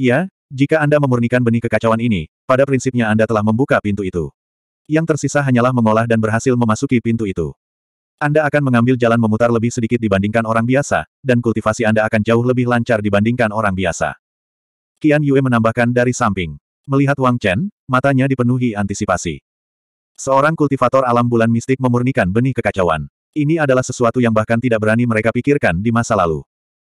Iya, jika Anda memurnikan benih kekacauan ini, pada prinsipnya Anda telah membuka pintu itu. Yang tersisa hanyalah mengolah dan berhasil memasuki pintu itu. Anda akan mengambil jalan memutar lebih sedikit dibandingkan orang biasa, dan kultivasi Anda akan jauh lebih lancar dibandingkan orang biasa. Qian Yue menambahkan dari samping. Melihat Wang Chen, matanya dipenuhi antisipasi. Seorang kultivator alam bulan mistik memurnikan benih kekacauan. Ini adalah sesuatu yang bahkan tidak berani mereka pikirkan di masa lalu.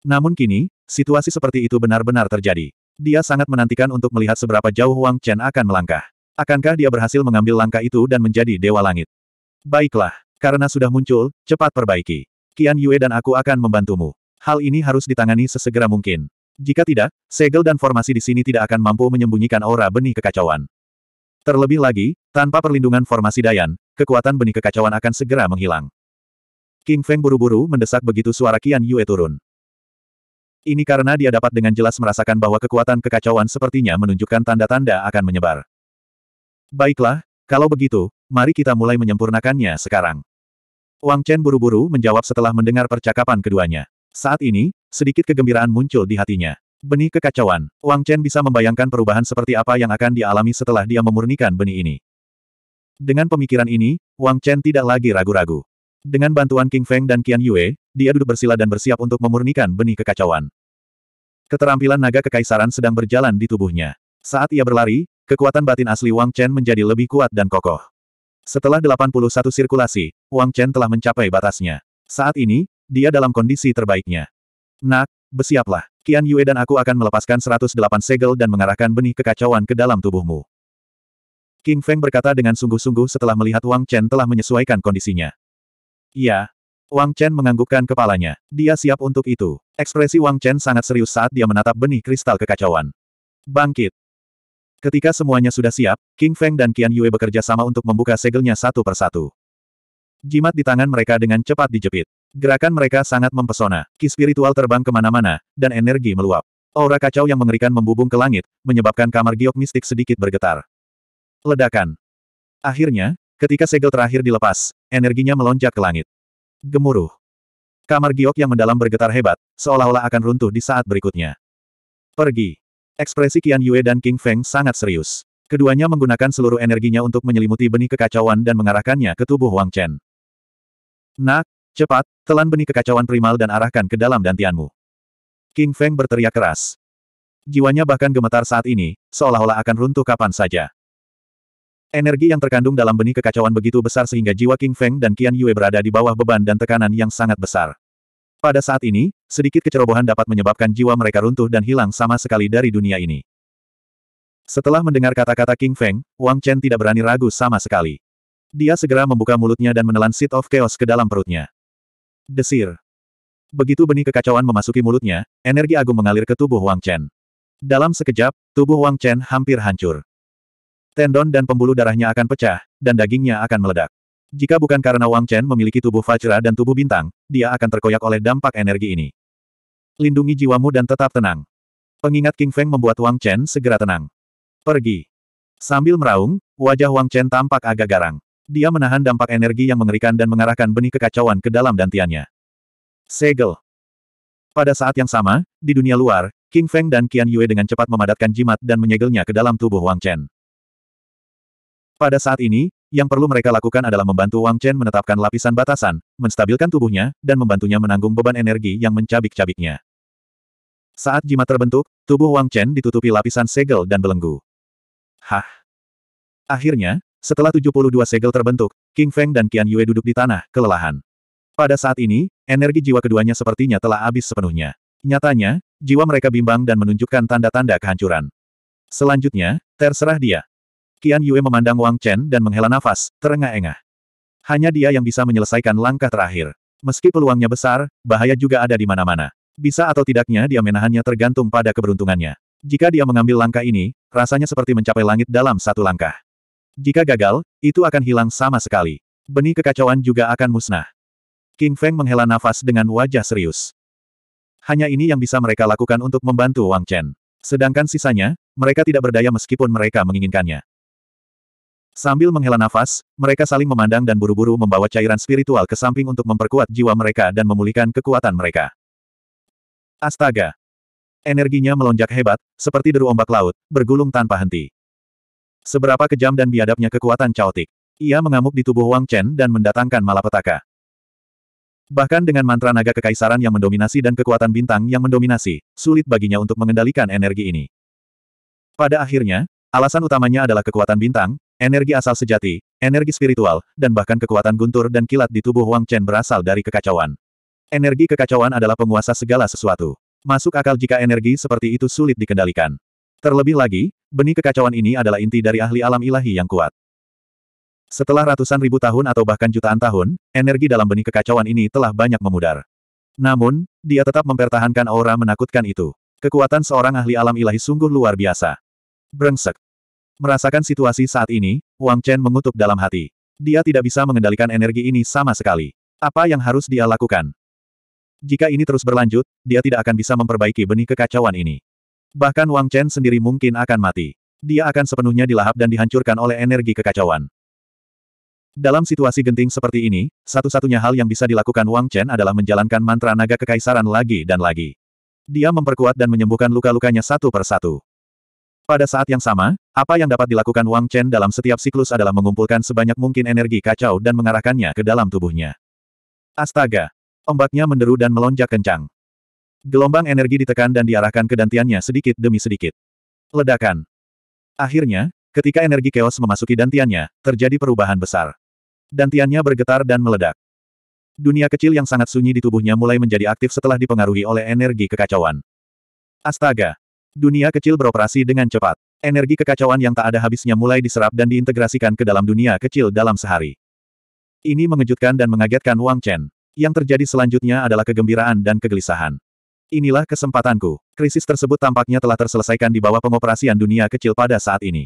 Namun kini, situasi seperti itu benar-benar terjadi. Dia sangat menantikan untuk melihat seberapa jauh Wang Chen akan melangkah. Akankah dia berhasil mengambil langkah itu dan menjadi Dewa Langit? Baiklah, karena sudah muncul, cepat perbaiki. Kian Yue dan aku akan membantumu. Hal ini harus ditangani sesegera mungkin. Jika tidak, segel dan formasi di sini tidak akan mampu menyembunyikan aura benih kekacauan. Terlebih lagi, tanpa perlindungan formasi Dayan, kekuatan benih kekacauan akan segera menghilang. King Feng buru-buru mendesak begitu suara Kian Yue turun. Ini karena dia dapat dengan jelas merasakan bahwa kekuatan kekacauan sepertinya menunjukkan tanda-tanda akan menyebar. Baiklah, kalau begitu, mari kita mulai menyempurnakannya sekarang. Wang Chen buru-buru menjawab setelah mendengar percakapan keduanya. Saat ini, sedikit kegembiraan muncul di hatinya. Benih kekacauan, Wang Chen bisa membayangkan perubahan seperti apa yang akan dialami setelah dia memurnikan benih ini. Dengan pemikiran ini, Wang Chen tidak lagi ragu-ragu. Dengan bantuan King Feng dan Qian Yue, dia duduk bersila dan bersiap untuk memurnikan benih kekacauan. Keterampilan naga kekaisaran sedang berjalan di tubuhnya. Saat ia berlari, kekuatan batin asli Wang Chen menjadi lebih kuat dan kokoh. Setelah 81 sirkulasi, Wang Chen telah mencapai batasnya. Saat ini, dia dalam kondisi terbaiknya. Nak, bersiaplah. Qian Yue dan aku akan melepaskan 108 segel dan mengarahkan benih kekacauan ke dalam tubuhmu. King Feng berkata dengan sungguh-sungguh setelah melihat Wang Chen telah menyesuaikan kondisinya. Iya. Wang Chen menganggukkan kepalanya. Dia siap untuk itu. Ekspresi Wang Chen sangat serius saat dia menatap benih kristal kekacauan. Bangkit. Ketika semuanya sudah siap, King Feng dan Qian Yue bekerja sama untuk membuka segelnya satu persatu. Jimat di tangan mereka dengan cepat dijepit. Gerakan mereka sangat mempesona. Ki spiritual terbang kemana-mana, dan energi meluap. Aura kacau yang mengerikan membubung ke langit, menyebabkan kamar giok mistik sedikit bergetar. Ledakan. Akhirnya, Ketika segel terakhir dilepas, energinya melonjak ke langit. Gemuruh. Kamar giok yang mendalam bergetar hebat, seolah-olah akan runtuh di saat berikutnya. Pergi. Ekspresi Qian Yue dan King Feng sangat serius. Keduanya menggunakan seluruh energinya untuk menyelimuti benih kekacauan dan mengarahkannya ke tubuh Wang Chen. Nak, cepat, telan benih kekacauan primal dan arahkan ke dalam dantianmu. King Feng berteriak keras. Jiwanya bahkan gemetar saat ini, seolah-olah akan runtuh kapan saja. Energi yang terkandung dalam benih kekacauan begitu besar sehingga jiwa King Feng dan Qian Yue berada di bawah beban dan tekanan yang sangat besar. Pada saat ini, sedikit kecerobohan dapat menyebabkan jiwa mereka runtuh dan hilang sama sekali dari dunia ini. Setelah mendengar kata-kata King Feng, Wang Chen tidak berani ragu sama sekali. Dia segera membuka mulutnya dan menelan Seed of Chaos ke dalam perutnya. Desir. Begitu benih kekacauan memasuki mulutnya, energi agung mengalir ke tubuh Wang Chen. Dalam sekejap, tubuh Wang Chen hampir hancur tendon dan pembuluh darahnya akan pecah, dan dagingnya akan meledak. Jika bukan karena Wang Chen memiliki tubuh Vajra dan tubuh bintang, dia akan terkoyak oleh dampak energi ini. Lindungi jiwamu dan tetap tenang. Pengingat King Feng membuat Wang Chen segera tenang. Pergi. Sambil meraung, wajah Wang Chen tampak agak garang. Dia menahan dampak energi yang mengerikan dan mengarahkan benih kekacauan ke dalam dantiannya. Segel. Pada saat yang sama, di dunia luar, King Feng dan Qian Yue dengan cepat memadatkan jimat dan menyegelnya ke dalam tubuh Wang Chen. Pada saat ini, yang perlu mereka lakukan adalah membantu Wang Chen menetapkan lapisan batasan, menstabilkan tubuhnya, dan membantunya menanggung beban energi yang mencabik-cabiknya. Saat jimat terbentuk, tubuh Wang Chen ditutupi lapisan segel dan belenggu. Hah? Akhirnya, setelah 72 segel terbentuk, King Feng dan Qian Yue duduk di tanah, kelelahan. Pada saat ini, energi jiwa keduanya sepertinya telah habis sepenuhnya. Nyatanya, jiwa mereka bimbang dan menunjukkan tanda-tanda kehancuran. Selanjutnya, terserah dia. Qian Yue memandang Wang Chen dan menghela nafas, terengah-engah. Hanya dia yang bisa menyelesaikan langkah terakhir. Meski peluangnya besar, bahaya juga ada di mana-mana. Bisa atau tidaknya dia menahannya tergantung pada keberuntungannya. Jika dia mengambil langkah ini, rasanya seperti mencapai langit dalam satu langkah. Jika gagal, itu akan hilang sama sekali. Benih kekacauan juga akan musnah. King Feng menghela nafas dengan wajah serius. Hanya ini yang bisa mereka lakukan untuk membantu Wang Chen. Sedangkan sisanya, mereka tidak berdaya meskipun mereka menginginkannya. Sambil menghela nafas, mereka saling memandang dan buru-buru membawa cairan spiritual ke samping untuk memperkuat jiwa mereka dan memulihkan kekuatan mereka. Astaga! Energinya melonjak hebat, seperti deru ombak laut, bergulung tanpa henti. Seberapa kejam dan biadabnya kekuatan caotik. Ia mengamuk di tubuh Wang Chen dan mendatangkan malapetaka. Bahkan dengan mantra naga kekaisaran yang mendominasi dan kekuatan bintang yang mendominasi, sulit baginya untuk mengendalikan energi ini. Pada akhirnya, Alasan utamanya adalah kekuatan bintang, Energi asal sejati, energi spiritual, dan bahkan kekuatan guntur dan kilat di tubuh Wang Chen berasal dari kekacauan. Energi kekacauan adalah penguasa segala sesuatu. Masuk akal jika energi seperti itu sulit dikendalikan. Terlebih lagi, benih kekacauan ini adalah inti dari ahli alam ilahi yang kuat. Setelah ratusan ribu tahun atau bahkan jutaan tahun, energi dalam benih kekacauan ini telah banyak memudar. Namun, dia tetap mempertahankan aura menakutkan itu. Kekuatan seorang ahli alam ilahi sungguh luar biasa. Brengsek. Merasakan situasi saat ini, Wang Chen mengutuk dalam hati. Dia tidak bisa mengendalikan energi ini sama sekali. Apa yang harus dia lakukan? Jika ini terus berlanjut, dia tidak akan bisa memperbaiki benih kekacauan ini. Bahkan Wang Chen sendiri mungkin akan mati. Dia akan sepenuhnya dilahap dan dihancurkan oleh energi kekacauan. Dalam situasi genting seperti ini, satu-satunya hal yang bisa dilakukan Wang Chen adalah menjalankan mantra naga kekaisaran lagi dan lagi. Dia memperkuat dan menyembuhkan luka-lukanya satu per satu. Pada saat yang sama, apa yang dapat dilakukan Wang Chen dalam setiap siklus adalah mengumpulkan sebanyak mungkin energi kacau dan mengarahkannya ke dalam tubuhnya. Astaga! Ombaknya menderu dan melonjak kencang. Gelombang energi ditekan dan diarahkan ke dantiannya sedikit demi sedikit. Ledakan. Akhirnya, ketika energi keos memasuki dantiannya, terjadi perubahan besar. Dantiannya bergetar dan meledak. Dunia kecil yang sangat sunyi di tubuhnya mulai menjadi aktif setelah dipengaruhi oleh energi kekacauan. Astaga! Dunia kecil beroperasi dengan cepat. Energi kekacauan yang tak ada habisnya mulai diserap dan diintegrasikan ke dalam dunia kecil dalam sehari. Ini mengejutkan dan mengagetkan Wang Chen. Yang terjadi selanjutnya adalah kegembiraan dan kegelisahan. Inilah kesempatanku. Krisis tersebut tampaknya telah terselesaikan di bawah pengoperasian dunia kecil pada saat ini.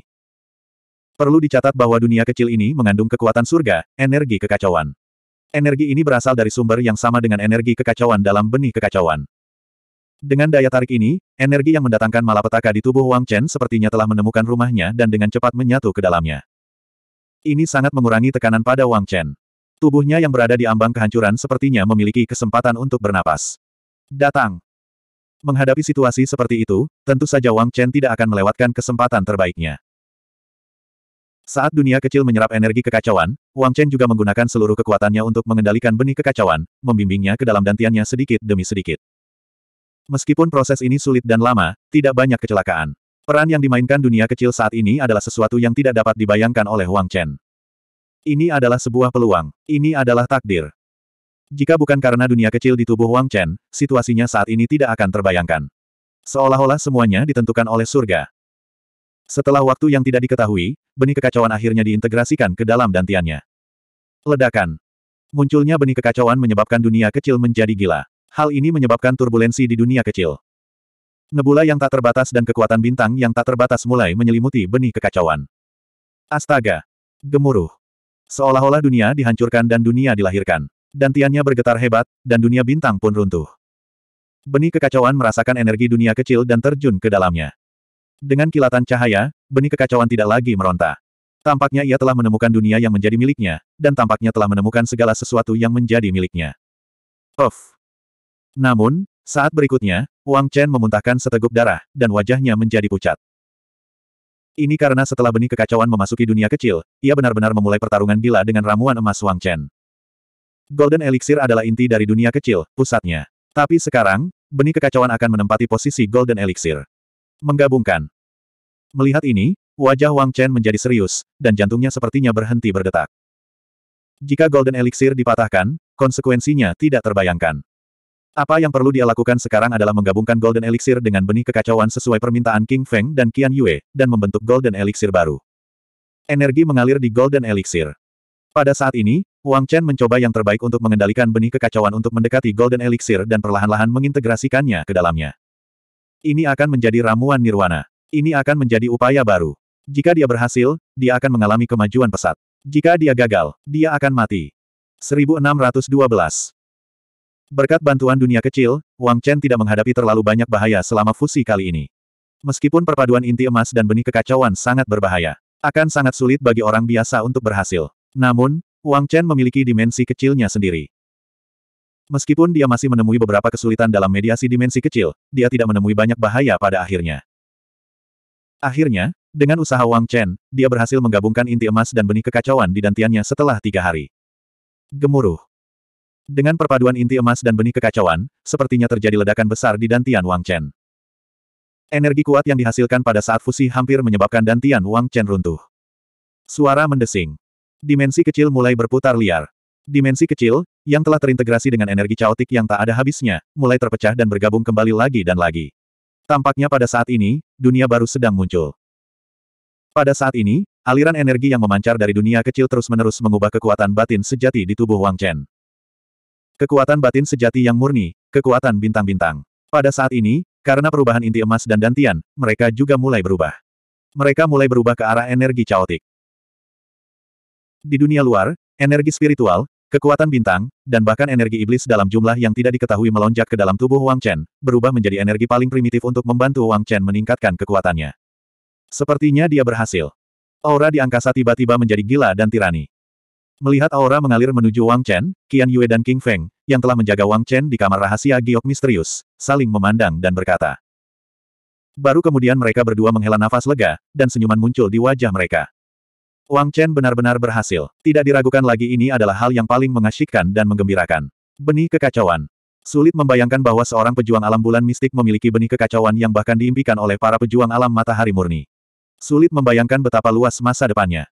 Perlu dicatat bahwa dunia kecil ini mengandung kekuatan surga, energi kekacauan. Energi ini berasal dari sumber yang sama dengan energi kekacauan dalam benih kekacauan. Dengan daya tarik ini, energi yang mendatangkan malapetaka di tubuh Wang Chen sepertinya telah menemukan rumahnya dan dengan cepat menyatu ke dalamnya. Ini sangat mengurangi tekanan pada Wang Chen. Tubuhnya yang berada di ambang kehancuran sepertinya memiliki kesempatan untuk bernapas. Datang. Menghadapi situasi seperti itu, tentu saja Wang Chen tidak akan melewatkan kesempatan terbaiknya. Saat dunia kecil menyerap energi kekacauan, Wang Chen juga menggunakan seluruh kekuatannya untuk mengendalikan benih kekacauan, membimbingnya ke dalam dantiannya sedikit demi sedikit. Meskipun proses ini sulit dan lama, tidak banyak kecelakaan. Peran yang dimainkan dunia kecil saat ini adalah sesuatu yang tidak dapat dibayangkan oleh Wang Chen. Ini adalah sebuah peluang. Ini adalah takdir. Jika bukan karena dunia kecil di tubuh Wang Chen, situasinya saat ini tidak akan terbayangkan. Seolah-olah semuanya ditentukan oleh surga. Setelah waktu yang tidak diketahui, benih kekacauan akhirnya diintegrasikan ke dalam dantiannya. Ledakan. Munculnya benih kekacauan menyebabkan dunia kecil menjadi gila. Hal ini menyebabkan turbulensi di dunia kecil. Nebula yang tak terbatas dan kekuatan bintang yang tak terbatas mulai menyelimuti benih kekacauan. Astaga! Gemuruh! Seolah-olah dunia dihancurkan dan dunia dilahirkan. Dantiannya bergetar hebat, dan dunia bintang pun runtuh. Benih kekacauan merasakan energi dunia kecil dan terjun ke dalamnya. Dengan kilatan cahaya, benih kekacauan tidak lagi meronta. Tampaknya ia telah menemukan dunia yang menjadi miliknya, dan tampaknya telah menemukan segala sesuatu yang menjadi miliknya. Of! Namun, saat berikutnya, Wang Chen memuntahkan seteguk darah, dan wajahnya menjadi pucat. Ini karena setelah benih kekacauan memasuki dunia kecil, ia benar-benar memulai pertarungan gila dengan ramuan emas Wang Chen. Golden Elixir adalah inti dari dunia kecil, pusatnya. Tapi sekarang, benih kekacauan akan menempati posisi Golden Elixir. Menggabungkan. Melihat ini, wajah Wang Chen menjadi serius, dan jantungnya sepertinya berhenti berdetak. Jika Golden Elixir dipatahkan, konsekuensinya tidak terbayangkan. Apa yang perlu dia lakukan sekarang adalah menggabungkan Golden Elixir dengan benih kekacauan sesuai permintaan King Feng dan Qian Yue, dan membentuk Golden Elixir baru. Energi mengalir di Golden Elixir. Pada saat ini, Wang Chen mencoba yang terbaik untuk mengendalikan benih kekacauan untuk mendekati Golden Elixir dan perlahan-lahan mengintegrasikannya ke dalamnya. Ini akan menjadi ramuan nirwana. Ini akan menjadi upaya baru. Jika dia berhasil, dia akan mengalami kemajuan pesat. Jika dia gagal, dia akan mati. 1612 Berkat bantuan dunia kecil, Wang Chen tidak menghadapi terlalu banyak bahaya selama fusi kali ini. Meskipun perpaduan inti emas dan benih kekacauan sangat berbahaya, akan sangat sulit bagi orang biasa untuk berhasil. Namun, Wang Chen memiliki dimensi kecilnya sendiri. Meskipun dia masih menemui beberapa kesulitan dalam mediasi dimensi kecil, dia tidak menemui banyak bahaya pada akhirnya. Akhirnya, dengan usaha Wang Chen, dia berhasil menggabungkan inti emas dan benih kekacauan di dantiannya setelah tiga hari. Gemuruh. Dengan perpaduan inti emas dan benih kekacauan, sepertinya terjadi ledakan besar di Dantian Wang Chen. Energi kuat yang dihasilkan pada saat fusi hampir menyebabkan Dantian Wang Chen runtuh. Suara mendesing. Dimensi kecil mulai berputar liar. Dimensi kecil, yang telah terintegrasi dengan energi caotik yang tak ada habisnya, mulai terpecah dan bergabung kembali lagi dan lagi. Tampaknya pada saat ini, dunia baru sedang muncul. Pada saat ini, aliran energi yang memancar dari dunia kecil terus-menerus mengubah kekuatan batin sejati di tubuh Wang Chen. Kekuatan batin sejati yang murni, kekuatan bintang-bintang. Pada saat ini, karena perubahan inti emas dan dantian, mereka juga mulai berubah. Mereka mulai berubah ke arah energi caotik. Di dunia luar, energi spiritual, kekuatan bintang, dan bahkan energi iblis dalam jumlah yang tidak diketahui melonjak ke dalam tubuh Wang Chen, berubah menjadi energi paling primitif untuk membantu Wang Chen meningkatkan kekuatannya. Sepertinya dia berhasil. Aura di angkasa tiba-tiba menjadi gila dan tirani. Melihat aura mengalir menuju Wang Chen, Qian Yue dan King Feng, yang telah menjaga Wang Chen di kamar rahasia giok misterius, saling memandang dan berkata. Baru kemudian mereka berdua menghela nafas lega, dan senyuman muncul di wajah mereka. Wang Chen benar-benar berhasil. Tidak diragukan lagi ini adalah hal yang paling mengasyikkan dan menggembirakan. Benih kekacauan. Sulit membayangkan bahwa seorang pejuang alam bulan mistik memiliki benih kekacauan yang bahkan diimpikan oleh para pejuang alam matahari murni. Sulit membayangkan betapa luas masa depannya.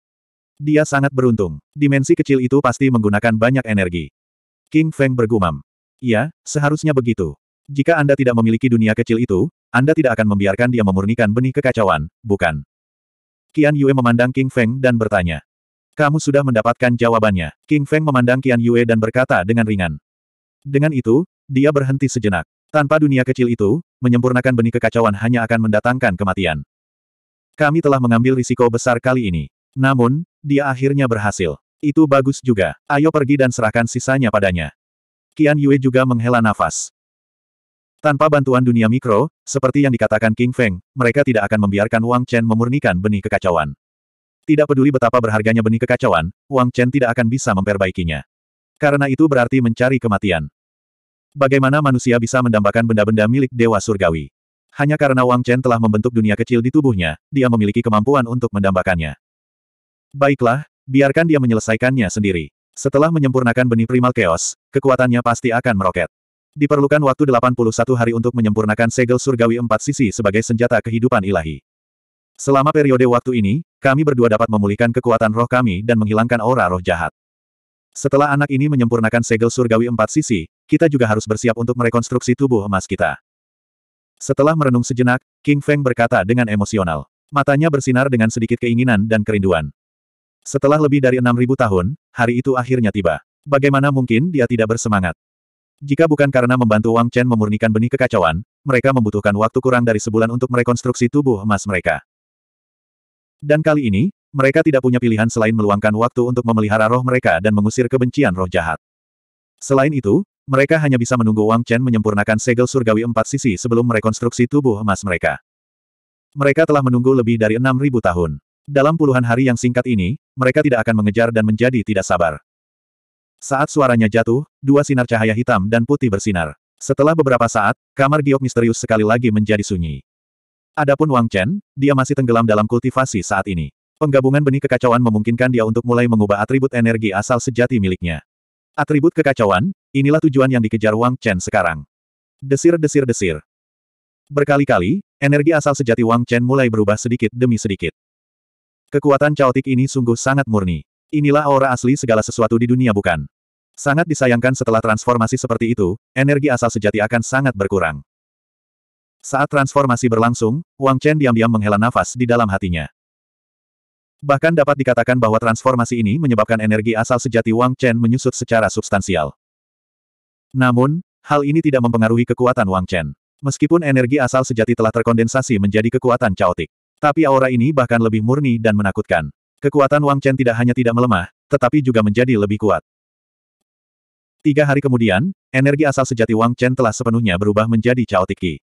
Dia sangat beruntung. Dimensi kecil itu pasti menggunakan banyak energi. King Feng bergumam. Ya, seharusnya begitu. Jika Anda tidak memiliki dunia kecil itu, Anda tidak akan membiarkan dia memurnikan benih kekacauan, bukan? Qian Yue memandang King Feng dan bertanya. Kamu sudah mendapatkan jawabannya. King Feng memandang Qian Yue dan berkata dengan ringan. Dengan itu, dia berhenti sejenak. Tanpa dunia kecil itu, menyempurnakan benih kekacauan hanya akan mendatangkan kematian. Kami telah mengambil risiko besar kali ini. Namun, dia akhirnya berhasil. Itu bagus juga. Ayo pergi dan serahkan sisanya padanya. Qian Yue juga menghela nafas. Tanpa bantuan dunia mikro, seperti yang dikatakan King Feng, mereka tidak akan membiarkan Wang Chen memurnikan benih kekacauan. Tidak peduli betapa berharganya benih kekacauan, Wang Chen tidak akan bisa memperbaikinya. Karena itu berarti mencari kematian. Bagaimana manusia bisa mendambakan benda-benda milik Dewa Surgawi? Hanya karena Wang Chen telah membentuk dunia kecil di tubuhnya, dia memiliki kemampuan untuk mendambakannya. Baiklah, biarkan dia menyelesaikannya sendiri. Setelah menyempurnakan benih primal chaos, kekuatannya pasti akan meroket. Diperlukan waktu 81 hari untuk menyempurnakan segel surgawi empat sisi sebagai senjata kehidupan ilahi. Selama periode waktu ini, kami berdua dapat memulihkan kekuatan roh kami dan menghilangkan aura roh jahat. Setelah anak ini menyempurnakan segel surgawi empat sisi, kita juga harus bersiap untuk merekonstruksi tubuh emas kita. Setelah merenung sejenak, King Feng berkata dengan emosional. Matanya bersinar dengan sedikit keinginan dan kerinduan. Setelah lebih dari 6.000 tahun, hari itu akhirnya tiba. Bagaimana mungkin dia tidak bersemangat? Jika bukan karena membantu Wang Chen memurnikan benih kekacauan, mereka membutuhkan waktu kurang dari sebulan untuk merekonstruksi tubuh emas mereka. Dan kali ini, mereka tidak punya pilihan selain meluangkan waktu untuk memelihara roh mereka dan mengusir kebencian roh jahat. Selain itu, mereka hanya bisa menunggu Wang Chen menyempurnakan segel surgawi empat sisi sebelum merekonstruksi tubuh emas mereka. Mereka telah menunggu lebih dari enam ribu tahun. Dalam puluhan hari yang singkat ini, mereka tidak akan mengejar dan menjadi tidak sabar. Saat suaranya jatuh, dua sinar cahaya hitam dan putih bersinar. Setelah beberapa saat, kamar giok misterius sekali lagi menjadi sunyi. Adapun Wang Chen, dia masih tenggelam dalam kultivasi saat ini. Penggabungan benih kekacauan memungkinkan dia untuk mulai mengubah atribut energi asal sejati miliknya. Atribut kekacauan, inilah tujuan yang dikejar Wang Chen sekarang. Desir-desir-desir. Berkali-kali, energi asal sejati Wang Chen mulai berubah sedikit demi sedikit. Kekuatan caotik ini sungguh sangat murni. Inilah aura asli segala sesuatu di dunia bukan. Sangat disayangkan setelah transformasi seperti itu, energi asal sejati akan sangat berkurang. Saat transformasi berlangsung, Wang Chen diam-diam menghela nafas di dalam hatinya. Bahkan dapat dikatakan bahwa transformasi ini menyebabkan energi asal sejati Wang Chen menyusut secara substansial. Namun, hal ini tidak mempengaruhi kekuatan Wang Chen. Meskipun energi asal sejati telah terkondensasi menjadi kekuatan caotik. Tapi aura ini bahkan lebih murni dan menakutkan. Kekuatan Wang Chen tidak hanya tidak melemah, tetapi juga menjadi lebih kuat. Tiga hari kemudian, energi asal sejati Wang Chen telah sepenuhnya berubah menjadi Chaotic Qi.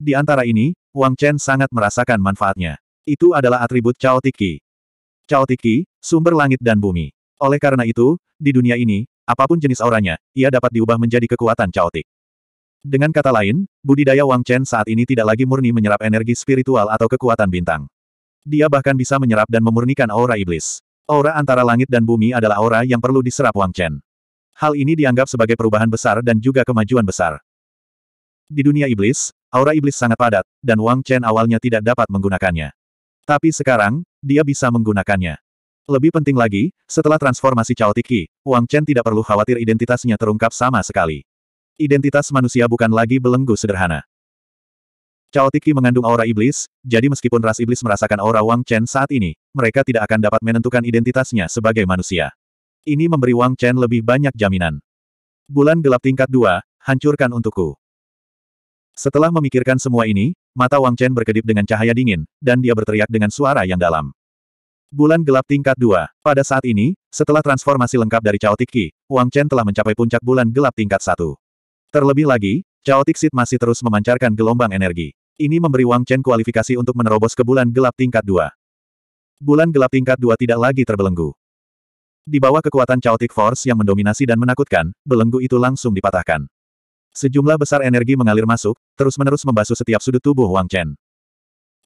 Di antara ini, Wang Chen sangat merasakan manfaatnya. Itu adalah atribut Chaotic Qi. Chaotic Qi, sumber langit dan bumi. Oleh karena itu, di dunia ini, apapun jenis auranya, ia dapat diubah menjadi kekuatan Chaotic. Dengan kata lain, budidaya Wang Chen saat ini tidak lagi murni menyerap energi spiritual atau kekuatan bintang. Dia bahkan bisa menyerap dan memurnikan aura iblis. Aura antara langit dan bumi adalah aura yang perlu diserap Wang Chen. Hal ini dianggap sebagai perubahan besar dan juga kemajuan besar. Di dunia iblis, aura iblis sangat padat, dan Wang Chen awalnya tidak dapat menggunakannya. Tapi sekarang, dia bisa menggunakannya. Lebih penting lagi, setelah transformasi Chao Tiki, Wang Chen tidak perlu khawatir identitasnya terungkap sama sekali. Identitas manusia bukan lagi belenggu sederhana. Cao Tiki mengandung aura iblis, jadi meskipun ras iblis merasakan aura Wang Chen saat ini, mereka tidak akan dapat menentukan identitasnya sebagai manusia. Ini memberi Wang Chen lebih banyak jaminan. Bulan gelap tingkat 2, hancurkan untukku. Setelah memikirkan semua ini, mata Wang Chen berkedip dengan cahaya dingin, dan dia berteriak dengan suara yang dalam. Bulan gelap tingkat 2. Pada saat ini, setelah transformasi lengkap dari Cao Tiki, Wang Chen telah mencapai puncak bulan gelap tingkat 1. Terlebih lagi, Chaotic Seed masih terus memancarkan gelombang energi. Ini memberi Wang Chen kualifikasi untuk menerobos ke bulan gelap tingkat 2. Bulan gelap tingkat 2 tidak lagi terbelenggu. Di bawah kekuatan Chaotic Force yang mendominasi dan menakutkan, belenggu itu langsung dipatahkan. Sejumlah besar energi mengalir masuk, terus-menerus membasuh setiap sudut tubuh Wang Chen.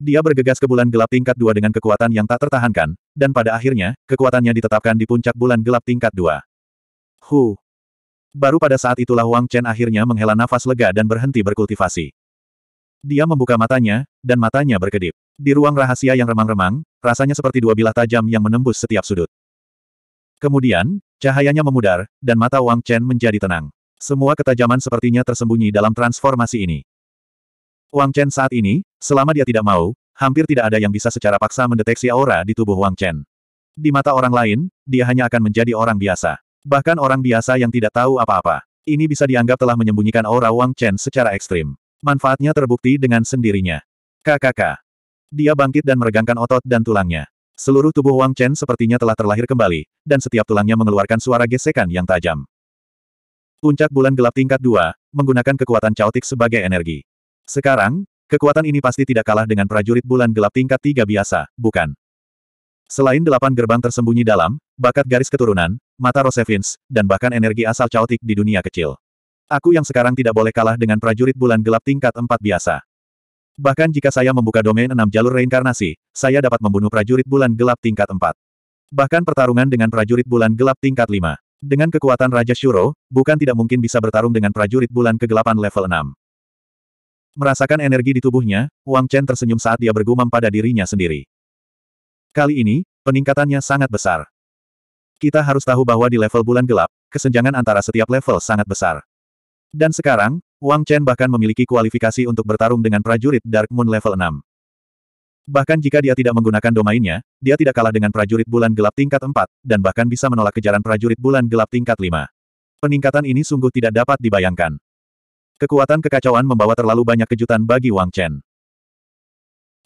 Dia bergegas ke bulan gelap tingkat 2 dengan kekuatan yang tak tertahankan, dan pada akhirnya, kekuatannya ditetapkan di puncak bulan gelap tingkat 2. Hu, Baru pada saat itulah Wang Chen akhirnya menghela nafas lega dan berhenti berkultivasi. Dia membuka matanya, dan matanya berkedip. Di ruang rahasia yang remang-remang, rasanya seperti dua bilah tajam yang menembus setiap sudut. Kemudian, cahayanya memudar, dan mata Wang Chen menjadi tenang. Semua ketajaman sepertinya tersembunyi dalam transformasi ini. Wang Chen saat ini, selama dia tidak mau, hampir tidak ada yang bisa secara paksa mendeteksi aura di tubuh Wang Chen. Di mata orang lain, dia hanya akan menjadi orang biasa. Bahkan orang biasa yang tidak tahu apa-apa. Ini bisa dianggap telah menyembunyikan aura Wang Chen secara ekstrim. Manfaatnya terbukti dengan sendirinya. KKK. Dia bangkit dan meregangkan otot dan tulangnya. Seluruh tubuh Wang Chen sepertinya telah terlahir kembali, dan setiap tulangnya mengeluarkan suara gesekan yang tajam. Puncak bulan gelap tingkat 2, menggunakan kekuatan caotik sebagai energi. Sekarang, kekuatan ini pasti tidak kalah dengan prajurit bulan gelap tingkat 3 biasa, bukan? Selain delapan gerbang tersembunyi dalam, bakat garis keturunan, mata Rosevins, dan bahkan energi asal caotik di dunia kecil. Aku yang sekarang tidak boleh kalah dengan prajurit bulan gelap tingkat 4 biasa. Bahkan jika saya membuka domain 6 jalur reinkarnasi, saya dapat membunuh prajurit bulan gelap tingkat 4. Bahkan pertarungan dengan prajurit bulan gelap tingkat 5. Dengan kekuatan Raja Shuro, bukan tidak mungkin bisa bertarung dengan prajurit bulan kegelapan level 6. Merasakan energi di tubuhnya, Wang Chen tersenyum saat dia bergumam pada dirinya sendiri. Kali ini, peningkatannya sangat besar. Kita harus tahu bahwa di level bulan gelap, kesenjangan antara setiap level sangat besar. Dan sekarang, Wang Chen bahkan memiliki kualifikasi untuk bertarung dengan prajurit Dark Moon level 6. Bahkan jika dia tidak menggunakan domainnya, dia tidak kalah dengan prajurit bulan gelap tingkat 4, dan bahkan bisa menolak kejaran prajurit bulan gelap tingkat 5. Peningkatan ini sungguh tidak dapat dibayangkan. Kekuatan kekacauan membawa terlalu banyak kejutan bagi Wang Chen.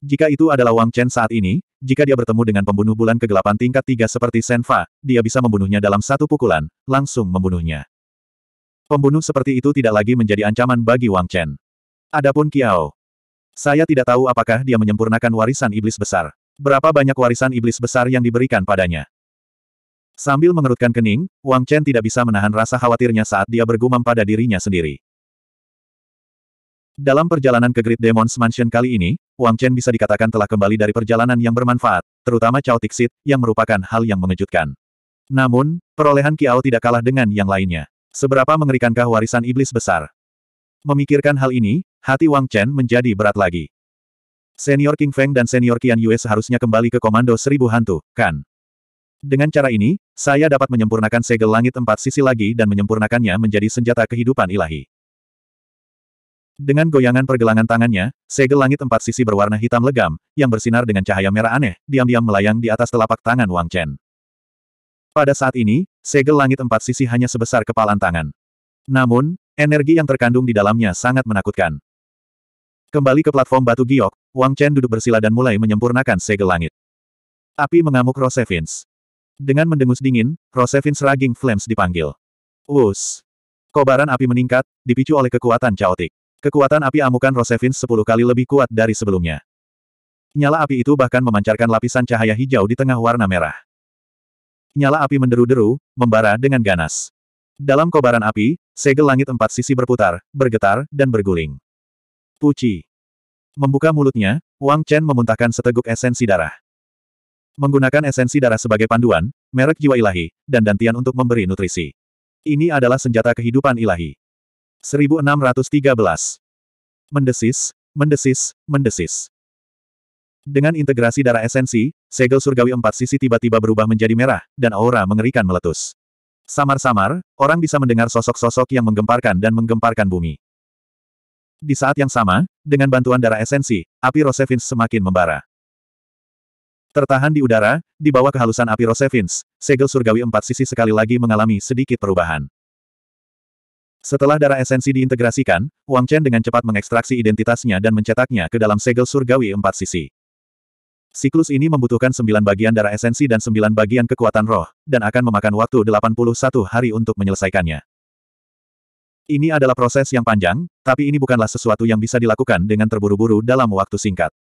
Jika itu adalah Wang Chen saat ini, jika dia bertemu dengan pembunuh bulan kegelapan tingkat tiga seperti Senfa, dia bisa membunuhnya dalam satu pukulan, langsung membunuhnya. Pembunuh seperti itu tidak lagi menjadi ancaman bagi Wang Chen. Adapun Kiao. Saya tidak tahu apakah dia menyempurnakan warisan iblis besar. Berapa banyak warisan iblis besar yang diberikan padanya. Sambil mengerutkan kening, Wang Chen tidak bisa menahan rasa khawatirnya saat dia bergumam pada dirinya sendiri. Dalam perjalanan ke Great Demon's Mansion kali ini, Wang Chen bisa dikatakan telah kembali dari perjalanan yang bermanfaat, terutama Chao Tixit, yang merupakan hal yang mengejutkan. Namun, perolehan Kiao tidak kalah dengan yang lainnya. Seberapa mengerikankah warisan iblis besar? Memikirkan hal ini, hati Wang Chen menjadi berat lagi. Senior King Feng dan senior Qian Yue seharusnya kembali ke komando seribu hantu, kan? Dengan cara ini, saya dapat menyempurnakan segel langit empat sisi lagi dan menyempurnakannya menjadi senjata kehidupan ilahi. Dengan goyangan pergelangan tangannya, segel langit empat sisi berwarna hitam legam, yang bersinar dengan cahaya merah aneh, diam-diam melayang di atas telapak tangan Wang Chen. Pada saat ini, segel langit empat sisi hanya sebesar kepalan tangan. Namun, energi yang terkandung di dalamnya sangat menakutkan. Kembali ke platform batu giok, Wang Chen duduk bersila dan mulai menyempurnakan segel langit. Api mengamuk Rosevins. Dengan mendengus dingin, Rosevins Raging Flames dipanggil. Wus! Kobaran api meningkat, dipicu oleh kekuatan caotik. Kekuatan api amukan Rosevin 10 kali lebih kuat dari sebelumnya. Nyala api itu bahkan memancarkan lapisan cahaya hijau di tengah warna merah. Nyala api menderu-deru, membara dengan ganas. Dalam kobaran api, segel langit empat sisi berputar, bergetar, dan berguling. Puci. Membuka mulutnya, Wang Chen memuntahkan seteguk esensi darah. Menggunakan esensi darah sebagai panduan, merek jiwa ilahi, dan dantian untuk memberi nutrisi. Ini adalah senjata kehidupan ilahi. 1613. Mendesis, mendesis, mendesis. Dengan integrasi darah esensi, segel surgawi empat sisi tiba-tiba berubah menjadi merah, dan aura mengerikan meletus. Samar-samar, orang bisa mendengar sosok-sosok yang menggemparkan dan menggemparkan bumi. Di saat yang sama, dengan bantuan darah esensi, api Rosevins semakin membara. Tertahan di udara, di bawah kehalusan api Rosevins, segel surgawi empat sisi sekali lagi mengalami sedikit perubahan. Setelah darah esensi diintegrasikan, Wang Chen dengan cepat mengekstraksi identitasnya dan mencetaknya ke dalam segel surgawi empat sisi. Siklus ini membutuhkan sembilan bagian darah esensi dan sembilan bagian kekuatan roh, dan akan memakan waktu 81 hari untuk menyelesaikannya. Ini adalah proses yang panjang, tapi ini bukanlah sesuatu yang bisa dilakukan dengan terburu-buru dalam waktu singkat.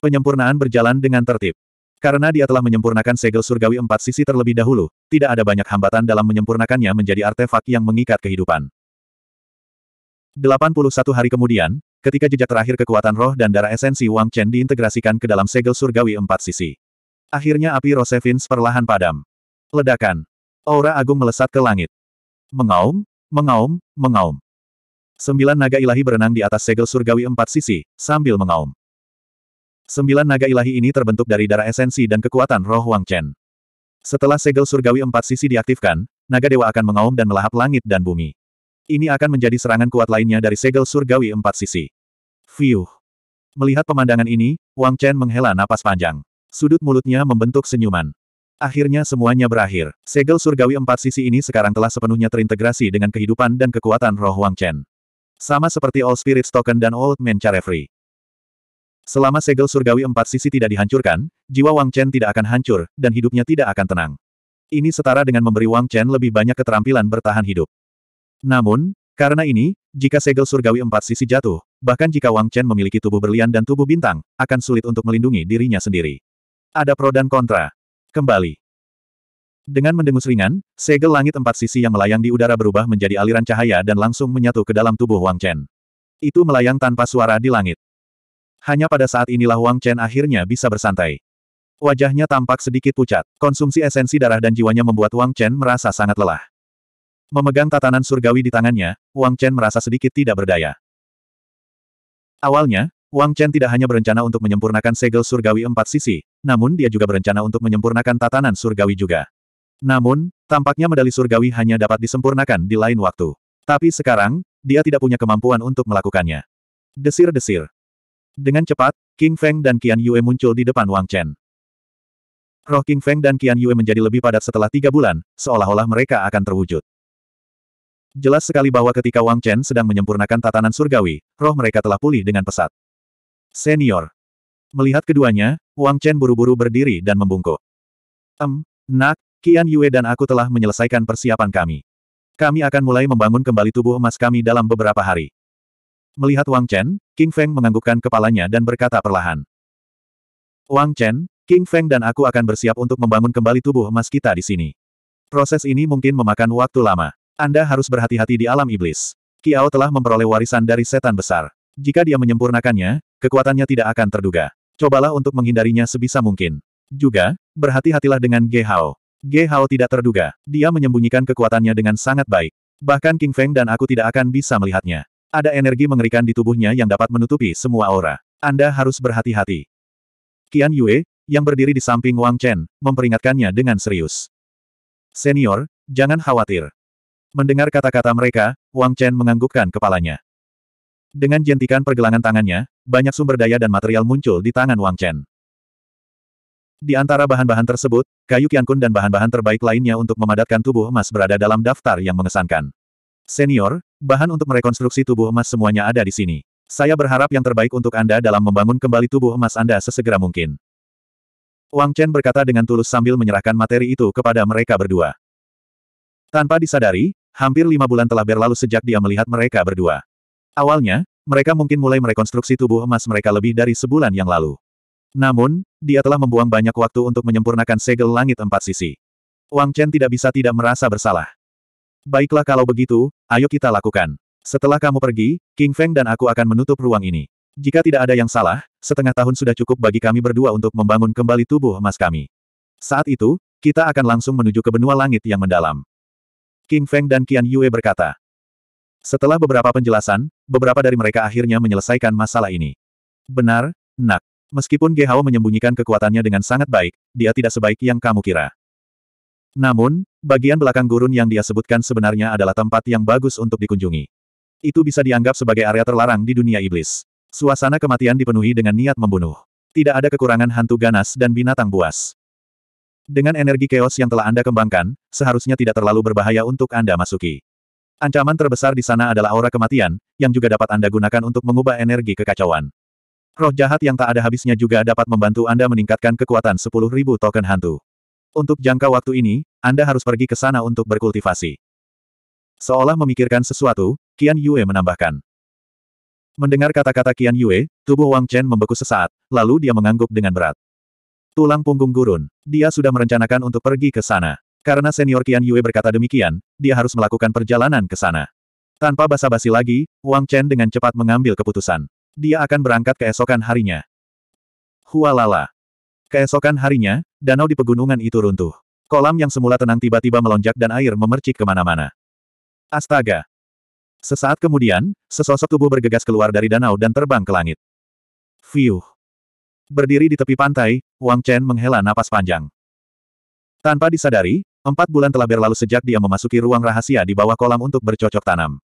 Penyempurnaan berjalan dengan tertib. Karena dia telah menyempurnakan segel surgawi empat sisi terlebih dahulu, tidak ada banyak hambatan dalam menyempurnakannya menjadi artefak yang mengikat kehidupan. 81 hari kemudian, ketika jejak terakhir kekuatan roh dan darah esensi Wang Chen diintegrasikan ke dalam segel surgawi empat sisi. Akhirnya api Rosevins perlahan padam. Ledakan. Aura agung melesat ke langit. Mengaum, mengaum, mengaum. Sembilan naga ilahi berenang di atas segel surgawi empat sisi, sambil mengaum. Sembilan naga ilahi ini terbentuk dari darah esensi dan kekuatan roh Wang Chen. Setelah segel surgawi empat sisi diaktifkan, naga dewa akan mengaum dan melahap langit dan bumi. Ini akan menjadi serangan kuat lainnya dari segel surgawi empat sisi. Fiuh. Melihat pemandangan ini, Wang Chen menghela napas panjang. Sudut mulutnya membentuk senyuman. Akhirnya semuanya berakhir. Segel surgawi empat sisi ini sekarang telah sepenuhnya terintegrasi dengan kehidupan dan kekuatan roh Wang Chen. Sama seperti All Spirits Token dan Old Man Charefree. Selama segel surgawi empat sisi tidak dihancurkan, jiwa Wang Chen tidak akan hancur, dan hidupnya tidak akan tenang. Ini setara dengan memberi Wang Chen lebih banyak keterampilan bertahan hidup. Namun, karena ini, jika segel surgawi empat sisi jatuh, bahkan jika Wang Chen memiliki tubuh berlian dan tubuh bintang, akan sulit untuk melindungi dirinya sendiri. Ada pro dan kontra. Kembali. Dengan mendengus ringan, segel langit empat sisi yang melayang di udara berubah menjadi aliran cahaya dan langsung menyatu ke dalam tubuh Wang Chen. Itu melayang tanpa suara di langit. Hanya pada saat inilah Wang Chen akhirnya bisa bersantai. Wajahnya tampak sedikit pucat. Konsumsi esensi darah dan jiwanya membuat Wang Chen merasa sangat lelah. Memegang tatanan surgawi di tangannya, Wang Chen merasa sedikit tidak berdaya. Awalnya, Wang Chen tidak hanya berencana untuk menyempurnakan segel surgawi empat sisi, namun dia juga berencana untuk menyempurnakan tatanan surgawi juga. Namun, tampaknya medali surgawi hanya dapat disempurnakan di lain waktu. Tapi sekarang, dia tidak punya kemampuan untuk melakukannya. Desir-desir. Dengan cepat, King Feng dan Qian Yue muncul di depan Wang Chen. Roh King Feng dan Qian Yue menjadi lebih padat setelah tiga bulan, seolah-olah mereka akan terwujud. Jelas sekali bahwa ketika Wang Chen sedang menyempurnakan tatanan surgawi, roh mereka telah pulih dengan pesat. Senior. Melihat keduanya, Wang Chen buru-buru berdiri dan membungkuk. Em, nak, Qian Yue dan aku telah menyelesaikan persiapan kami. Kami akan mulai membangun kembali tubuh emas kami dalam beberapa hari. Melihat Wang Chen, King Feng menganggukkan kepalanya dan berkata perlahan. Wang Chen, King Feng dan aku akan bersiap untuk membangun kembali tubuh emas kita di sini. Proses ini mungkin memakan waktu lama. Anda harus berhati-hati di alam iblis. Kiao telah memperoleh warisan dari setan besar. Jika dia menyempurnakannya, kekuatannya tidak akan terduga. Cobalah untuk menghindarinya sebisa mungkin. Juga, berhati-hatilah dengan Ge Hao. Ge Hao tidak terduga. Dia menyembunyikan kekuatannya dengan sangat baik. Bahkan King Feng dan aku tidak akan bisa melihatnya. Ada energi mengerikan di tubuhnya yang dapat menutupi semua aura. Anda harus berhati-hati. Qian Yue, yang berdiri di samping Wang Chen, memperingatkannya dengan serius. Senior, jangan khawatir. Mendengar kata-kata mereka, Wang Chen menganggukkan kepalanya. Dengan jentikan pergelangan tangannya, banyak sumber daya dan material muncul di tangan Wang Chen. Di antara bahan-bahan tersebut, kayu kiankun dan bahan-bahan terbaik lainnya untuk memadatkan tubuh emas berada dalam daftar yang mengesankan. Senior, bahan untuk merekonstruksi tubuh emas semuanya ada di sini. Saya berharap yang terbaik untuk Anda dalam membangun kembali tubuh emas Anda sesegera mungkin. Wang Chen berkata dengan tulus sambil menyerahkan materi itu kepada mereka berdua. Tanpa disadari, Hampir lima bulan telah berlalu sejak dia melihat mereka berdua. Awalnya, mereka mungkin mulai merekonstruksi tubuh emas mereka lebih dari sebulan yang lalu. Namun, dia telah membuang banyak waktu untuk menyempurnakan segel langit empat sisi. Wang Chen tidak bisa tidak merasa bersalah. Baiklah kalau begitu, ayo kita lakukan. Setelah kamu pergi, King Feng dan aku akan menutup ruang ini. Jika tidak ada yang salah, setengah tahun sudah cukup bagi kami berdua untuk membangun kembali tubuh emas kami. Saat itu, kita akan langsung menuju ke benua langit yang mendalam. King Feng dan Qian Yue berkata. Setelah beberapa penjelasan, beberapa dari mereka akhirnya menyelesaikan masalah ini. Benar, nak. Meskipun Ge Hao menyembunyikan kekuatannya dengan sangat baik, dia tidak sebaik yang kamu kira. Namun, bagian belakang gurun yang dia sebutkan sebenarnya adalah tempat yang bagus untuk dikunjungi. Itu bisa dianggap sebagai area terlarang di dunia iblis. Suasana kematian dipenuhi dengan niat membunuh. Tidak ada kekurangan hantu ganas dan binatang buas. Dengan energi chaos yang telah Anda kembangkan, seharusnya tidak terlalu berbahaya untuk Anda masuki. Ancaman terbesar di sana adalah aura kematian, yang juga dapat Anda gunakan untuk mengubah energi kekacauan. Roh jahat yang tak ada habisnya juga dapat membantu Anda meningkatkan kekuatan 10.000 token hantu. Untuk jangka waktu ini, Anda harus pergi ke sana untuk berkultivasi. Seolah memikirkan sesuatu, Qian Yue menambahkan. Mendengar kata-kata Qian Yue, tubuh Wang Chen membeku sesaat, lalu dia mengangguk dengan berat. Tulang punggung gurun. Dia sudah merencanakan untuk pergi ke sana. Karena senior Qian Yue berkata demikian, dia harus melakukan perjalanan ke sana. Tanpa basa-basi lagi, Wang Chen dengan cepat mengambil keputusan. Dia akan berangkat keesokan harinya. Hualala. Keesokan harinya, danau di pegunungan itu runtuh. Kolam yang semula tenang tiba-tiba melonjak dan air memercik kemana-mana. Astaga! Sesaat kemudian, sesosok tubuh bergegas keluar dari danau dan terbang ke langit. Fiuh! Berdiri di tepi pantai, Wang Chen menghela napas panjang. Tanpa disadari, empat bulan telah berlalu sejak dia memasuki ruang rahasia di bawah kolam untuk bercocok tanam.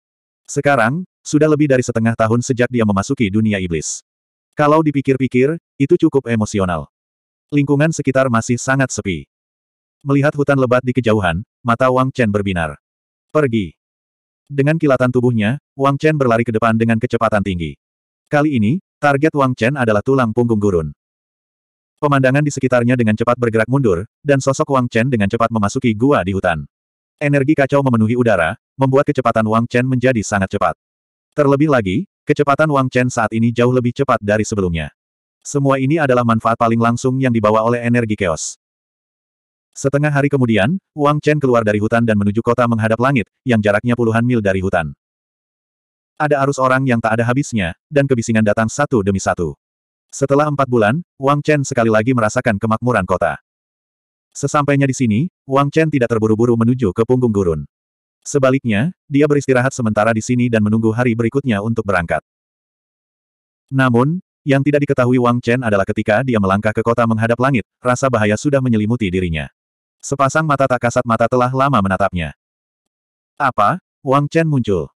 Sekarang, sudah lebih dari setengah tahun sejak dia memasuki dunia iblis. Kalau dipikir-pikir, itu cukup emosional. Lingkungan sekitar masih sangat sepi. Melihat hutan lebat di kejauhan, mata Wang Chen berbinar. Pergi. Dengan kilatan tubuhnya, Wang Chen berlari ke depan dengan kecepatan tinggi. Kali ini, Target Wang Chen adalah tulang punggung gurun. Pemandangan di sekitarnya dengan cepat bergerak mundur, dan sosok Wang Chen dengan cepat memasuki gua di hutan. Energi kacau memenuhi udara, membuat kecepatan Wang Chen menjadi sangat cepat. Terlebih lagi, kecepatan Wang Chen saat ini jauh lebih cepat dari sebelumnya. Semua ini adalah manfaat paling langsung yang dibawa oleh energi chaos. Setengah hari kemudian, Wang Chen keluar dari hutan dan menuju kota menghadap langit, yang jaraknya puluhan mil dari hutan. Ada arus orang yang tak ada habisnya, dan kebisingan datang satu demi satu. Setelah empat bulan, Wang Chen sekali lagi merasakan kemakmuran kota. Sesampainya di sini, Wang Chen tidak terburu-buru menuju ke punggung gurun. Sebaliknya, dia beristirahat sementara di sini dan menunggu hari berikutnya untuk berangkat. Namun, yang tidak diketahui Wang Chen adalah ketika dia melangkah ke kota menghadap langit, rasa bahaya sudah menyelimuti dirinya. Sepasang mata tak kasat mata telah lama menatapnya. Apa? Wang Chen muncul.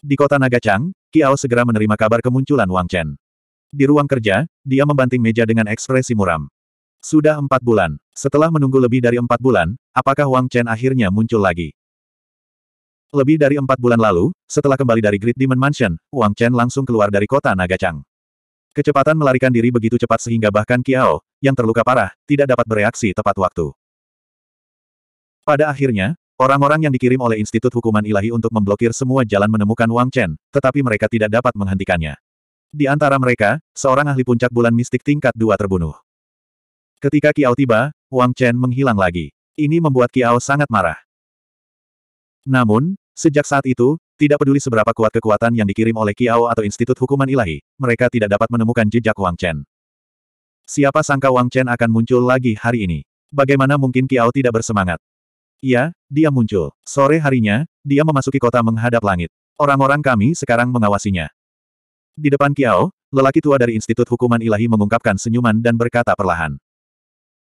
Di kota Naga Chang, Kiao segera menerima kabar kemunculan Wang Chen. Di ruang kerja, dia membanting meja dengan ekspresi muram. Sudah empat bulan. Setelah menunggu lebih dari empat bulan, apakah Wang Chen akhirnya muncul lagi? Lebih dari empat bulan lalu, setelah kembali dari Great Demon Mansion, Wang Chen langsung keluar dari kota Naga Chang. Kecepatan melarikan diri begitu cepat sehingga bahkan Kiao yang terluka parah, tidak dapat bereaksi tepat waktu. Pada akhirnya, Orang-orang yang dikirim oleh Institut Hukuman Ilahi untuk memblokir semua jalan menemukan Wang Chen, tetapi mereka tidak dapat menghentikannya. Di antara mereka, seorang ahli puncak bulan mistik tingkat dua terbunuh. Ketika Kiao tiba, Wang Chen menghilang lagi. Ini membuat Kiao sangat marah. Namun, sejak saat itu, tidak peduli seberapa kuat kekuatan yang dikirim oleh Kiao atau Institut Hukuman Ilahi, mereka tidak dapat menemukan jejak Wang Chen. Siapa sangka Wang Chen akan muncul lagi hari ini? Bagaimana mungkin Kiao tidak bersemangat? Iya, dia muncul. Sore harinya, dia memasuki kota menghadap langit. Orang-orang kami sekarang mengawasinya. Di depan Kiao, lelaki tua dari Institut Hukuman Ilahi mengungkapkan senyuman dan berkata perlahan.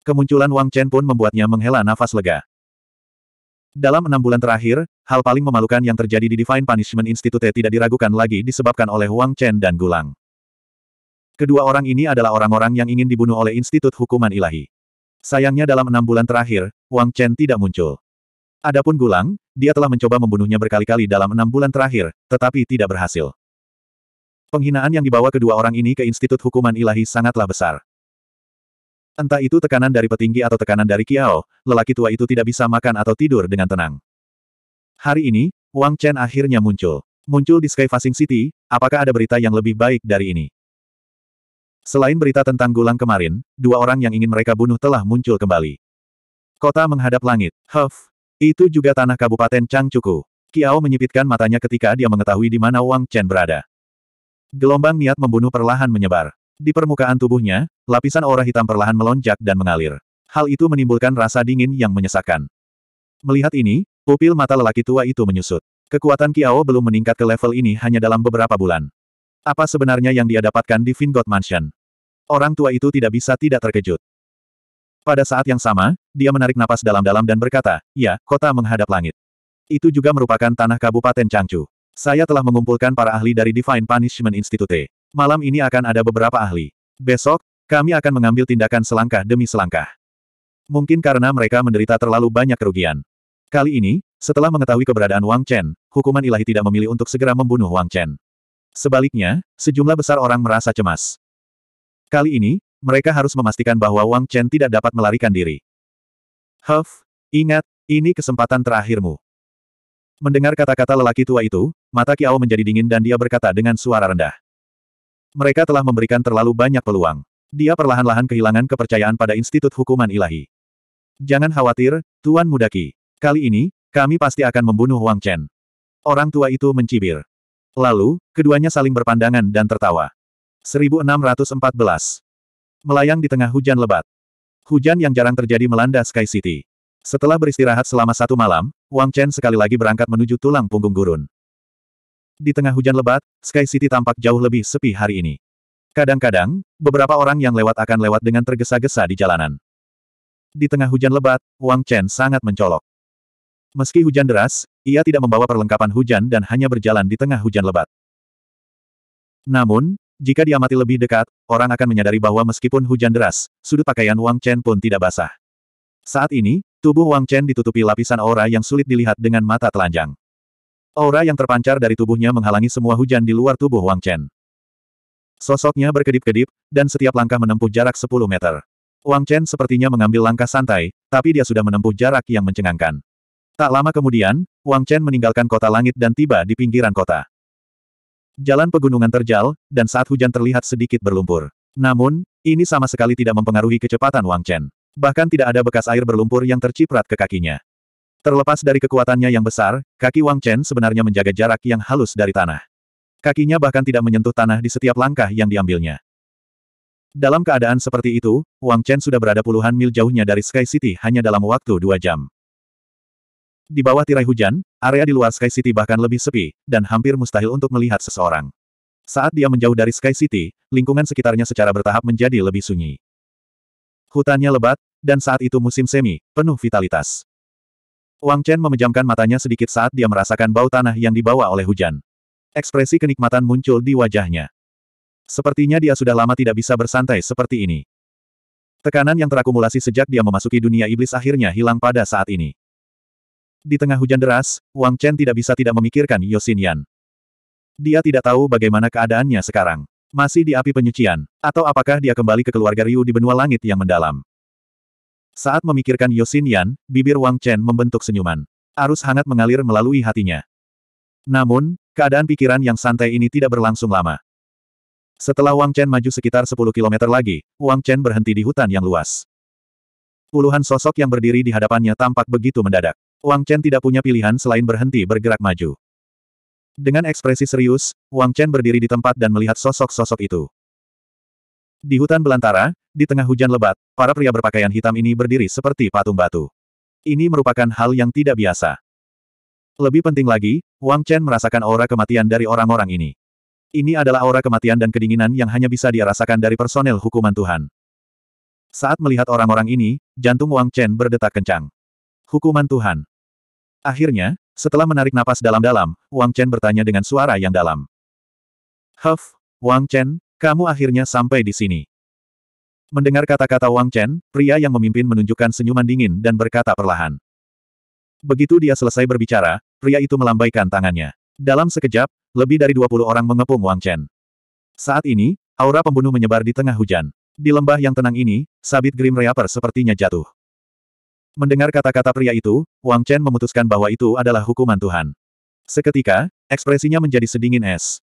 Kemunculan Wang Chen pun membuatnya menghela nafas lega. Dalam enam bulan terakhir, hal paling memalukan yang terjadi di Divine Punishment Institute tidak diragukan lagi disebabkan oleh Wang Chen dan Gulang. Kedua orang ini adalah orang-orang yang ingin dibunuh oleh Institut Hukuman Ilahi. Sayangnya dalam enam bulan terakhir, Wang Chen tidak muncul. Adapun Gulang, dia telah mencoba membunuhnya berkali-kali dalam enam bulan terakhir, tetapi tidak berhasil. Penghinaan yang dibawa kedua orang ini ke Institut Hukuman Ilahi sangatlah besar. Entah itu tekanan dari petinggi atau tekanan dari Kiao, lelaki tua itu tidak bisa makan atau tidur dengan tenang. Hari ini, Wang Chen akhirnya muncul. Muncul di Skyfacing City, apakah ada berita yang lebih baik dari ini? Selain berita tentang Gulang kemarin, dua orang yang ingin mereka bunuh telah muncul kembali. Kota menghadap langit. Huff. Itu juga tanah Kabupaten Changchuku. Kiao menyipitkan matanya ketika dia mengetahui di mana Wang Chen berada. Gelombang niat membunuh perlahan menyebar. Di permukaan tubuhnya, lapisan aura hitam perlahan melonjak dan mengalir. Hal itu menimbulkan rasa dingin yang menyesakkan. Melihat ini, pupil mata lelaki tua itu menyusut. Kekuatan Kiao belum meningkat ke level ini hanya dalam beberapa bulan. Apa sebenarnya yang dia dapatkan di Vingot Mansion? Orang tua itu tidak bisa tidak terkejut. Pada saat yang sama, dia menarik napas dalam-dalam dan berkata, ya, kota menghadap langit. Itu juga merupakan tanah Kabupaten Changchu. Saya telah mengumpulkan para ahli dari Divine Punishment Institute. Malam ini akan ada beberapa ahli. Besok, kami akan mengambil tindakan selangkah demi selangkah. Mungkin karena mereka menderita terlalu banyak kerugian. Kali ini, setelah mengetahui keberadaan Wang Chen, hukuman ilahi tidak memilih untuk segera membunuh Wang Chen. Sebaliknya, sejumlah besar orang merasa cemas. Kali ini, mereka harus memastikan bahwa Wang Chen tidak dapat melarikan diri. Huff, ingat, ini kesempatan terakhirmu. Mendengar kata-kata lelaki tua itu, mata Kiao menjadi dingin dan dia berkata dengan suara rendah. Mereka telah memberikan terlalu banyak peluang. Dia perlahan-lahan kehilangan kepercayaan pada Institut Hukuman Ilahi. Jangan khawatir, Tuan Mudaki. Kali ini, kami pasti akan membunuh Wang Chen. Orang tua itu mencibir. Lalu, keduanya saling berpandangan dan tertawa. 1614. Melayang di tengah hujan lebat. Hujan yang jarang terjadi melanda Sky City. Setelah beristirahat selama satu malam, Wang Chen sekali lagi berangkat menuju tulang punggung gurun. Di tengah hujan lebat, Sky City tampak jauh lebih sepi hari ini. Kadang-kadang, beberapa orang yang lewat akan lewat dengan tergesa-gesa di jalanan. Di tengah hujan lebat, Wang Chen sangat mencolok. Meski hujan deras, ia tidak membawa perlengkapan hujan dan hanya berjalan di tengah hujan lebat. Namun, jika diamati lebih dekat, orang akan menyadari bahwa meskipun hujan deras, sudut pakaian Wang Chen pun tidak basah. Saat ini, tubuh Wang Chen ditutupi lapisan aura yang sulit dilihat dengan mata telanjang. Aura yang terpancar dari tubuhnya menghalangi semua hujan di luar tubuh Wang Chen. Sosoknya berkedip-kedip, dan setiap langkah menempuh jarak 10 meter. Wang Chen sepertinya mengambil langkah santai, tapi dia sudah menempuh jarak yang mencengangkan. Tak lama kemudian, Wang Chen meninggalkan kota langit dan tiba di pinggiran kota. Jalan pegunungan terjal, dan saat hujan terlihat sedikit berlumpur. Namun, ini sama sekali tidak mempengaruhi kecepatan Wang Chen. Bahkan tidak ada bekas air berlumpur yang terciprat ke kakinya. Terlepas dari kekuatannya yang besar, kaki Wang Chen sebenarnya menjaga jarak yang halus dari tanah. Kakinya bahkan tidak menyentuh tanah di setiap langkah yang diambilnya. Dalam keadaan seperti itu, Wang Chen sudah berada puluhan mil jauhnya dari Sky City hanya dalam waktu dua jam. Di bawah tirai hujan, area di luar Sky City bahkan lebih sepi, dan hampir mustahil untuk melihat seseorang. Saat dia menjauh dari Sky City, lingkungan sekitarnya secara bertahap menjadi lebih sunyi. Hutannya lebat, dan saat itu musim semi, penuh vitalitas. Wang Chen memejamkan matanya sedikit saat dia merasakan bau tanah yang dibawa oleh hujan. Ekspresi kenikmatan muncul di wajahnya. Sepertinya dia sudah lama tidak bisa bersantai seperti ini. Tekanan yang terakumulasi sejak dia memasuki dunia iblis akhirnya hilang pada saat ini. Di tengah hujan deras, Wang Chen tidak bisa tidak memikirkan Yosin Yan. Dia tidak tahu bagaimana keadaannya sekarang. Masih di api penyucian, atau apakah dia kembali ke keluarga Ryu di benua langit yang mendalam. Saat memikirkan Yosin Yan, bibir Wang Chen membentuk senyuman. Arus hangat mengalir melalui hatinya. Namun, keadaan pikiran yang santai ini tidak berlangsung lama. Setelah Wang Chen maju sekitar 10 km lagi, Wang Chen berhenti di hutan yang luas. Puluhan sosok yang berdiri di hadapannya tampak begitu mendadak. Wang Chen tidak punya pilihan selain berhenti bergerak maju. Dengan ekspresi serius, Wang Chen berdiri di tempat dan melihat sosok-sosok itu. Di hutan belantara, di tengah hujan lebat, para pria berpakaian hitam ini berdiri seperti patung batu. Ini merupakan hal yang tidak biasa. Lebih penting lagi, Wang Chen merasakan aura kematian dari orang-orang ini. Ini adalah aura kematian dan kedinginan yang hanya bisa dia rasakan dari personel hukuman Tuhan. Saat melihat orang-orang ini, jantung Wang Chen berdetak kencang. Hukuman Tuhan. Akhirnya, setelah menarik napas dalam-dalam, Wang Chen bertanya dengan suara yang dalam. Huff, Wang Chen, kamu akhirnya sampai di sini. Mendengar kata-kata Wang Chen, pria yang memimpin menunjukkan senyuman dingin dan berkata perlahan. Begitu dia selesai berbicara, pria itu melambaikan tangannya. Dalam sekejap, lebih dari 20 orang mengepung Wang Chen. Saat ini, aura pembunuh menyebar di tengah hujan. Di lembah yang tenang ini, sabit Grim Reaper sepertinya jatuh. Mendengar kata-kata pria itu, Wang Chen memutuskan bahwa itu adalah hukuman Tuhan. Seketika, ekspresinya menjadi sedingin es.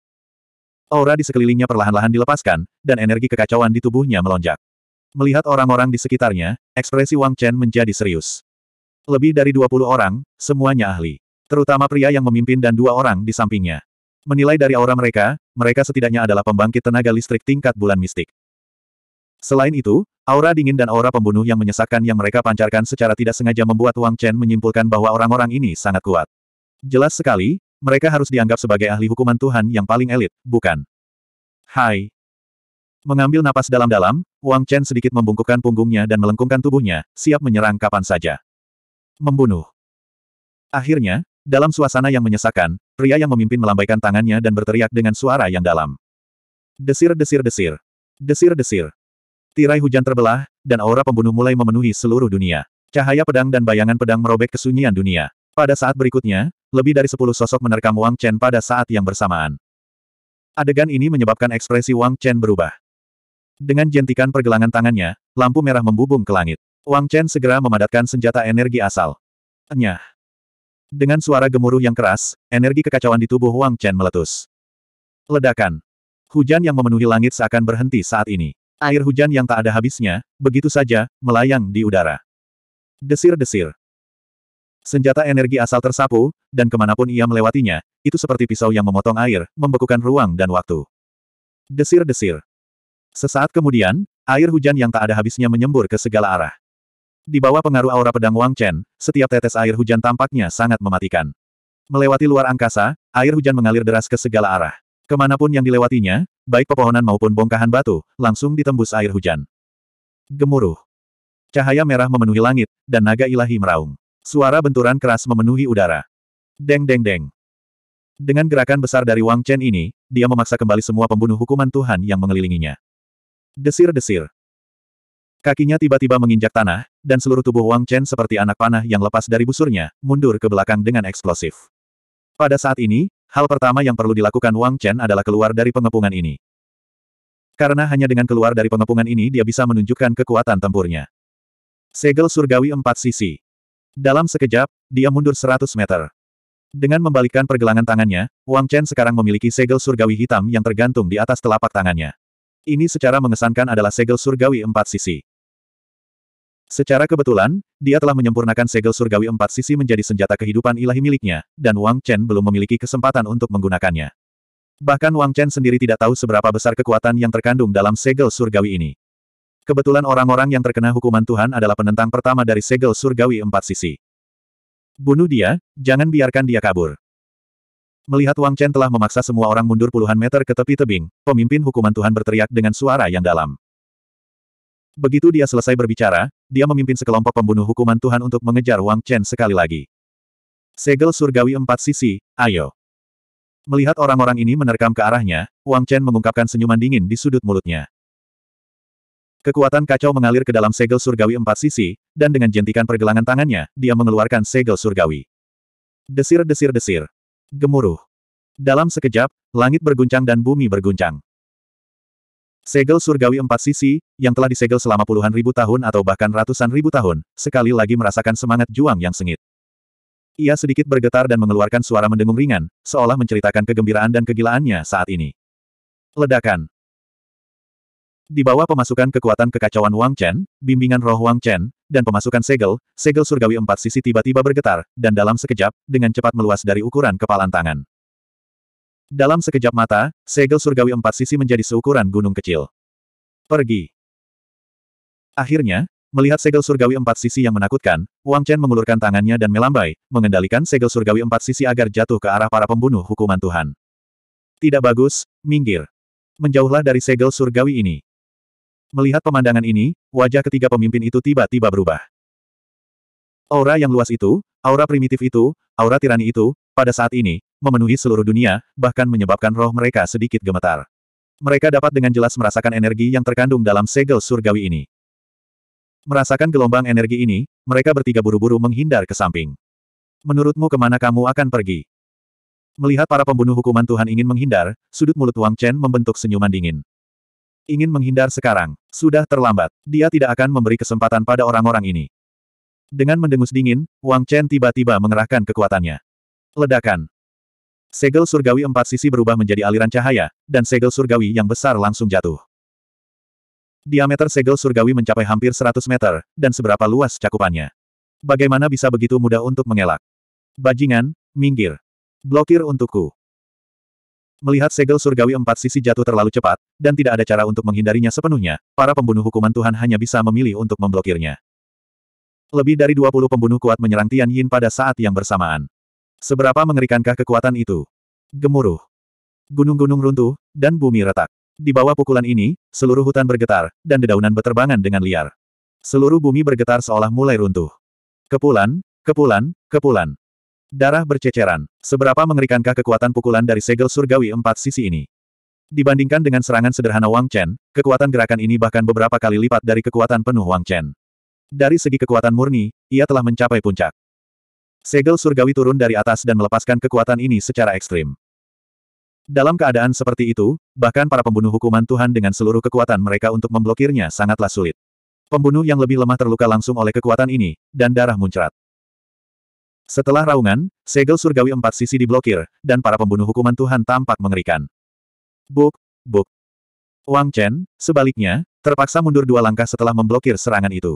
Aura di sekelilingnya perlahan-lahan dilepaskan, dan energi kekacauan di tubuhnya melonjak. Melihat orang-orang di sekitarnya, ekspresi Wang Chen menjadi serius. Lebih dari 20 orang, semuanya ahli. Terutama pria yang memimpin dan dua orang di sampingnya. Menilai dari aura mereka, mereka setidaknya adalah pembangkit tenaga listrik tingkat bulan mistik. Selain itu, aura dingin dan aura pembunuh yang menyesakkan yang mereka pancarkan secara tidak sengaja membuat Wang Chen menyimpulkan bahwa orang-orang ini sangat kuat. Jelas sekali, mereka harus dianggap sebagai ahli hukuman Tuhan yang paling elit, bukan? Hai. Mengambil napas dalam-dalam, Wang Chen sedikit membungkukkan punggungnya dan melengkungkan tubuhnya, siap menyerang kapan saja. Membunuh. Akhirnya, dalam suasana yang menyesakkan, pria yang memimpin melambaikan tangannya dan berteriak dengan suara yang dalam. Desir-desir-desir. Desir-desir. Tirai hujan terbelah, dan aura pembunuh mulai memenuhi seluruh dunia. Cahaya pedang dan bayangan pedang merobek kesunyian dunia. Pada saat berikutnya, lebih dari sepuluh sosok menerkam Wang Chen pada saat yang bersamaan. Adegan ini menyebabkan ekspresi Wang Chen berubah. Dengan jentikan pergelangan tangannya, lampu merah membubung ke langit. Wang Chen segera memadatkan senjata energi asal. Enyah. Dengan suara gemuruh yang keras, energi kekacauan di tubuh Wang Chen meletus. Ledakan. Hujan yang memenuhi langit seakan berhenti saat ini. Air hujan yang tak ada habisnya, begitu saja, melayang di udara. Desir-desir. Senjata energi asal tersapu, dan kemanapun ia melewatinya, itu seperti pisau yang memotong air, membekukan ruang dan waktu. Desir-desir. Sesaat kemudian, air hujan yang tak ada habisnya menyembur ke segala arah. Di bawah pengaruh aura pedang Wang Chen, setiap tetes air hujan tampaknya sangat mematikan. Melewati luar angkasa, air hujan mengalir deras ke segala arah. Kemanapun yang dilewatinya, baik pepohonan maupun bongkahan batu, langsung ditembus air hujan. Gemuruh. Cahaya merah memenuhi langit, dan naga ilahi meraung. Suara benturan keras memenuhi udara. Deng deng deng. Dengan gerakan besar dari Wang Chen ini, dia memaksa kembali semua pembunuh hukuman Tuhan yang mengelilinginya. Desir-desir. Kakinya tiba-tiba menginjak tanah, dan seluruh tubuh Wang Chen seperti anak panah yang lepas dari busurnya, mundur ke belakang dengan eksplosif. Pada saat ini, Hal pertama yang perlu dilakukan Wang Chen adalah keluar dari pengepungan ini. Karena hanya dengan keluar dari pengepungan ini dia bisa menunjukkan kekuatan tempurnya. Segel surgawi empat sisi. Dalam sekejap, dia mundur 100 meter. Dengan membalikkan pergelangan tangannya, Wang Chen sekarang memiliki segel surgawi hitam yang tergantung di atas telapak tangannya. Ini secara mengesankan adalah segel surgawi empat sisi. Secara kebetulan, dia telah menyempurnakan segel surgawi empat sisi menjadi senjata kehidupan ilahi miliknya, dan Wang Chen belum memiliki kesempatan untuk menggunakannya. Bahkan Wang Chen sendiri tidak tahu seberapa besar kekuatan yang terkandung dalam segel surgawi ini. Kebetulan orang-orang yang terkena hukuman Tuhan adalah penentang pertama dari segel surgawi empat sisi. Bunuh dia, jangan biarkan dia kabur. Melihat Wang Chen telah memaksa semua orang mundur puluhan meter ke tepi tebing, pemimpin hukuman Tuhan berteriak dengan suara yang dalam. Begitu dia selesai berbicara, dia memimpin sekelompok pembunuh hukuman Tuhan untuk mengejar Wang Chen sekali lagi. Segel surgawi empat sisi, ayo. Melihat orang-orang ini menerkam ke arahnya, Wang Chen mengungkapkan senyuman dingin di sudut mulutnya. Kekuatan kacau mengalir ke dalam segel surgawi empat sisi, dan dengan jentikan pergelangan tangannya, dia mengeluarkan segel surgawi. Desir-desir-desir. Gemuruh. Dalam sekejap, langit berguncang dan bumi berguncang. Segel surgawi empat sisi, yang telah disegel selama puluhan ribu tahun atau bahkan ratusan ribu tahun, sekali lagi merasakan semangat juang yang sengit. Ia sedikit bergetar dan mengeluarkan suara mendengung ringan, seolah menceritakan kegembiraan dan kegilaannya saat ini. Ledakan. Di bawah pemasukan kekuatan kekacauan Wang Chen, bimbingan roh Wang Chen, dan pemasukan segel, segel surgawi empat sisi tiba-tiba bergetar, dan dalam sekejap, dengan cepat meluas dari ukuran kepalan tangan. Dalam sekejap mata, segel surgawi empat sisi menjadi seukuran gunung kecil. Pergi. Akhirnya, melihat segel surgawi empat sisi yang menakutkan, Wang Chen mengulurkan tangannya dan melambai, mengendalikan segel surgawi empat sisi agar jatuh ke arah para pembunuh hukuman Tuhan. Tidak bagus, minggir. Menjauhlah dari segel surgawi ini. Melihat pemandangan ini, wajah ketiga pemimpin itu tiba-tiba berubah. Aura yang luas itu, aura primitif itu, aura tirani itu, pada saat ini, memenuhi seluruh dunia, bahkan menyebabkan roh mereka sedikit gemetar. Mereka dapat dengan jelas merasakan energi yang terkandung dalam segel surgawi ini. Merasakan gelombang energi ini, mereka bertiga buru-buru menghindar ke samping. Menurutmu kemana kamu akan pergi? Melihat para pembunuh hukuman Tuhan ingin menghindar, sudut mulut Wang Chen membentuk senyuman dingin. Ingin menghindar sekarang, sudah terlambat. Dia tidak akan memberi kesempatan pada orang-orang ini. Dengan mendengus dingin, Wang Chen tiba-tiba mengerahkan kekuatannya. Ledakan. Segel surgawi empat sisi berubah menjadi aliran cahaya, dan segel surgawi yang besar langsung jatuh. Diameter segel surgawi mencapai hampir 100 meter, dan seberapa luas cakupannya. Bagaimana bisa begitu mudah untuk mengelak? Bajingan, minggir. Blokir untukku. Melihat segel surgawi empat sisi jatuh terlalu cepat, dan tidak ada cara untuk menghindarinya sepenuhnya, para pembunuh hukuman Tuhan hanya bisa memilih untuk memblokirnya. Lebih dari 20 pembunuh kuat menyerang Tian Yin pada saat yang bersamaan. Seberapa mengerikankah kekuatan itu? Gemuruh. Gunung-gunung runtuh, dan bumi retak. Di bawah pukulan ini, seluruh hutan bergetar, dan dedaunan berterbangan dengan liar. Seluruh bumi bergetar seolah mulai runtuh. Kepulan, kepulan, kepulan. Darah berceceran. Seberapa mengerikankah kekuatan pukulan dari segel surgawi empat sisi ini? Dibandingkan dengan serangan sederhana Wang Chen, kekuatan gerakan ini bahkan beberapa kali lipat dari kekuatan penuh Wang Chen. Dari segi kekuatan murni, ia telah mencapai puncak. Segel surgawi turun dari atas dan melepaskan kekuatan ini secara ekstrim. Dalam keadaan seperti itu, bahkan para pembunuh hukuman Tuhan dengan seluruh kekuatan mereka untuk memblokirnya sangatlah sulit. Pembunuh yang lebih lemah terluka langsung oleh kekuatan ini, dan darah muncrat. Setelah raungan, segel surgawi empat sisi diblokir, dan para pembunuh hukuman Tuhan tampak mengerikan. Buk, buk. Wang Chen, sebaliknya, terpaksa mundur dua langkah setelah memblokir serangan itu.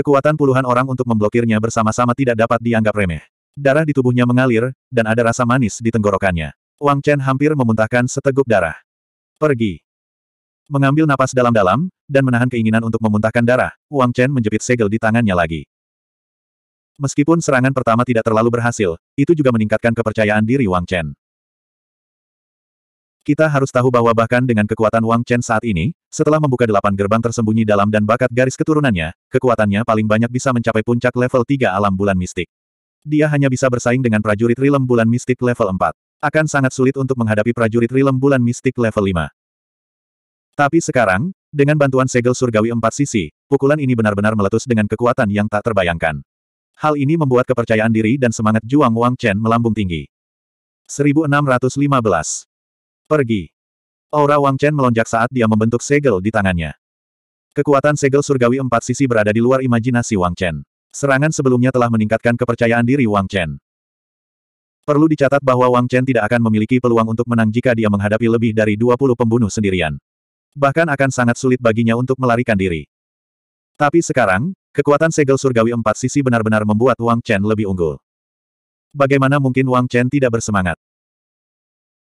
Kekuatan puluhan orang untuk memblokirnya bersama-sama tidak dapat dianggap remeh. Darah di tubuhnya mengalir, dan ada rasa manis di tenggorokannya. Wang Chen hampir memuntahkan seteguk darah. Pergi. Mengambil napas dalam-dalam, dan menahan keinginan untuk memuntahkan darah, Wang Chen menjepit segel di tangannya lagi. Meskipun serangan pertama tidak terlalu berhasil, itu juga meningkatkan kepercayaan diri Wang Chen. Kita harus tahu bahwa bahkan dengan kekuatan Wang Chen saat ini, setelah membuka delapan gerbang tersembunyi dalam dan bakat garis keturunannya, kekuatannya paling banyak bisa mencapai puncak level 3 alam bulan mistik. Dia hanya bisa bersaing dengan prajurit rilem bulan mistik level 4. Akan sangat sulit untuk menghadapi prajurit rilem bulan mistik level 5. Tapi sekarang, dengan bantuan segel surgawi empat sisi, pukulan ini benar-benar meletus dengan kekuatan yang tak terbayangkan. Hal ini membuat kepercayaan diri dan semangat Juang Wang Chen melambung tinggi. 1615 Pergi. Aura oh, Wang Chen melonjak saat dia membentuk segel di tangannya. Kekuatan segel surgawi empat sisi berada di luar imajinasi Wang Chen. Serangan sebelumnya telah meningkatkan kepercayaan diri Wang Chen. Perlu dicatat bahwa Wang Chen tidak akan memiliki peluang untuk menang jika dia menghadapi lebih dari 20 pembunuh sendirian. Bahkan akan sangat sulit baginya untuk melarikan diri. Tapi sekarang, kekuatan segel surgawi empat sisi benar-benar membuat Wang Chen lebih unggul. Bagaimana mungkin Wang Chen tidak bersemangat?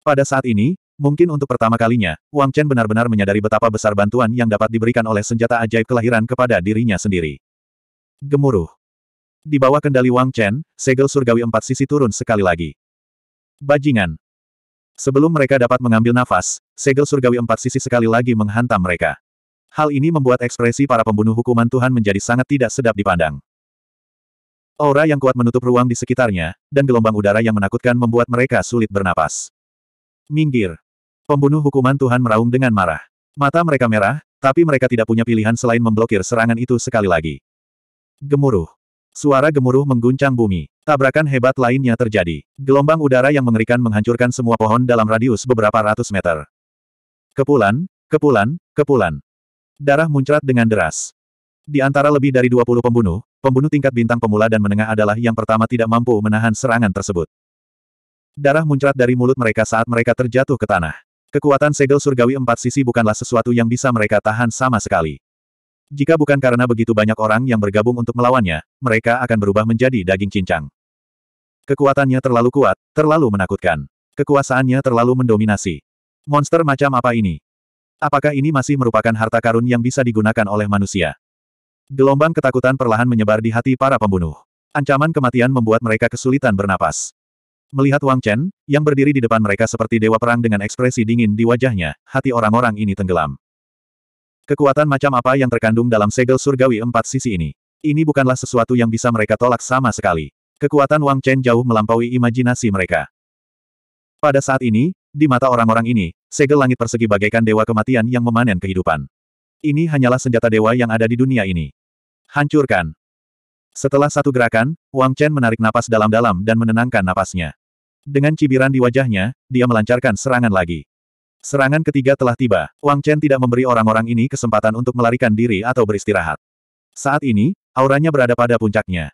Pada saat ini, mungkin untuk pertama kalinya, Wang Chen benar-benar menyadari betapa besar bantuan yang dapat diberikan oleh senjata ajaib kelahiran kepada dirinya sendiri. Gemuruh. Di bawah kendali Wang Chen, segel surgawi empat sisi turun sekali lagi. Bajingan. Sebelum mereka dapat mengambil nafas, segel surgawi empat sisi sekali lagi menghantam mereka. Hal ini membuat ekspresi para pembunuh hukuman Tuhan menjadi sangat tidak sedap dipandang. Aura yang kuat menutup ruang di sekitarnya, dan gelombang udara yang menakutkan membuat mereka sulit bernapas. Minggir. Pembunuh hukuman Tuhan meraung dengan marah. Mata mereka merah, tapi mereka tidak punya pilihan selain memblokir serangan itu sekali lagi. Gemuruh. Suara gemuruh mengguncang bumi. Tabrakan hebat lainnya terjadi. Gelombang udara yang mengerikan menghancurkan semua pohon dalam radius beberapa ratus meter. Kepulan, kepulan, kepulan. Darah muncrat dengan deras. Di antara lebih dari 20 pembunuh, pembunuh tingkat bintang pemula dan menengah adalah yang pertama tidak mampu menahan serangan tersebut. Darah muncrat dari mulut mereka saat mereka terjatuh ke tanah. Kekuatan segel surgawi empat sisi bukanlah sesuatu yang bisa mereka tahan sama sekali. Jika bukan karena begitu banyak orang yang bergabung untuk melawannya, mereka akan berubah menjadi daging cincang. Kekuatannya terlalu kuat, terlalu menakutkan. Kekuasaannya terlalu mendominasi. Monster macam apa ini? Apakah ini masih merupakan harta karun yang bisa digunakan oleh manusia? Gelombang ketakutan perlahan menyebar di hati para pembunuh. Ancaman kematian membuat mereka kesulitan bernapas. Melihat Wang Chen, yang berdiri di depan mereka seperti dewa perang dengan ekspresi dingin di wajahnya, hati orang-orang ini tenggelam. Kekuatan macam apa yang terkandung dalam segel surgawi empat sisi ini? Ini bukanlah sesuatu yang bisa mereka tolak sama sekali. Kekuatan Wang Chen jauh melampaui imajinasi mereka. Pada saat ini, di mata orang-orang ini, segel langit persegi bagaikan dewa kematian yang memanen kehidupan. Ini hanyalah senjata dewa yang ada di dunia ini. Hancurkan. Setelah satu gerakan, Wang Chen menarik napas dalam-dalam dan menenangkan napasnya. Dengan cibiran di wajahnya, dia melancarkan serangan lagi. Serangan ketiga telah tiba, Wang Chen tidak memberi orang-orang ini kesempatan untuk melarikan diri atau beristirahat. Saat ini, auranya berada pada puncaknya.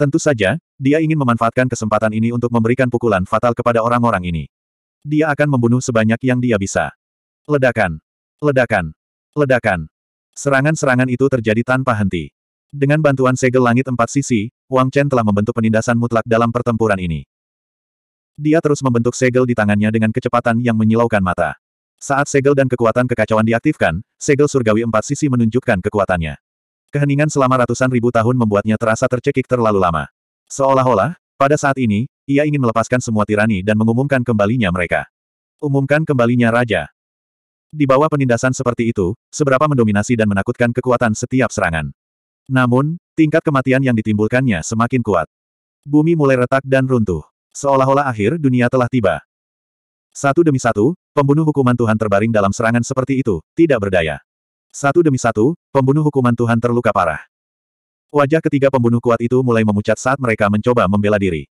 Tentu saja, dia ingin memanfaatkan kesempatan ini untuk memberikan pukulan fatal kepada orang-orang ini. Dia akan membunuh sebanyak yang dia bisa. Ledakan! Ledakan! Ledakan! Serangan-serangan itu terjadi tanpa henti. Dengan bantuan segel langit empat sisi, Wang Chen telah membentuk penindasan mutlak dalam pertempuran ini. Dia terus membentuk segel di tangannya dengan kecepatan yang menyilaukan mata. Saat segel dan kekuatan kekacauan diaktifkan, segel surgawi empat sisi menunjukkan kekuatannya. Keheningan selama ratusan ribu tahun membuatnya terasa tercekik terlalu lama. Seolah-olah, pada saat ini, ia ingin melepaskan semua tirani dan mengumumkan kembalinya mereka. Umumkan kembalinya Raja. Di bawah penindasan seperti itu, seberapa mendominasi dan menakutkan kekuatan setiap serangan. Namun, tingkat kematian yang ditimbulkannya semakin kuat. Bumi mulai retak dan runtuh. Seolah-olah akhir dunia telah tiba. Satu demi satu, pembunuh hukuman Tuhan terbaring dalam serangan seperti itu, tidak berdaya. Satu demi satu, pembunuh hukuman Tuhan terluka parah. Wajah ketiga pembunuh kuat itu mulai memucat saat mereka mencoba membela diri.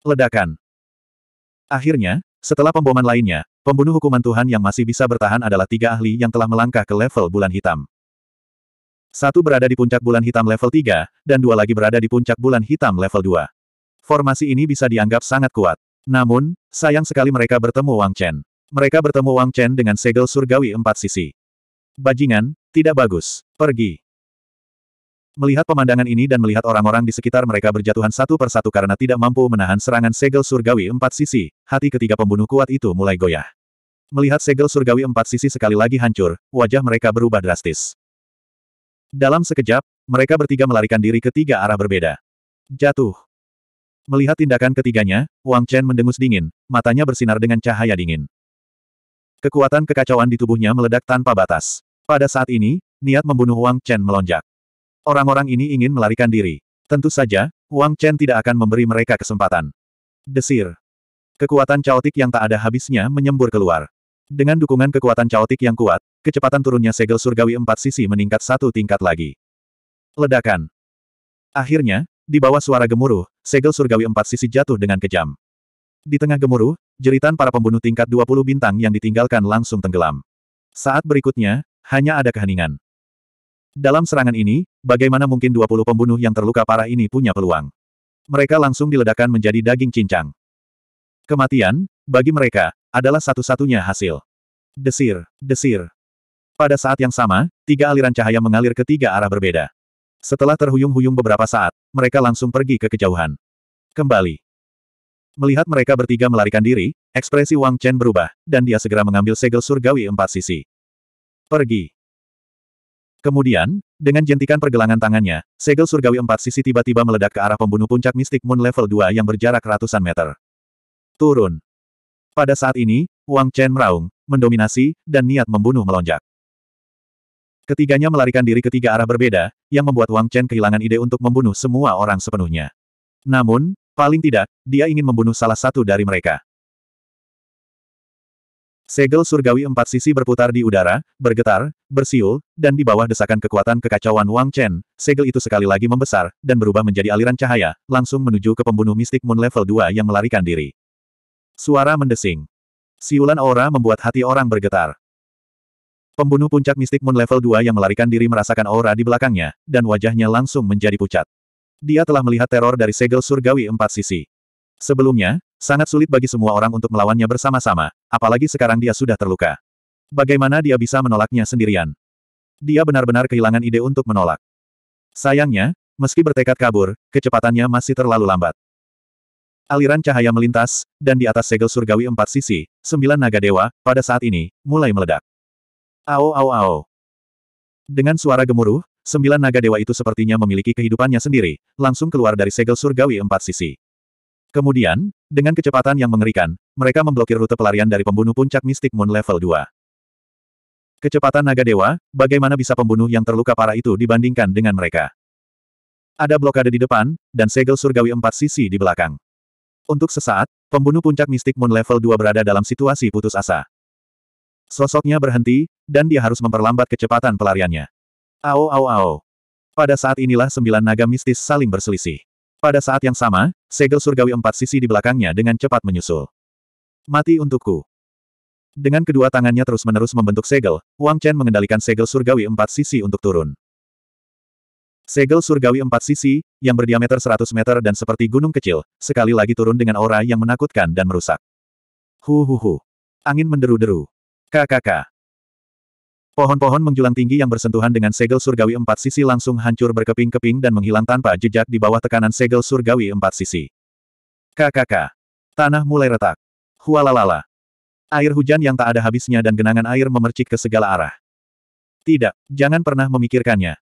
Ledakan. Akhirnya, setelah pemboman lainnya, pembunuh hukuman Tuhan yang masih bisa bertahan adalah tiga ahli yang telah melangkah ke level bulan hitam. Satu berada di puncak bulan hitam level 3, dan dua lagi berada di puncak bulan hitam level 2 formasi ini bisa dianggap sangat kuat. Namun, sayang sekali mereka bertemu Wang Chen. Mereka bertemu Wang Chen dengan segel surgawi empat sisi. Bajingan, tidak bagus. Pergi. Melihat pemandangan ini dan melihat orang-orang di sekitar mereka berjatuhan satu persatu karena tidak mampu menahan serangan segel surgawi empat sisi, hati ketiga pembunuh kuat itu mulai goyah. Melihat segel surgawi empat sisi sekali lagi hancur, wajah mereka berubah drastis. Dalam sekejap, mereka bertiga melarikan diri ke tiga arah berbeda. Jatuh. Melihat tindakan ketiganya, Wang Chen mendengus dingin, matanya bersinar dengan cahaya dingin. Kekuatan kekacauan di tubuhnya meledak tanpa batas. Pada saat ini, niat membunuh Wang Chen melonjak. Orang-orang ini ingin melarikan diri. Tentu saja, Wang Chen tidak akan memberi mereka kesempatan. Desir. Kekuatan caotik yang tak ada habisnya menyembur keluar. Dengan dukungan kekuatan caotik yang kuat, kecepatan turunnya segel surgawi empat sisi meningkat satu tingkat lagi. Ledakan. Akhirnya, di bawah suara gemuruh, segel surgawi empat sisi jatuh dengan kejam. Di tengah gemuruh, jeritan para pembunuh tingkat 20 bintang yang ditinggalkan langsung tenggelam. Saat berikutnya, hanya ada keheningan. Dalam serangan ini, bagaimana mungkin 20 pembunuh yang terluka parah ini punya peluang? Mereka langsung diledakkan menjadi daging cincang. Kematian, bagi mereka, adalah satu-satunya hasil. Desir, desir. Pada saat yang sama, tiga aliran cahaya mengalir ke tiga arah berbeda. Setelah terhuyung-huyung beberapa saat, mereka langsung pergi ke kejauhan. Kembali. Melihat mereka bertiga melarikan diri, ekspresi Wang Chen berubah, dan dia segera mengambil segel surgawi empat sisi. Pergi. Kemudian, dengan jentikan pergelangan tangannya, segel surgawi empat sisi tiba-tiba meledak ke arah pembunuh puncak mistik Moon level 2 yang berjarak ratusan meter. Turun. Pada saat ini, Wang Chen meraung, mendominasi, dan niat membunuh melonjak. Ketiganya melarikan diri ke tiga arah berbeda, yang membuat Wang Chen kehilangan ide untuk membunuh semua orang sepenuhnya. Namun, paling tidak, dia ingin membunuh salah satu dari mereka. Segel surgawi empat sisi berputar di udara, bergetar, bersiul, dan di bawah desakan kekuatan kekacauan Wang Chen, segel itu sekali lagi membesar, dan berubah menjadi aliran cahaya, langsung menuju ke pembunuh mistik Moon level 2 yang melarikan diri. Suara mendesing. Siulan aura membuat hati orang bergetar. Pembunuh puncak mistik Moon level 2 yang melarikan diri merasakan aura di belakangnya, dan wajahnya langsung menjadi pucat. Dia telah melihat teror dari segel surgawi empat sisi. Sebelumnya, sangat sulit bagi semua orang untuk melawannya bersama-sama, apalagi sekarang dia sudah terluka. Bagaimana dia bisa menolaknya sendirian? Dia benar-benar kehilangan ide untuk menolak. Sayangnya, meski bertekad kabur, kecepatannya masih terlalu lambat. Aliran cahaya melintas, dan di atas segel surgawi empat sisi, sembilan naga dewa, pada saat ini, mulai meledak. Ao ao ao. Dengan suara gemuruh, sembilan naga dewa itu sepertinya memiliki kehidupannya sendiri, langsung keluar dari segel surgawi empat sisi. Kemudian, dengan kecepatan yang mengerikan, mereka memblokir rute pelarian dari pembunuh puncak mistik Moon level 2. Kecepatan naga dewa, bagaimana bisa pembunuh yang terluka parah itu dibandingkan dengan mereka? Ada blokade di depan, dan segel surgawi empat sisi di belakang. Untuk sesaat, pembunuh puncak mistik Moon level 2 berada dalam situasi putus asa. Sosoknya berhenti, dan dia harus memperlambat kecepatan pelariannya. Ao ao ao. Pada saat inilah sembilan naga mistis saling berselisih. Pada saat yang sama, segel surgawi empat sisi di belakangnya dengan cepat menyusul. Mati untukku. Dengan kedua tangannya terus-menerus membentuk segel, Wang Chen mengendalikan segel surgawi empat sisi untuk turun. Segel surgawi empat sisi, yang berdiameter 100 meter dan seperti gunung kecil, sekali lagi turun dengan aura yang menakutkan dan merusak. Hu hu hu. Angin menderu-deru. KKK. Pohon-pohon menjulang tinggi yang bersentuhan dengan segel surgawi empat sisi langsung hancur berkeping-keping dan menghilang tanpa jejak di bawah tekanan segel surgawi empat sisi. KKK. Tanah mulai retak. Hualalala. Air hujan yang tak ada habisnya dan genangan air memercik ke segala arah. Tidak, jangan pernah memikirkannya.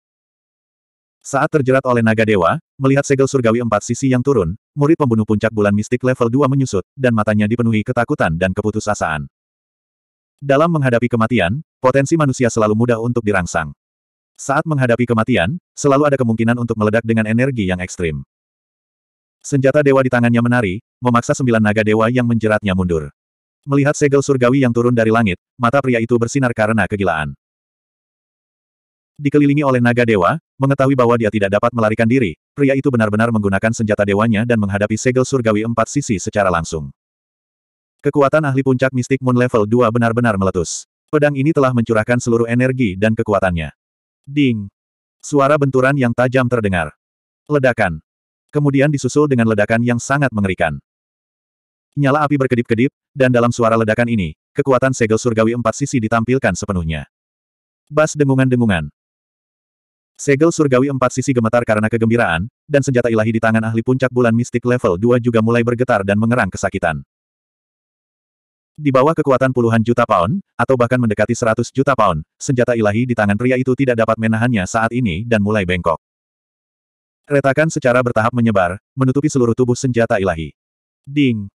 Saat terjerat oleh naga dewa, melihat segel surgawi empat sisi yang turun, murid pembunuh puncak bulan mistik level 2 menyusut, dan matanya dipenuhi ketakutan dan keputusasaan. Dalam menghadapi kematian, potensi manusia selalu mudah untuk dirangsang. Saat menghadapi kematian, selalu ada kemungkinan untuk meledak dengan energi yang ekstrim. Senjata dewa di tangannya menari, memaksa sembilan naga dewa yang menjeratnya mundur. Melihat segel surgawi yang turun dari langit, mata pria itu bersinar karena kegilaan. Dikelilingi oleh naga dewa, mengetahui bahwa dia tidak dapat melarikan diri, pria itu benar-benar menggunakan senjata dewanya dan menghadapi segel surgawi empat sisi secara langsung. Kekuatan ahli puncak mistik Moon level 2 benar-benar meletus. Pedang ini telah mencurahkan seluruh energi dan kekuatannya. Ding! Suara benturan yang tajam terdengar. Ledakan. Kemudian disusul dengan ledakan yang sangat mengerikan. Nyala api berkedip-kedip, dan dalam suara ledakan ini, kekuatan segel surgawi empat sisi ditampilkan sepenuhnya. Bas dengungan-dengungan. Segel surgawi empat sisi gemetar karena kegembiraan, dan senjata ilahi di tangan ahli puncak bulan mistik level 2 juga mulai bergetar dan mengerang kesakitan. Di bawah kekuatan puluhan juta pound, atau bahkan mendekati seratus juta pound, senjata ilahi di tangan pria itu tidak dapat menahannya saat ini dan mulai bengkok. Retakan secara bertahap menyebar, menutupi seluruh tubuh senjata ilahi. Ding!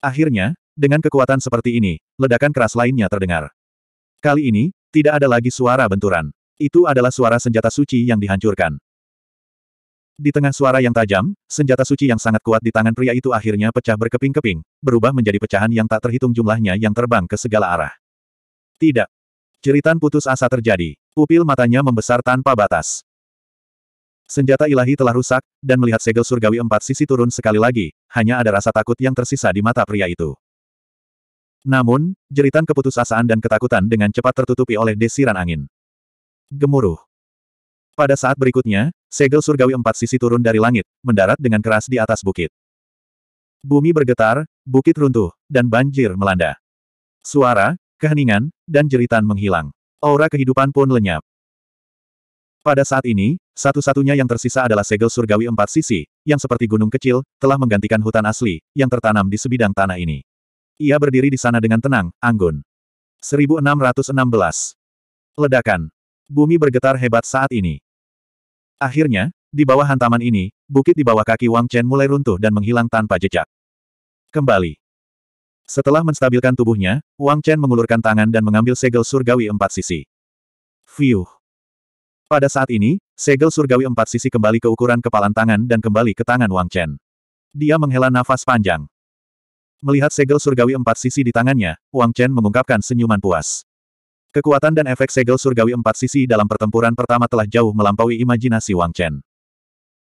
Akhirnya, dengan kekuatan seperti ini, ledakan keras lainnya terdengar. Kali ini, tidak ada lagi suara benturan. Itu adalah suara senjata suci yang dihancurkan. Di tengah suara yang tajam, senjata suci yang sangat kuat di tangan pria itu akhirnya pecah berkeping-keping, berubah menjadi pecahan yang tak terhitung jumlahnya yang terbang ke segala arah. Tidak. Jeritan putus asa terjadi. Pupil matanya membesar tanpa batas. Senjata ilahi telah rusak, dan melihat segel surgawi empat sisi turun sekali lagi, hanya ada rasa takut yang tersisa di mata pria itu. Namun, jeritan keputusasaan dan ketakutan dengan cepat tertutupi oleh desiran angin. Gemuruh. Pada saat berikutnya, segel surgawi empat sisi turun dari langit, mendarat dengan keras di atas bukit. Bumi bergetar, bukit runtuh, dan banjir melanda. Suara, keheningan, dan jeritan menghilang. Aura kehidupan pun lenyap. Pada saat ini, satu-satunya yang tersisa adalah segel surgawi empat sisi, yang seperti gunung kecil, telah menggantikan hutan asli, yang tertanam di sebidang tanah ini. Ia berdiri di sana dengan tenang, anggun. 1616. Ledakan. Bumi bergetar hebat saat ini. Akhirnya, di bawah hantaman ini, bukit di bawah kaki Wang Chen mulai runtuh dan menghilang tanpa jejak. Kembali. Setelah menstabilkan tubuhnya, Wang Chen mengulurkan tangan dan mengambil segel surgawi empat sisi. Fiuh. Pada saat ini, segel surgawi empat sisi kembali ke ukuran kepalan tangan dan kembali ke tangan Wang Chen. Dia menghela nafas panjang. Melihat segel surgawi empat sisi di tangannya, Wang Chen mengungkapkan senyuman puas. Kekuatan dan efek segel surgawi empat sisi dalam pertempuran pertama telah jauh melampaui imajinasi Wang Chen.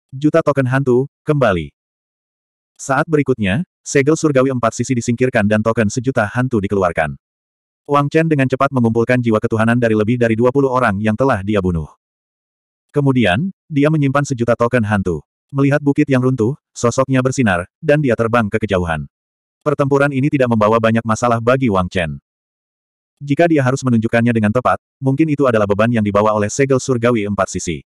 Juta token hantu, kembali. Saat berikutnya, segel surgawi empat sisi disingkirkan dan token sejuta hantu dikeluarkan. Wang Chen dengan cepat mengumpulkan jiwa ketuhanan dari lebih dari 20 orang yang telah dia bunuh. Kemudian, dia menyimpan sejuta token hantu. Melihat bukit yang runtuh, sosoknya bersinar, dan dia terbang ke kejauhan. Pertempuran ini tidak membawa banyak masalah bagi Wang Chen. Jika dia harus menunjukkannya dengan tepat, mungkin itu adalah beban yang dibawa oleh segel surgawi empat sisi.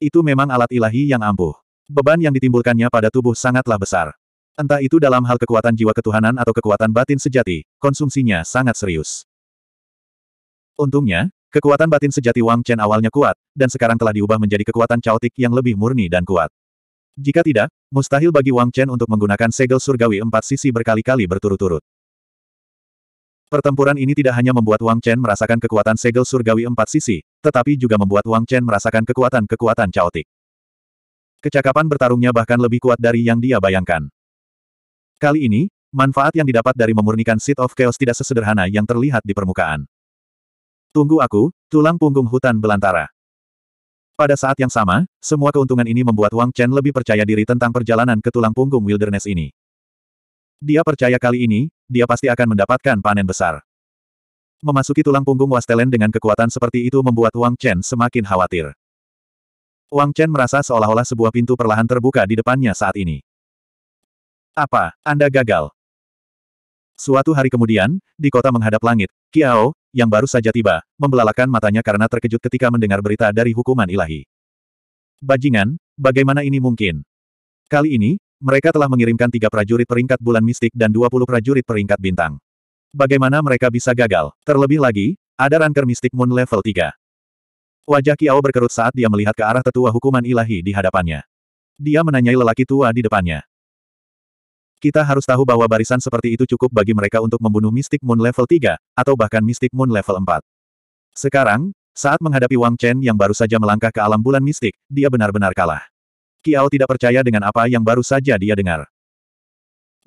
Itu memang alat ilahi yang ampuh. Beban yang ditimbulkannya pada tubuh sangatlah besar. Entah itu dalam hal kekuatan jiwa ketuhanan atau kekuatan batin sejati, konsumsinya sangat serius. Untungnya, kekuatan batin sejati Wang Chen awalnya kuat, dan sekarang telah diubah menjadi kekuatan caotik yang lebih murni dan kuat. Jika tidak, mustahil bagi Wang Chen untuk menggunakan segel surgawi empat sisi berkali-kali berturut-turut. Pertempuran ini tidak hanya membuat Wang Chen merasakan kekuatan segel surgawi empat sisi, tetapi juga membuat Wang Chen merasakan kekuatan-kekuatan caotik. Kecakapan bertarungnya bahkan lebih kuat dari yang dia bayangkan. Kali ini, manfaat yang didapat dari memurnikan Seed of Chaos tidak sesederhana yang terlihat di permukaan. Tunggu aku, tulang punggung hutan belantara. Pada saat yang sama, semua keuntungan ini membuat Wang Chen lebih percaya diri tentang perjalanan ke tulang punggung wilderness ini. Dia percaya kali ini, dia pasti akan mendapatkan panen besar. Memasuki tulang punggung Wastelen dengan kekuatan seperti itu membuat Wang Chen semakin khawatir. Wang Chen merasa seolah-olah sebuah pintu perlahan terbuka di depannya saat ini. Apa, Anda gagal? Suatu hari kemudian, di kota menghadap langit, Kiao, yang baru saja tiba, membelalakan matanya karena terkejut ketika mendengar berita dari hukuman ilahi. Bajingan, bagaimana ini mungkin? Kali ini, mereka telah mengirimkan tiga prajurit peringkat bulan mistik dan 20 prajurit peringkat bintang. Bagaimana mereka bisa gagal? Terlebih lagi, ada ranker mistik Moon level 3. Wajah Kiao berkerut saat dia melihat ke arah tetua hukuman ilahi di hadapannya. Dia menanyai lelaki tua di depannya. Kita harus tahu bahwa barisan seperti itu cukup bagi mereka untuk membunuh mistik Moon level 3, atau bahkan mistik Moon level 4. Sekarang, saat menghadapi Wang Chen yang baru saja melangkah ke alam bulan mistik, dia benar-benar kalah. Qiao tidak percaya dengan apa yang baru saja dia dengar.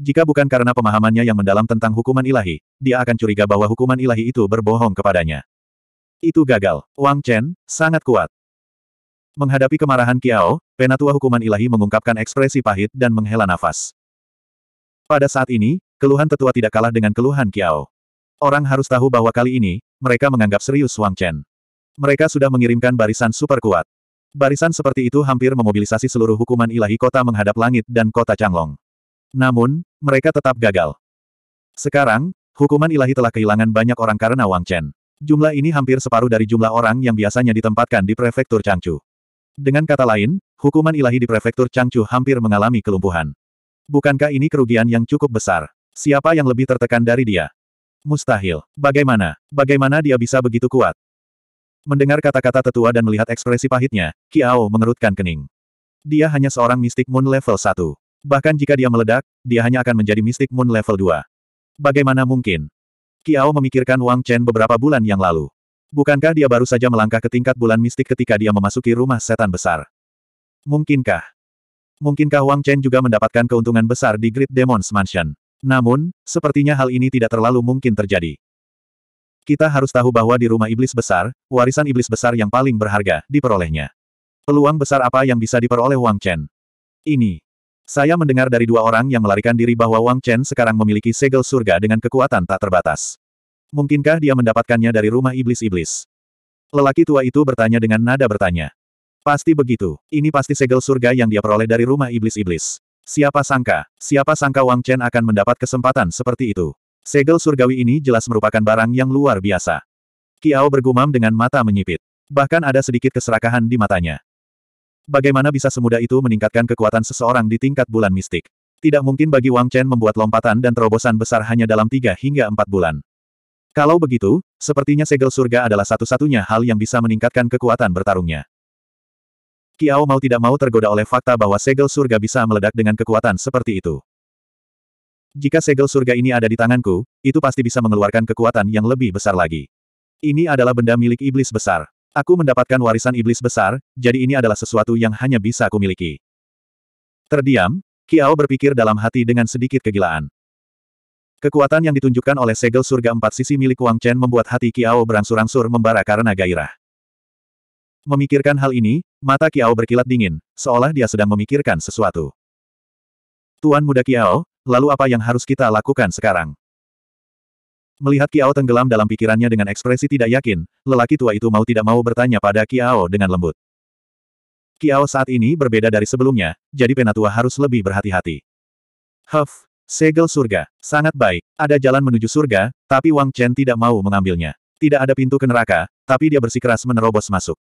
Jika bukan karena pemahamannya yang mendalam tentang hukuman ilahi, dia akan curiga bahwa hukuman ilahi itu berbohong kepadanya. Itu gagal. Wang Chen, sangat kuat. Menghadapi kemarahan Qiao, penatua hukuman ilahi mengungkapkan ekspresi pahit dan menghela nafas. Pada saat ini, keluhan tetua tidak kalah dengan keluhan Qiao. Orang harus tahu bahwa kali ini, mereka menganggap serius Wang Chen. Mereka sudah mengirimkan barisan super kuat. Barisan seperti itu hampir memobilisasi seluruh hukuman ilahi kota menghadap langit dan kota Changlong. Namun, mereka tetap gagal. Sekarang, hukuman ilahi telah kehilangan banyak orang karena Wang Chen. Jumlah ini hampir separuh dari jumlah orang yang biasanya ditempatkan di prefektur Changchu. Dengan kata lain, hukuman ilahi di prefektur Changchu hampir mengalami kelumpuhan. Bukankah ini kerugian yang cukup besar? Siapa yang lebih tertekan dari dia? Mustahil. Bagaimana? Bagaimana dia bisa begitu kuat? Mendengar kata-kata tetua dan melihat ekspresi pahitnya, Kiao mengerutkan kening. Dia hanya seorang Mistik Moon level 1. Bahkan jika dia meledak, dia hanya akan menjadi Mistik Moon level 2. Bagaimana mungkin? Kiao memikirkan Wang Chen beberapa bulan yang lalu. Bukankah dia baru saja melangkah ke tingkat bulan mistik ketika dia memasuki rumah setan besar? Mungkinkah? Mungkinkah Wang Chen juga mendapatkan keuntungan besar di Great Demons Mansion? Namun, sepertinya hal ini tidak terlalu mungkin terjadi. Kita harus tahu bahwa di rumah iblis besar, warisan iblis besar yang paling berharga, diperolehnya. Peluang besar apa yang bisa diperoleh Wang Chen? Ini. Saya mendengar dari dua orang yang melarikan diri bahwa Wang Chen sekarang memiliki segel surga dengan kekuatan tak terbatas. Mungkinkah dia mendapatkannya dari rumah iblis-iblis? Lelaki tua itu bertanya dengan nada bertanya. Pasti begitu. Ini pasti segel surga yang dia peroleh dari rumah iblis-iblis. Siapa sangka, siapa sangka Wang Chen akan mendapat kesempatan seperti itu. Segel surgawi ini jelas merupakan barang yang luar biasa. Kiao bergumam dengan mata menyipit. Bahkan ada sedikit keserakahan di matanya. Bagaimana bisa semudah itu meningkatkan kekuatan seseorang di tingkat bulan mistik? Tidak mungkin bagi Wang Chen membuat lompatan dan terobosan besar hanya dalam tiga hingga empat bulan. Kalau begitu, sepertinya segel surga adalah satu-satunya hal yang bisa meningkatkan kekuatan bertarungnya. Kiao mau tidak mau tergoda oleh fakta bahwa segel surga bisa meledak dengan kekuatan seperti itu. Jika segel surga ini ada di tanganku, itu pasti bisa mengeluarkan kekuatan yang lebih besar lagi. Ini adalah benda milik iblis besar. Aku mendapatkan warisan iblis besar, jadi ini adalah sesuatu yang hanya bisa aku miliki. Terdiam, Kiao berpikir dalam hati dengan sedikit kegilaan. Kekuatan yang ditunjukkan oleh segel surga empat sisi milik Wang Chen membuat hati Kiao berangsur-angsur membara karena gairah. Memikirkan hal ini, mata Kiao berkilat dingin, seolah dia sedang memikirkan sesuatu. Tuan muda Kiao, lalu apa yang harus kita lakukan sekarang? Melihat Kiao tenggelam dalam pikirannya dengan ekspresi tidak yakin, lelaki tua itu mau tidak mau bertanya pada Kiao dengan lembut. Kiao saat ini berbeda dari sebelumnya, jadi penatua harus lebih berhati-hati. Huff, segel surga, sangat baik, ada jalan menuju surga, tapi Wang Chen tidak mau mengambilnya. Tidak ada pintu ke neraka, tapi dia bersikeras menerobos masuk.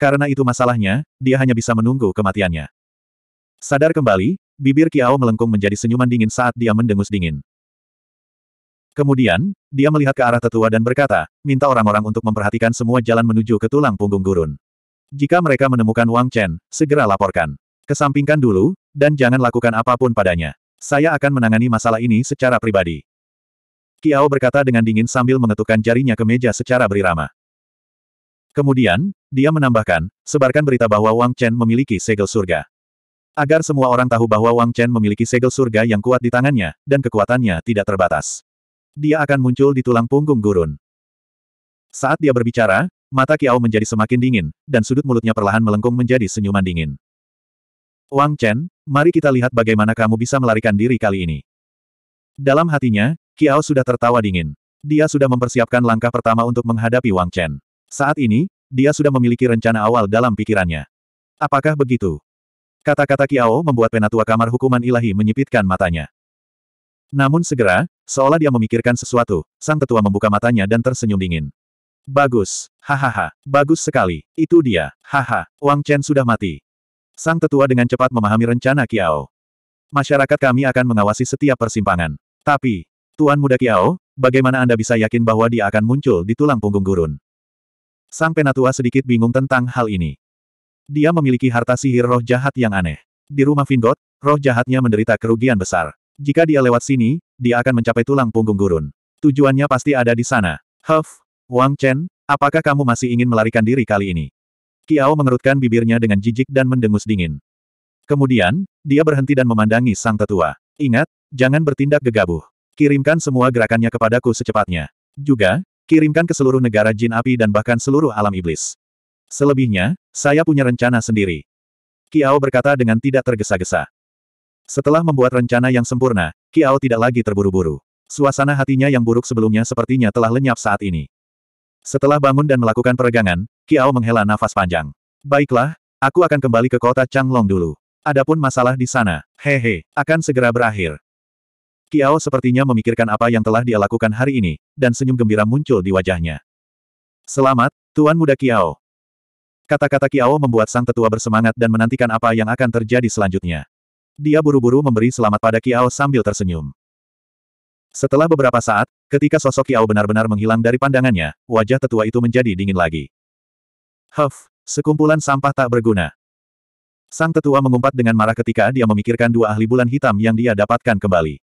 Karena itu masalahnya, dia hanya bisa menunggu kematiannya. Sadar kembali, Bibir Kiao melengkung menjadi senyuman dingin saat dia mendengus dingin. Kemudian, dia melihat ke arah tetua dan berkata, minta orang-orang untuk memperhatikan semua jalan menuju ke tulang punggung gurun. Jika mereka menemukan Wang Chen, segera laporkan. Kesampingkan dulu, dan jangan lakukan apapun padanya. Saya akan menangani masalah ini secara pribadi. Kiao berkata dengan dingin sambil mengetukkan jarinya ke meja secara berirama. Kemudian, dia menambahkan, sebarkan berita bahwa Wang Chen memiliki segel surga. Agar semua orang tahu bahwa Wang Chen memiliki segel surga yang kuat di tangannya, dan kekuatannya tidak terbatas. Dia akan muncul di tulang punggung gurun. Saat dia berbicara, mata Kiao menjadi semakin dingin, dan sudut mulutnya perlahan melengkung menjadi senyuman dingin. Wang Chen, mari kita lihat bagaimana kamu bisa melarikan diri kali ini. Dalam hatinya, Kiao sudah tertawa dingin. Dia sudah mempersiapkan langkah pertama untuk menghadapi Wang Chen. Saat ini, dia sudah memiliki rencana awal dalam pikirannya. Apakah begitu? Kata-kata Kiao membuat penatua kamar hukuman ilahi menyipitkan matanya. Namun segera, seolah dia memikirkan sesuatu, sang tetua membuka matanya dan tersenyum dingin. Bagus, hahaha, bagus sekali, itu dia, haha, Wang Chen sudah mati. Sang tetua dengan cepat memahami rencana Kiao. Masyarakat kami akan mengawasi setiap persimpangan. Tapi, Tuan Muda Kiao, bagaimana Anda bisa yakin bahwa dia akan muncul di tulang punggung gurun? Sang penatua sedikit bingung tentang hal ini. Dia memiliki harta sihir roh jahat yang aneh. Di rumah Vingot, roh jahatnya menderita kerugian besar. Jika dia lewat sini, dia akan mencapai tulang punggung gurun. Tujuannya pasti ada di sana. Huff, Wang Chen, apakah kamu masih ingin melarikan diri kali ini? Kiao mengerutkan bibirnya dengan jijik dan mendengus dingin. Kemudian, dia berhenti dan memandangi sang tetua. Ingat, jangan bertindak gegabah. Kirimkan semua gerakannya kepadaku secepatnya. Juga, kirimkan ke seluruh negara jin api dan bahkan seluruh alam iblis. Selebihnya, saya punya rencana sendiri. Kiao berkata dengan tidak tergesa-gesa. Setelah membuat rencana yang sempurna, Kiao tidak lagi terburu-buru. Suasana hatinya yang buruk sebelumnya sepertinya telah lenyap saat ini. Setelah bangun dan melakukan peregangan, Kiao menghela nafas panjang. Baiklah, aku akan kembali ke kota Changlong dulu. Adapun masalah di sana, hehe, akan segera berakhir. Kiao sepertinya memikirkan apa yang telah dia lakukan hari ini, dan senyum gembira muncul di wajahnya. Selamat, Tuan Muda Kiao. Kata-kata Kiao membuat sang tetua bersemangat dan menantikan apa yang akan terjadi selanjutnya. Dia buru-buru memberi selamat pada Kiao sambil tersenyum. Setelah beberapa saat, ketika sosok Kiao benar-benar menghilang dari pandangannya, wajah tetua itu menjadi dingin lagi. Huff, sekumpulan sampah tak berguna. Sang tetua mengumpat dengan marah ketika dia memikirkan dua ahli bulan hitam yang dia dapatkan kembali.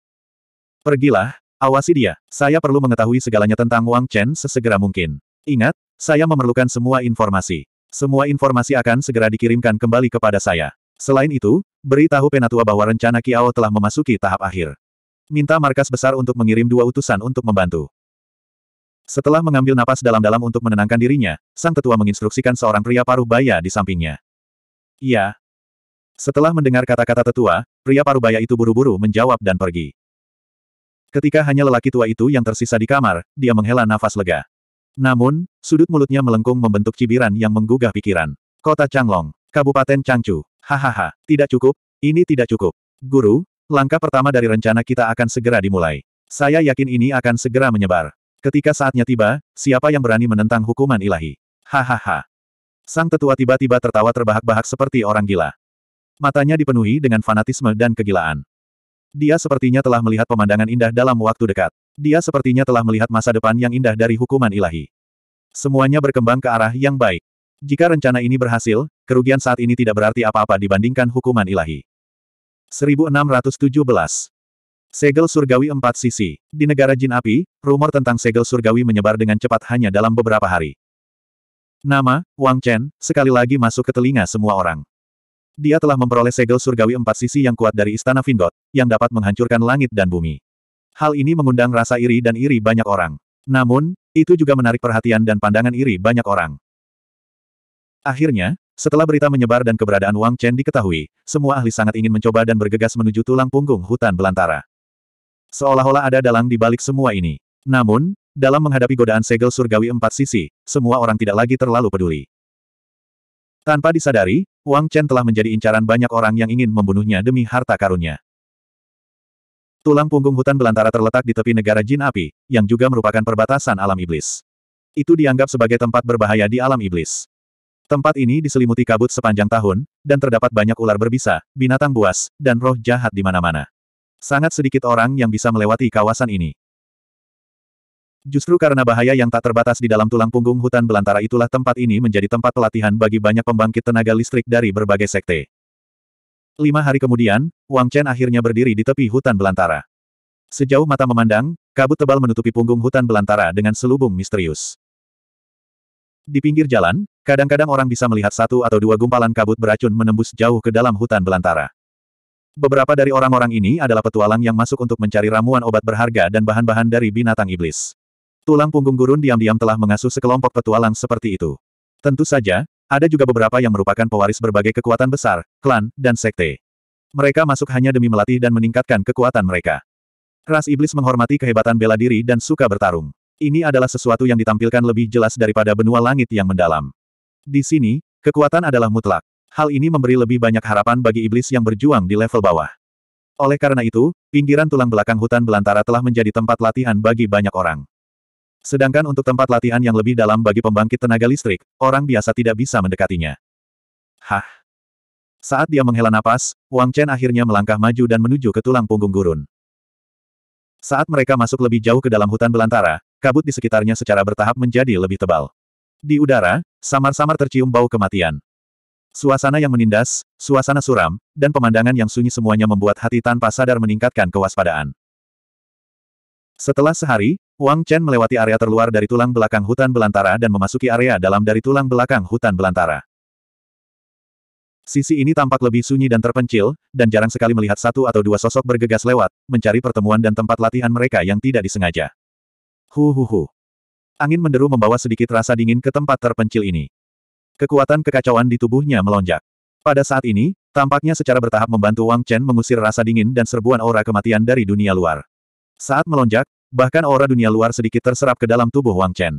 Pergilah, awasi dia. Saya perlu mengetahui segalanya tentang Wang Chen sesegera mungkin. Ingat, saya memerlukan semua informasi. Semua informasi akan segera dikirimkan kembali kepada saya. Selain itu, beritahu Penatua bahwa rencana Kiao telah memasuki tahap akhir. Minta markas besar untuk mengirim dua utusan untuk membantu. Setelah mengambil napas dalam-dalam untuk menenangkan dirinya, sang tetua menginstruksikan seorang pria paruh baya di sampingnya. Iya. Setelah mendengar kata-kata tetua, pria paruh baya itu buru-buru menjawab dan pergi. Ketika hanya lelaki tua itu yang tersisa di kamar, dia menghela nafas lega. Namun, sudut mulutnya melengkung membentuk cibiran yang menggugah pikiran. Kota Changlong, Kabupaten Changchu. Hahaha, tidak cukup, ini tidak cukup. Guru, langkah pertama dari rencana kita akan segera dimulai. Saya yakin ini akan segera menyebar. Ketika saatnya tiba, siapa yang berani menentang hukuman ilahi? Hahaha. Sang tetua tiba-tiba tertawa terbahak-bahak seperti orang gila. Matanya dipenuhi dengan fanatisme dan kegilaan. Dia sepertinya telah melihat pemandangan indah dalam waktu dekat. Dia sepertinya telah melihat masa depan yang indah dari hukuman ilahi. Semuanya berkembang ke arah yang baik. Jika rencana ini berhasil, kerugian saat ini tidak berarti apa-apa dibandingkan hukuman ilahi. 1617 Segel surgawi empat sisi. Di negara jin api, rumor tentang segel surgawi menyebar dengan cepat hanya dalam beberapa hari. Nama, Wang Chen, sekali lagi masuk ke telinga semua orang. Dia telah memperoleh segel surgawi empat sisi yang kuat dari Istana Vindot, yang dapat menghancurkan langit dan bumi. Hal ini mengundang rasa iri dan iri banyak orang. Namun, itu juga menarik perhatian dan pandangan iri banyak orang. Akhirnya, setelah berita menyebar dan keberadaan Wang Chen diketahui, semua ahli sangat ingin mencoba dan bergegas menuju tulang punggung hutan belantara. Seolah-olah ada dalang di balik semua ini. Namun, dalam menghadapi godaan segel surgawi empat sisi, semua orang tidak lagi terlalu peduli. Tanpa disadari, Wang Chen telah menjadi incaran banyak orang yang ingin membunuhnya demi harta karunnya. Tulang punggung hutan belantara terletak di tepi negara jin api, yang juga merupakan perbatasan alam iblis. Itu dianggap sebagai tempat berbahaya di alam iblis. Tempat ini diselimuti kabut sepanjang tahun, dan terdapat banyak ular berbisa, binatang buas, dan roh jahat di mana-mana. Sangat sedikit orang yang bisa melewati kawasan ini. Justru karena bahaya yang tak terbatas di dalam tulang punggung hutan belantara itulah tempat ini menjadi tempat pelatihan bagi banyak pembangkit tenaga listrik dari berbagai sekte. Lima hari kemudian, Wang Chen akhirnya berdiri di tepi hutan belantara. Sejauh mata memandang, kabut tebal menutupi punggung hutan belantara dengan selubung misterius. Di pinggir jalan, kadang-kadang orang bisa melihat satu atau dua gumpalan kabut beracun menembus jauh ke dalam hutan belantara. Beberapa dari orang-orang ini adalah petualang yang masuk untuk mencari ramuan obat berharga dan bahan-bahan dari binatang iblis. Tulang punggung gurun diam-diam telah mengasuh sekelompok petualang seperti itu. Tentu saja, ada juga beberapa yang merupakan pewaris berbagai kekuatan besar, klan, dan sekte. Mereka masuk hanya demi melatih dan meningkatkan kekuatan mereka. Ras iblis menghormati kehebatan bela diri dan suka bertarung. Ini adalah sesuatu yang ditampilkan lebih jelas daripada benua langit yang mendalam. Di sini, kekuatan adalah mutlak. Hal ini memberi lebih banyak harapan bagi iblis yang berjuang di level bawah. Oleh karena itu, pinggiran tulang belakang hutan belantara telah menjadi tempat latihan bagi banyak orang. Sedangkan untuk tempat latihan yang lebih dalam bagi pembangkit tenaga listrik, orang biasa tidak bisa mendekatinya. Hah? Saat dia menghela napas, Wang Chen akhirnya melangkah maju dan menuju ke tulang punggung gurun. Saat mereka masuk lebih jauh ke dalam hutan belantara, kabut di sekitarnya secara bertahap menjadi lebih tebal. Di udara, samar-samar tercium bau kematian. Suasana yang menindas, suasana suram, dan pemandangan yang sunyi semuanya membuat hati tanpa sadar meningkatkan kewaspadaan. Setelah sehari, Wang Chen melewati area terluar dari tulang belakang hutan belantara dan memasuki area dalam dari tulang belakang hutan belantara. Sisi ini tampak lebih sunyi dan terpencil, dan jarang sekali melihat satu atau dua sosok bergegas lewat, mencari pertemuan dan tempat latihan mereka yang tidak disengaja. Hu hu hu. Angin menderu membawa sedikit rasa dingin ke tempat terpencil ini. Kekuatan kekacauan di tubuhnya melonjak. Pada saat ini, tampaknya secara bertahap membantu Wang Chen mengusir rasa dingin dan serbuan aura kematian dari dunia luar. Saat melonjak, bahkan aura dunia luar sedikit terserap ke dalam tubuh Wang Chen.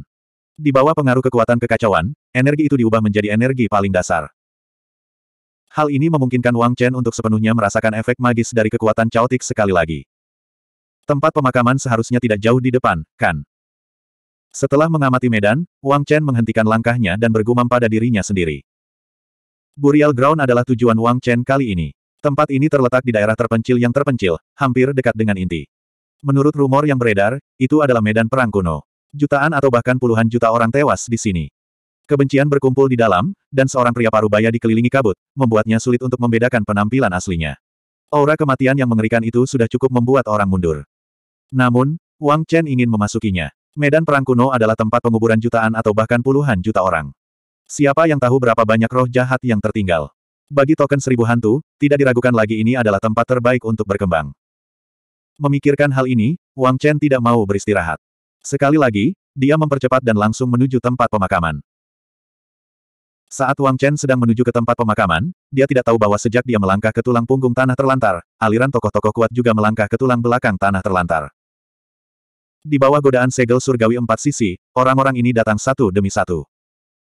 Di bawah pengaruh kekuatan kekacauan, energi itu diubah menjadi energi paling dasar. Hal ini memungkinkan Wang Chen untuk sepenuhnya merasakan efek magis dari kekuatan caotik sekali lagi. Tempat pemakaman seharusnya tidak jauh di depan, kan? Setelah mengamati medan, Wang Chen menghentikan langkahnya dan bergumam pada dirinya sendiri. Burial Ground adalah tujuan Wang Chen kali ini. Tempat ini terletak di daerah terpencil yang terpencil, hampir dekat dengan inti. Menurut rumor yang beredar, itu adalah medan perang kuno. Jutaan atau bahkan puluhan juta orang tewas di sini. Kebencian berkumpul di dalam, dan seorang pria parubaya dikelilingi kabut, membuatnya sulit untuk membedakan penampilan aslinya. Aura kematian yang mengerikan itu sudah cukup membuat orang mundur. Namun, Wang Chen ingin memasukinya. Medan perang kuno adalah tempat penguburan jutaan atau bahkan puluhan juta orang. Siapa yang tahu berapa banyak roh jahat yang tertinggal? Bagi token seribu hantu, tidak diragukan lagi ini adalah tempat terbaik untuk berkembang. Memikirkan hal ini, Wang Chen tidak mau beristirahat. Sekali lagi, dia mempercepat dan langsung menuju tempat pemakaman. Saat Wang Chen sedang menuju ke tempat pemakaman, dia tidak tahu bahwa sejak dia melangkah ke tulang punggung tanah terlantar, aliran tokoh-tokoh kuat juga melangkah ke tulang belakang tanah terlantar. Di bawah godaan segel surgawi empat sisi, orang-orang ini datang satu demi satu.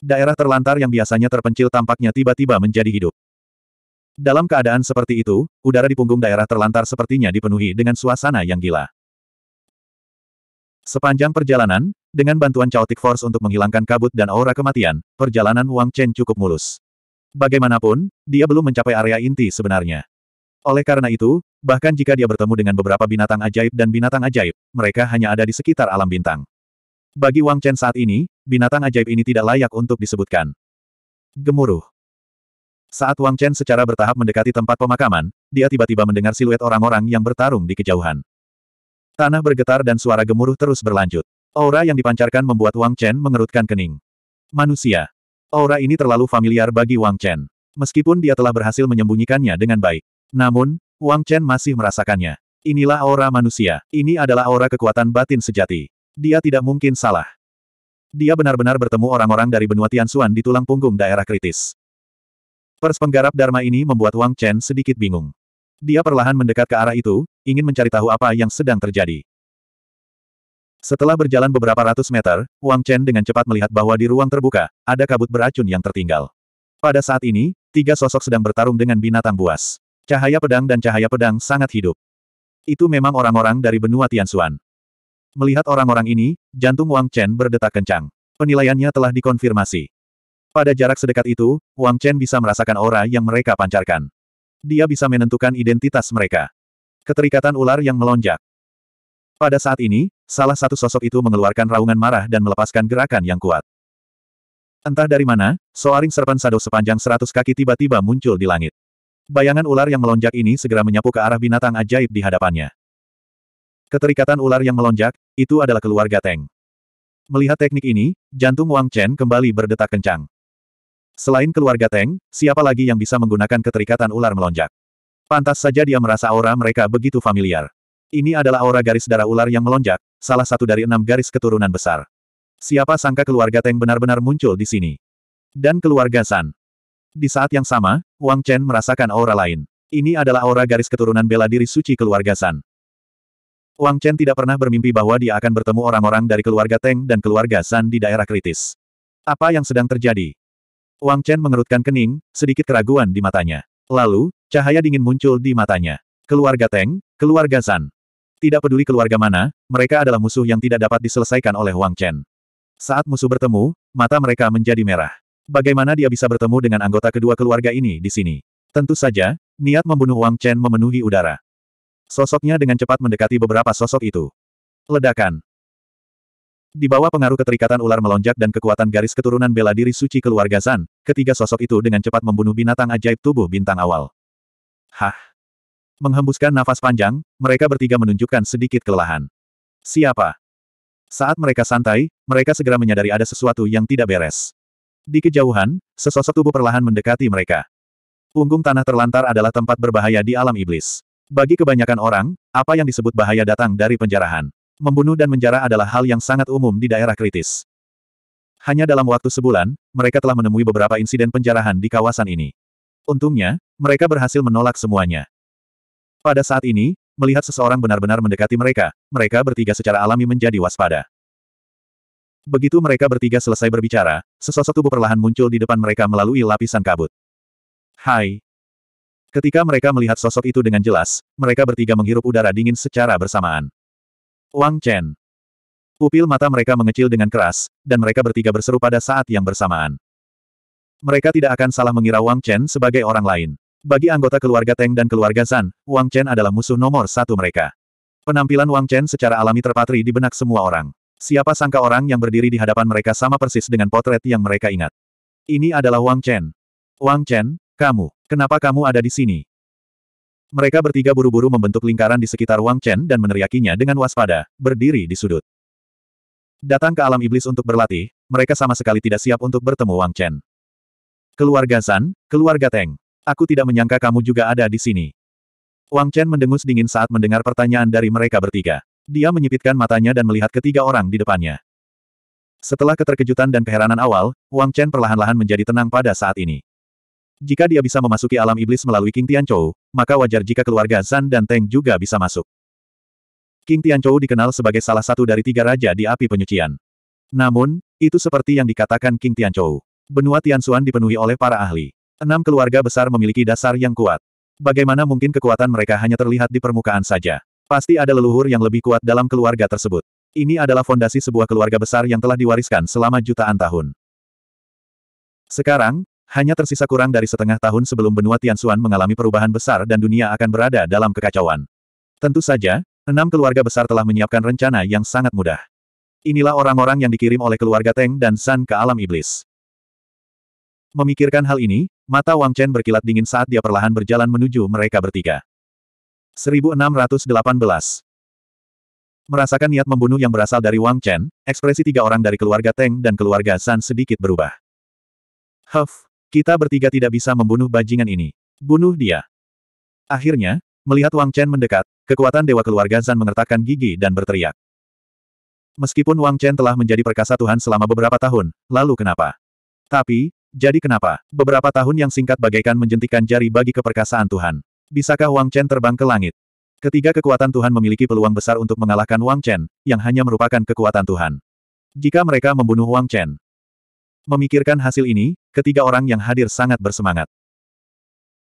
Daerah terlantar yang biasanya terpencil tampaknya tiba-tiba menjadi hidup. Dalam keadaan seperti itu, udara di punggung daerah terlantar sepertinya dipenuhi dengan suasana yang gila. Sepanjang perjalanan, dengan bantuan Chaotic Force untuk menghilangkan kabut dan aura kematian, perjalanan Wang Chen cukup mulus. Bagaimanapun, dia belum mencapai area inti sebenarnya. Oleh karena itu, bahkan jika dia bertemu dengan beberapa binatang ajaib dan binatang ajaib, mereka hanya ada di sekitar alam bintang. Bagi Wang Chen saat ini, binatang ajaib ini tidak layak untuk disebutkan. Gemuruh. Saat Wang Chen secara bertahap mendekati tempat pemakaman, dia tiba-tiba mendengar siluet orang-orang yang bertarung di kejauhan. Tanah bergetar dan suara gemuruh terus berlanjut. Aura yang dipancarkan membuat Wang Chen mengerutkan kening. Manusia. Aura ini terlalu familiar bagi Wang Chen. Meskipun dia telah berhasil menyembunyikannya dengan baik. Namun, Wang Chen masih merasakannya. Inilah aura manusia. Ini adalah aura kekuatan batin sejati. Dia tidak mungkin salah. Dia benar-benar bertemu orang-orang dari benua Tianxuan di tulang punggung daerah kritis. Pers penggarap Dharma ini membuat Wang Chen sedikit bingung. Dia perlahan mendekat ke arah itu, ingin mencari tahu apa yang sedang terjadi. Setelah berjalan beberapa ratus meter, Wang Chen dengan cepat melihat bahwa di ruang terbuka, ada kabut beracun yang tertinggal. Pada saat ini, tiga sosok sedang bertarung dengan binatang buas. Cahaya pedang dan cahaya pedang sangat hidup. Itu memang orang-orang dari benua Tianxuan. Melihat orang-orang ini, jantung Wang Chen berdetak kencang. Penilaiannya telah dikonfirmasi. Pada jarak sedekat itu, Wang Chen bisa merasakan aura yang mereka pancarkan. Dia bisa menentukan identitas mereka. Keterikatan ular yang melonjak. Pada saat ini, salah satu sosok itu mengeluarkan raungan marah dan melepaskan gerakan yang kuat. Entah dari mana, Soaring Serpan Sado sepanjang seratus kaki tiba-tiba muncul di langit. Bayangan ular yang melonjak ini segera menyapu ke arah binatang ajaib di hadapannya. Keterikatan ular yang melonjak, itu adalah keluarga Teng. Melihat teknik ini, jantung Wang Chen kembali berdetak kencang. Selain keluarga Teng, siapa lagi yang bisa menggunakan keterikatan ular melonjak? Pantas saja dia merasa aura mereka begitu familiar. Ini adalah aura garis darah ular yang melonjak, salah satu dari enam garis keturunan besar. Siapa sangka keluarga Teng benar-benar muncul di sini. Dan keluarga San. Di saat yang sama, Wang Chen merasakan aura lain. Ini adalah aura garis keturunan bela diri suci keluarga San. Wang Chen tidak pernah bermimpi bahwa dia akan bertemu orang-orang dari keluarga Teng dan keluarga San di daerah kritis. Apa yang sedang terjadi? Wang Chen mengerutkan kening, sedikit keraguan di matanya. Lalu, cahaya dingin muncul di matanya. Keluarga Teng, keluarga San, Tidak peduli keluarga mana, mereka adalah musuh yang tidak dapat diselesaikan oleh Wang Chen. Saat musuh bertemu, mata mereka menjadi merah. Bagaimana dia bisa bertemu dengan anggota kedua keluarga ini di sini? Tentu saja, niat membunuh Wang Chen memenuhi udara. Sosoknya dengan cepat mendekati beberapa sosok itu. Ledakan. Di bawah pengaruh keterikatan ular melonjak dan kekuatan garis keturunan bela diri suci keluarga Zan, ketiga sosok itu dengan cepat membunuh binatang ajaib tubuh bintang awal. Hah! Menghembuskan nafas panjang, mereka bertiga menunjukkan sedikit kelelahan. Siapa? Saat mereka santai, mereka segera menyadari ada sesuatu yang tidak beres. Di kejauhan, sesosok tubuh perlahan mendekati mereka. Punggung tanah terlantar adalah tempat berbahaya di alam iblis. Bagi kebanyakan orang, apa yang disebut bahaya datang dari penjarahan. Membunuh dan menjara adalah hal yang sangat umum di daerah kritis. Hanya dalam waktu sebulan, mereka telah menemui beberapa insiden penjarahan di kawasan ini. Untungnya, mereka berhasil menolak semuanya. Pada saat ini, melihat seseorang benar-benar mendekati mereka, mereka bertiga secara alami menjadi waspada. Begitu mereka bertiga selesai berbicara, sesosok tubuh perlahan muncul di depan mereka melalui lapisan kabut. Hai. Ketika mereka melihat sosok itu dengan jelas, mereka bertiga menghirup udara dingin secara bersamaan. Wang Chen. Pupil mata mereka mengecil dengan keras, dan mereka bertiga berseru pada saat yang bersamaan. Mereka tidak akan salah mengira Wang Chen sebagai orang lain. Bagi anggota keluarga Teng dan keluarga Zan, Wang Chen adalah musuh nomor satu mereka. Penampilan Wang Chen secara alami terpatri di benak semua orang. Siapa sangka orang yang berdiri di hadapan mereka sama persis dengan potret yang mereka ingat. Ini adalah Wang Chen. Wang Chen, kamu, kenapa kamu ada di sini? Mereka bertiga buru-buru membentuk lingkaran di sekitar Wang Chen dan meneriakinya dengan waspada, berdiri di sudut. Datang ke alam iblis untuk berlatih, mereka sama sekali tidak siap untuk bertemu Wang Chen. Keluarga San, keluarga Teng. Aku tidak menyangka kamu juga ada di sini. Wang Chen mendengus dingin saat mendengar pertanyaan dari mereka bertiga. Dia menyipitkan matanya dan melihat ketiga orang di depannya. Setelah keterkejutan dan keheranan awal, Wang Chen perlahan-lahan menjadi tenang pada saat ini. Jika dia bisa memasuki alam iblis melalui King Tianchou, maka wajar jika keluarga Zan dan Teng juga bisa masuk. King Tianchou dikenal sebagai salah satu dari tiga raja di api penyucian. Namun, itu seperti yang dikatakan King Tianchou. Benua Tianxuan dipenuhi oleh para ahli. Enam keluarga besar memiliki dasar yang kuat. Bagaimana mungkin kekuatan mereka hanya terlihat di permukaan saja? Pasti ada leluhur yang lebih kuat dalam keluarga tersebut. Ini adalah fondasi sebuah keluarga besar yang telah diwariskan selama jutaan tahun. Sekarang, hanya tersisa kurang dari setengah tahun sebelum benua Tianxuan mengalami perubahan besar dan dunia akan berada dalam kekacauan. Tentu saja, enam keluarga besar telah menyiapkan rencana yang sangat mudah. Inilah orang-orang yang dikirim oleh keluarga Teng dan San ke alam iblis. Memikirkan hal ini, mata Wang Chen berkilat dingin saat dia perlahan berjalan menuju mereka bertiga. 1618 Merasakan niat membunuh yang berasal dari Wang Chen, ekspresi tiga orang dari keluarga Teng dan keluarga San sedikit berubah. Huff, kita bertiga tidak bisa membunuh bajingan ini. Bunuh dia. Akhirnya, melihat Wang Chen mendekat, kekuatan Dewa Keluarga Zan mengertakkan gigi dan berteriak. Meskipun Wang Chen telah menjadi perkasa Tuhan selama beberapa tahun, lalu kenapa? Tapi, jadi kenapa? Beberapa tahun yang singkat bagaikan menjentikan jari bagi keperkasaan Tuhan. Bisakah Wang Chen terbang ke langit? Ketiga kekuatan Tuhan memiliki peluang besar untuk mengalahkan Wang Chen, yang hanya merupakan kekuatan Tuhan. Jika mereka membunuh Wang Chen, Memikirkan hasil ini, ketiga orang yang hadir sangat bersemangat.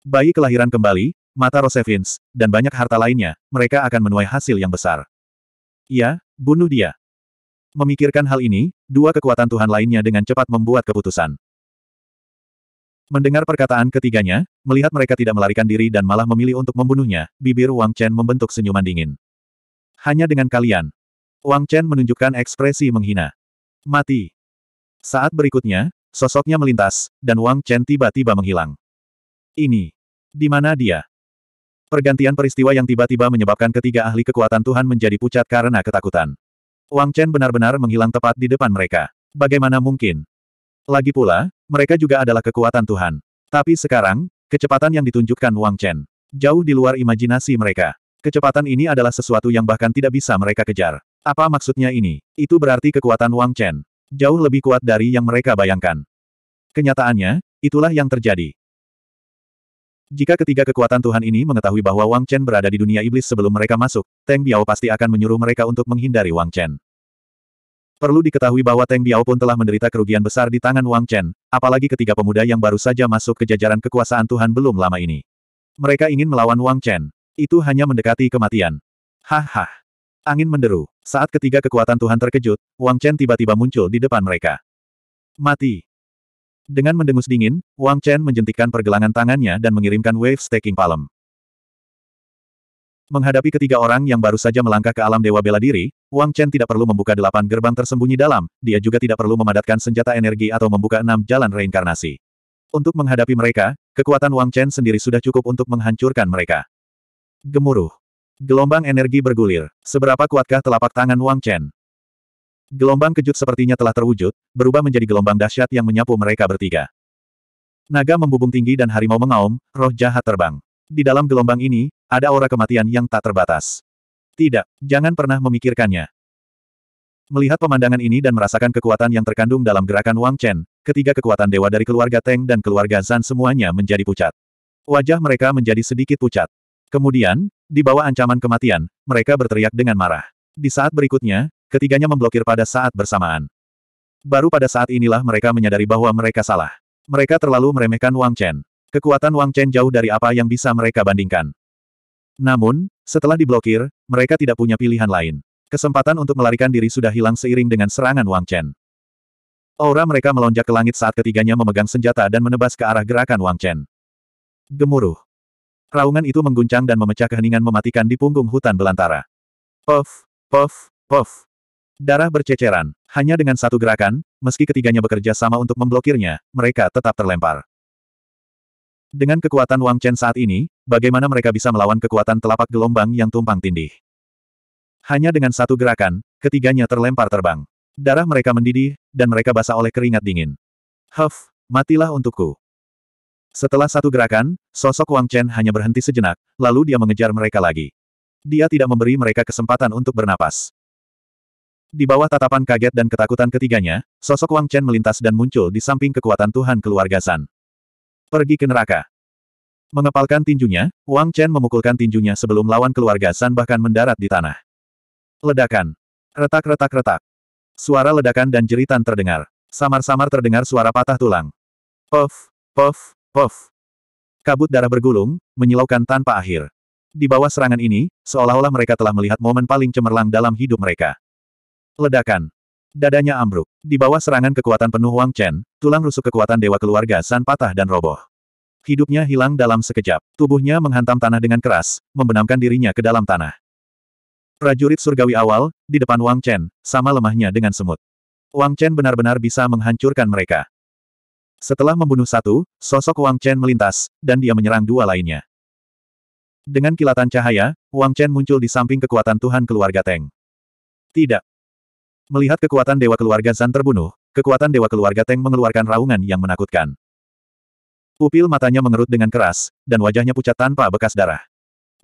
Bayi kelahiran kembali, mata Rosevins, dan banyak harta lainnya, mereka akan menuai hasil yang besar. Ya, bunuh dia. Memikirkan hal ini, dua kekuatan Tuhan lainnya dengan cepat membuat keputusan. Mendengar perkataan ketiganya, melihat mereka tidak melarikan diri dan malah memilih untuk membunuhnya, bibir Wang Chen membentuk senyuman dingin. Hanya dengan kalian. Wang Chen menunjukkan ekspresi menghina. Mati. Saat berikutnya, sosoknya melintas, dan Wang Chen tiba-tiba menghilang. Ini. Di mana dia? Pergantian peristiwa yang tiba-tiba menyebabkan ketiga ahli kekuatan Tuhan menjadi pucat karena ketakutan. Wang Chen benar-benar menghilang tepat di depan mereka. Bagaimana mungkin? Lagi pula, mereka juga adalah kekuatan Tuhan. Tapi sekarang, kecepatan yang ditunjukkan Wang Chen jauh di luar imajinasi mereka. Kecepatan ini adalah sesuatu yang bahkan tidak bisa mereka kejar. Apa maksudnya ini? Itu berarti kekuatan Wang Chen Jauh lebih kuat dari yang mereka bayangkan. Kenyataannya, itulah yang terjadi. Jika ketiga kekuatan Tuhan ini mengetahui bahwa Wang Chen berada di dunia iblis sebelum mereka masuk, Teng Biao pasti akan menyuruh mereka untuk menghindari Wang Chen. Perlu diketahui bahwa Teng Biao pun telah menderita kerugian besar di tangan Wang Chen, apalagi ketiga pemuda yang baru saja masuk ke jajaran kekuasaan Tuhan belum lama ini. Mereka ingin melawan Wang Chen. Itu hanya mendekati kematian. hah Angin menderu. Saat ketiga kekuatan Tuhan terkejut, Wang Chen tiba-tiba muncul di depan mereka. Mati. Dengan mendengus dingin, Wang Chen menjentikkan pergelangan tangannya dan mengirimkan wave staking palem. Menghadapi ketiga orang yang baru saja melangkah ke alam dewa bela diri, Wang Chen tidak perlu membuka delapan gerbang tersembunyi dalam, dia juga tidak perlu memadatkan senjata energi atau membuka enam jalan reinkarnasi. Untuk menghadapi mereka, kekuatan Wang Chen sendiri sudah cukup untuk menghancurkan mereka. Gemuruh. Gelombang energi bergulir. Seberapa kuatkah telapak tangan Wang Chen? Gelombang kejut sepertinya telah terwujud, berubah menjadi gelombang dahsyat yang menyapu mereka bertiga. Naga membubung tinggi dan harimau mengaum, roh jahat terbang. Di dalam gelombang ini, ada aura kematian yang tak terbatas. Tidak, jangan pernah memikirkannya. Melihat pemandangan ini dan merasakan kekuatan yang terkandung dalam gerakan Wang Chen, ketiga kekuatan dewa dari keluarga Teng dan keluarga Zan semuanya menjadi pucat. Wajah mereka menjadi sedikit pucat. Kemudian, di bawah ancaman kematian, mereka berteriak dengan marah. Di saat berikutnya, ketiganya memblokir pada saat bersamaan. Baru pada saat inilah mereka menyadari bahwa mereka salah. Mereka terlalu meremehkan Wang Chen. Kekuatan Wang Chen jauh dari apa yang bisa mereka bandingkan. Namun, setelah diblokir, mereka tidak punya pilihan lain. Kesempatan untuk melarikan diri sudah hilang seiring dengan serangan Wang Chen. Aura mereka melonjak ke langit saat ketiganya memegang senjata dan menebas ke arah gerakan Wang Chen. Gemuruh. Raungan itu mengguncang dan memecah keheningan mematikan di punggung hutan belantara. Puff, puff, puff. Darah berceceran. Hanya dengan satu gerakan, meski ketiganya bekerja sama untuk memblokirnya, mereka tetap terlempar. Dengan kekuatan Wang Chen saat ini, bagaimana mereka bisa melawan kekuatan telapak gelombang yang tumpang tindih? Hanya dengan satu gerakan, ketiganya terlempar terbang. Darah mereka mendidih, dan mereka basah oleh keringat dingin. Huff, matilah untukku. Setelah satu gerakan, sosok Wang Chen hanya berhenti sejenak, lalu dia mengejar mereka lagi. Dia tidak memberi mereka kesempatan untuk bernapas. Di bawah tatapan kaget dan ketakutan ketiganya, sosok Wang Chen melintas dan muncul di samping kekuatan Tuhan keluarga San. Pergi ke neraka. Mengepalkan tinjunya, Wang Chen memukulkan tinjunya sebelum lawan keluarga San bahkan mendarat di tanah. Ledakan. Retak-retak-retak. Suara ledakan dan jeritan terdengar. Samar-samar terdengar suara patah tulang. Puff, puff, Pof! Kabut darah bergulung, menyilaukan tanpa akhir. Di bawah serangan ini, seolah-olah mereka telah melihat momen paling cemerlang dalam hidup mereka. Ledakan. Dadanya ambruk. Di bawah serangan kekuatan penuh Wang Chen, tulang rusuk kekuatan dewa keluarga San patah dan roboh. Hidupnya hilang dalam sekejap. Tubuhnya menghantam tanah dengan keras, membenamkan dirinya ke dalam tanah. Prajurit surgawi awal, di depan Wang Chen, sama lemahnya dengan semut. Wang Chen benar-benar bisa menghancurkan mereka. Setelah membunuh satu, sosok Wang Chen melintas, dan dia menyerang dua lainnya. Dengan kilatan cahaya, Wang Chen muncul di samping kekuatan Tuhan keluarga Teng. Tidak. Melihat kekuatan Dewa Keluarga Zan terbunuh, kekuatan Dewa Keluarga Teng mengeluarkan raungan yang menakutkan. Pupil matanya mengerut dengan keras, dan wajahnya pucat tanpa bekas darah.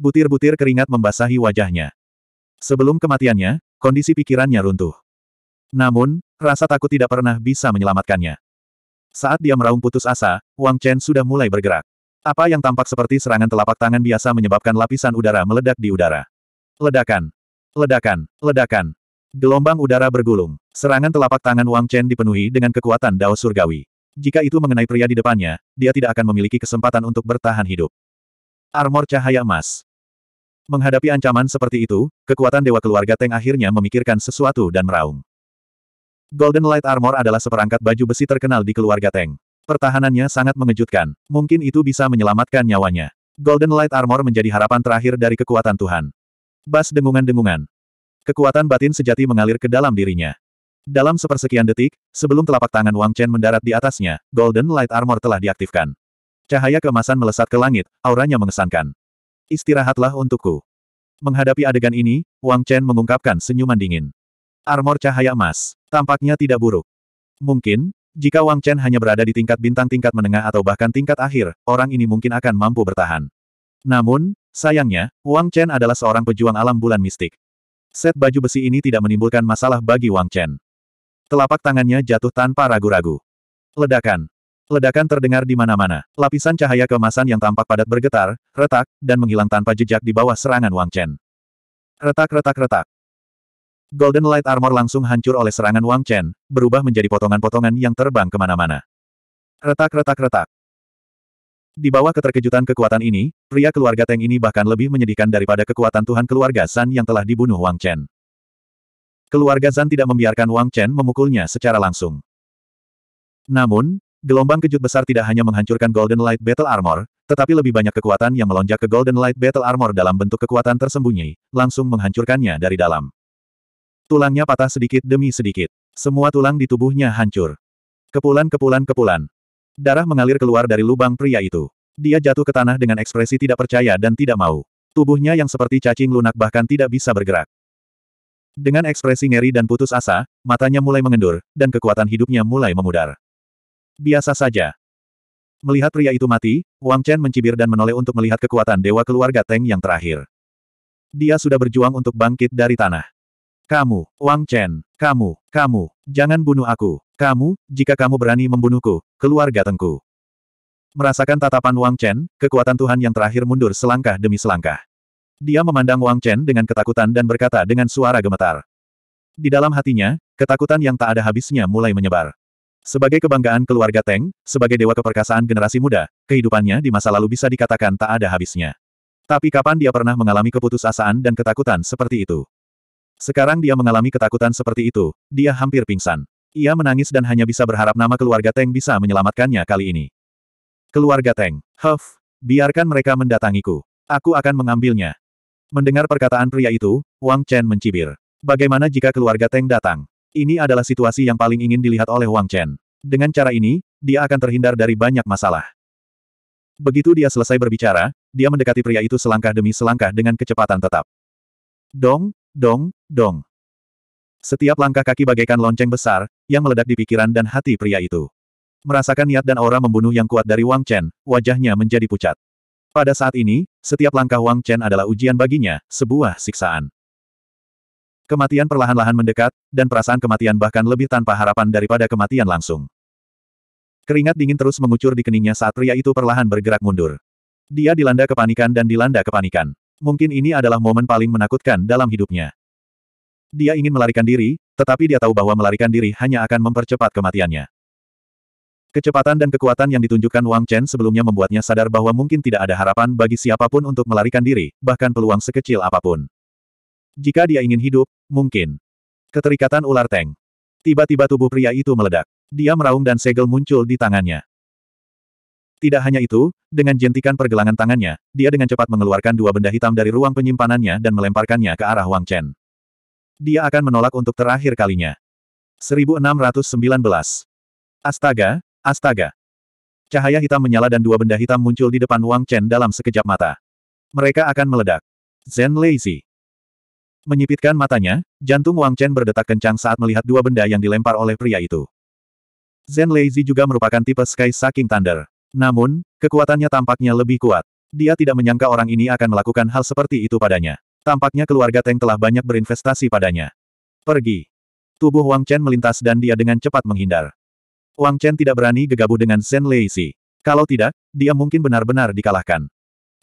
Butir-butir keringat membasahi wajahnya. Sebelum kematiannya, kondisi pikirannya runtuh. Namun, rasa takut tidak pernah bisa menyelamatkannya. Saat dia meraung putus asa, Wang Chen sudah mulai bergerak. Apa yang tampak seperti serangan telapak tangan biasa menyebabkan lapisan udara meledak di udara. Ledakan. Ledakan. Ledakan. Gelombang udara bergulung. Serangan telapak tangan Wang Chen dipenuhi dengan kekuatan dao surgawi. Jika itu mengenai pria di depannya, dia tidak akan memiliki kesempatan untuk bertahan hidup. Armor cahaya emas. Menghadapi ancaman seperti itu, kekuatan dewa keluarga Teng akhirnya memikirkan sesuatu dan meraung. Golden Light Armor adalah seperangkat baju besi terkenal di keluarga Teng. Pertahanannya sangat mengejutkan. Mungkin itu bisa menyelamatkan nyawanya. Golden Light Armor menjadi harapan terakhir dari kekuatan Tuhan. Bas dengungan-dengungan. Kekuatan batin sejati mengalir ke dalam dirinya. Dalam sepersekian detik, sebelum telapak tangan Wang Chen mendarat di atasnya, Golden Light Armor telah diaktifkan. Cahaya kemasan melesat ke langit, auranya mengesankan. Istirahatlah untukku. Menghadapi adegan ini, Wang Chen mengungkapkan senyuman dingin. Armor cahaya emas. Tampaknya tidak buruk. Mungkin, jika Wang Chen hanya berada di tingkat bintang tingkat menengah atau bahkan tingkat akhir, orang ini mungkin akan mampu bertahan. Namun, sayangnya, Wang Chen adalah seorang pejuang alam bulan mistik. Set baju besi ini tidak menimbulkan masalah bagi Wang Chen. Telapak tangannya jatuh tanpa ragu-ragu. Ledakan. Ledakan terdengar di mana-mana. Lapisan cahaya kemasan yang tampak padat bergetar, retak, dan menghilang tanpa jejak di bawah serangan Wang Chen. Retak-retak-retak. Golden Light Armor langsung hancur oleh serangan Wang Chen, berubah menjadi potongan-potongan yang terbang kemana-mana. Retak-retak-retak. Di bawah keterkejutan kekuatan ini, pria keluarga Teng ini bahkan lebih menyedihkan daripada kekuatan Tuhan keluarga San yang telah dibunuh Wang Chen. Keluarga San tidak membiarkan Wang Chen memukulnya secara langsung. Namun, gelombang kejut besar tidak hanya menghancurkan Golden Light Battle Armor, tetapi lebih banyak kekuatan yang melonjak ke Golden Light Battle Armor dalam bentuk kekuatan tersembunyi, langsung menghancurkannya dari dalam. Tulangnya patah sedikit demi sedikit. Semua tulang di tubuhnya hancur. Kepulan kepulan kepulan. Darah mengalir keluar dari lubang pria itu. Dia jatuh ke tanah dengan ekspresi tidak percaya dan tidak mau. Tubuhnya yang seperti cacing lunak bahkan tidak bisa bergerak. Dengan ekspresi ngeri dan putus asa, matanya mulai mengendur, dan kekuatan hidupnya mulai memudar. Biasa saja. Melihat pria itu mati, Wang Chen mencibir dan menoleh untuk melihat kekuatan dewa keluarga Teng yang terakhir. Dia sudah berjuang untuk bangkit dari tanah. Kamu, Wang Chen, kamu, kamu, jangan bunuh aku. Kamu, jika kamu berani membunuhku, keluarga Tengku. Merasakan tatapan Wang Chen, kekuatan Tuhan yang terakhir mundur selangkah demi selangkah. Dia memandang Wang Chen dengan ketakutan dan berkata dengan suara gemetar. Di dalam hatinya, ketakutan yang tak ada habisnya mulai menyebar. Sebagai kebanggaan keluarga Teng, sebagai dewa keperkasaan generasi muda, kehidupannya di masa lalu bisa dikatakan tak ada habisnya. Tapi kapan dia pernah mengalami keputusasaan dan ketakutan seperti itu? Sekarang dia mengalami ketakutan seperti itu, dia hampir pingsan. Ia menangis dan hanya bisa berharap nama keluarga Teng bisa menyelamatkannya kali ini. Keluarga Teng, Huff, biarkan mereka mendatangiku. Aku akan mengambilnya. Mendengar perkataan pria itu, Wang Chen mencibir. Bagaimana jika keluarga Teng datang? Ini adalah situasi yang paling ingin dilihat oleh Wang Chen. Dengan cara ini, dia akan terhindar dari banyak masalah. Begitu dia selesai berbicara, dia mendekati pria itu selangkah demi selangkah dengan kecepatan tetap. Dong, Dong, dong. Setiap langkah kaki bagaikan lonceng besar, yang meledak di pikiran dan hati pria itu. Merasakan niat dan aura membunuh yang kuat dari Wang Chen, wajahnya menjadi pucat. Pada saat ini, setiap langkah Wang Chen adalah ujian baginya, sebuah siksaan. Kematian perlahan-lahan mendekat, dan perasaan kematian bahkan lebih tanpa harapan daripada kematian langsung. Keringat dingin terus mengucur di keningnya saat pria itu perlahan bergerak mundur. Dia dilanda kepanikan dan dilanda kepanikan. Mungkin ini adalah momen paling menakutkan dalam hidupnya. Dia ingin melarikan diri, tetapi dia tahu bahwa melarikan diri hanya akan mempercepat kematiannya. Kecepatan dan kekuatan yang ditunjukkan Wang Chen sebelumnya membuatnya sadar bahwa mungkin tidak ada harapan bagi siapapun untuk melarikan diri, bahkan peluang sekecil apapun. Jika dia ingin hidup, mungkin. Keterikatan ular teng. Tiba-tiba tubuh pria itu meledak. Dia meraung dan segel muncul di tangannya. Tidak hanya itu, dengan jentikan pergelangan tangannya, dia dengan cepat mengeluarkan dua benda hitam dari ruang penyimpanannya dan melemparkannya ke arah Wang Chen. Dia akan menolak untuk terakhir kalinya. 1619. Astaga, astaga. Cahaya hitam menyala dan dua benda hitam muncul di depan Wang Chen dalam sekejap mata. Mereka akan meledak. Zen Lazy. Menyipitkan matanya, jantung Wang Chen berdetak kencang saat melihat dua benda yang dilempar oleh pria itu. Zen Lazy juga merupakan tipe Sky Sucking Thunder. Namun, kekuatannya tampaknya lebih kuat. Dia tidak menyangka orang ini akan melakukan hal seperti itu padanya. Tampaknya keluarga Teng telah banyak berinvestasi padanya. Pergi. Tubuh Wang Chen melintas dan dia dengan cepat menghindar. Wang Chen tidak berani gegabah dengan Shen Si. Kalau tidak, dia mungkin benar-benar dikalahkan.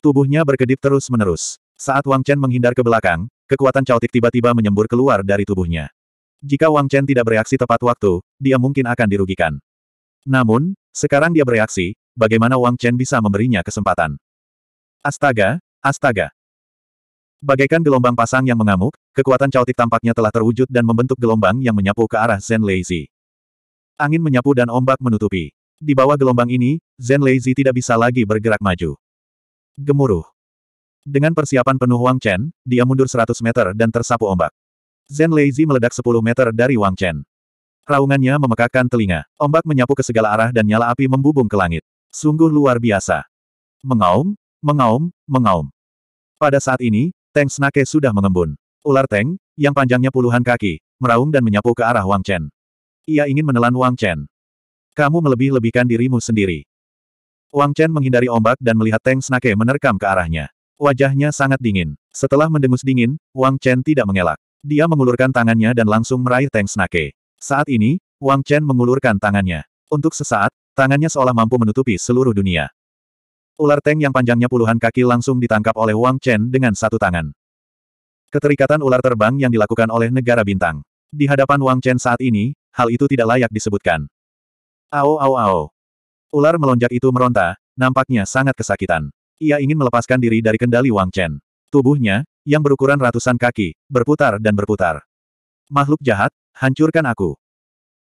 Tubuhnya berkedip terus-menerus. Saat Wang Chen menghindar ke belakang, kekuatan caotik tiba-tiba menyembur keluar dari tubuhnya. Jika Wang Chen tidak bereaksi tepat waktu, dia mungkin akan dirugikan. Namun, sekarang dia bereaksi, bagaimana Wang Chen bisa memberinya kesempatan. Astaga, astaga. Bagaikan gelombang pasang yang mengamuk, kekuatan caotik tampaknya telah terwujud dan membentuk gelombang yang menyapu ke arah Zen Lazy. Angin menyapu dan ombak menutupi. Di bawah gelombang ini, Zen Lazy tidak bisa lagi bergerak maju. Gemuruh. Dengan persiapan penuh Wang Chen, dia mundur 100 meter dan tersapu ombak. Zen Lazy meledak 10 meter dari Wang Chen. Raungannya memekakan telinga. Ombak menyapu ke segala arah dan nyala api membubung ke langit. Sungguh luar biasa. Mengaum, mengaum, mengaum. Pada saat ini, Teng Snake sudah mengembun. Ular Teng, yang panjangnya puluhan kaki, meraung dan menyapu ke arah Wang Chen. Ia ingin menelan Wang Chen. Kamu melebih-lebihkan dirimu sendiri. Wang Chen menghindari ombak dan melihat Teng Snake menerkam ke arahnya. Wajahnya sangat dingin. Setelah mendengus dingin, Wang Chen tidak mengelak. Dia mengulurkan tangannya dan langsung meraih Teng Snake. Saat ini, Wang Chen mengulurkan tangannya. Untuk sesaat, Tangannya seolah mampu menutupi seluruh dunia. Ular teng yang panjangnya puluhan kaki langsung ditangkap oleh Wang Chen dengan satu tangan. Keterikatan ular terbang yang dilakukan oleh negara bintang. Di hadapan Wang Chen saat ini, hal itu tidak layak disebutkan. Ao ao ao. Ular melonjak itu meronta, nampaknya sangat kesakitan. Ia ingin melepaskan diri dari kendali Wang Chen. Tubuhnya, yang berukuran ratusan kaki, berputar dan berputar. Makhluk jahat, hancurkan aku.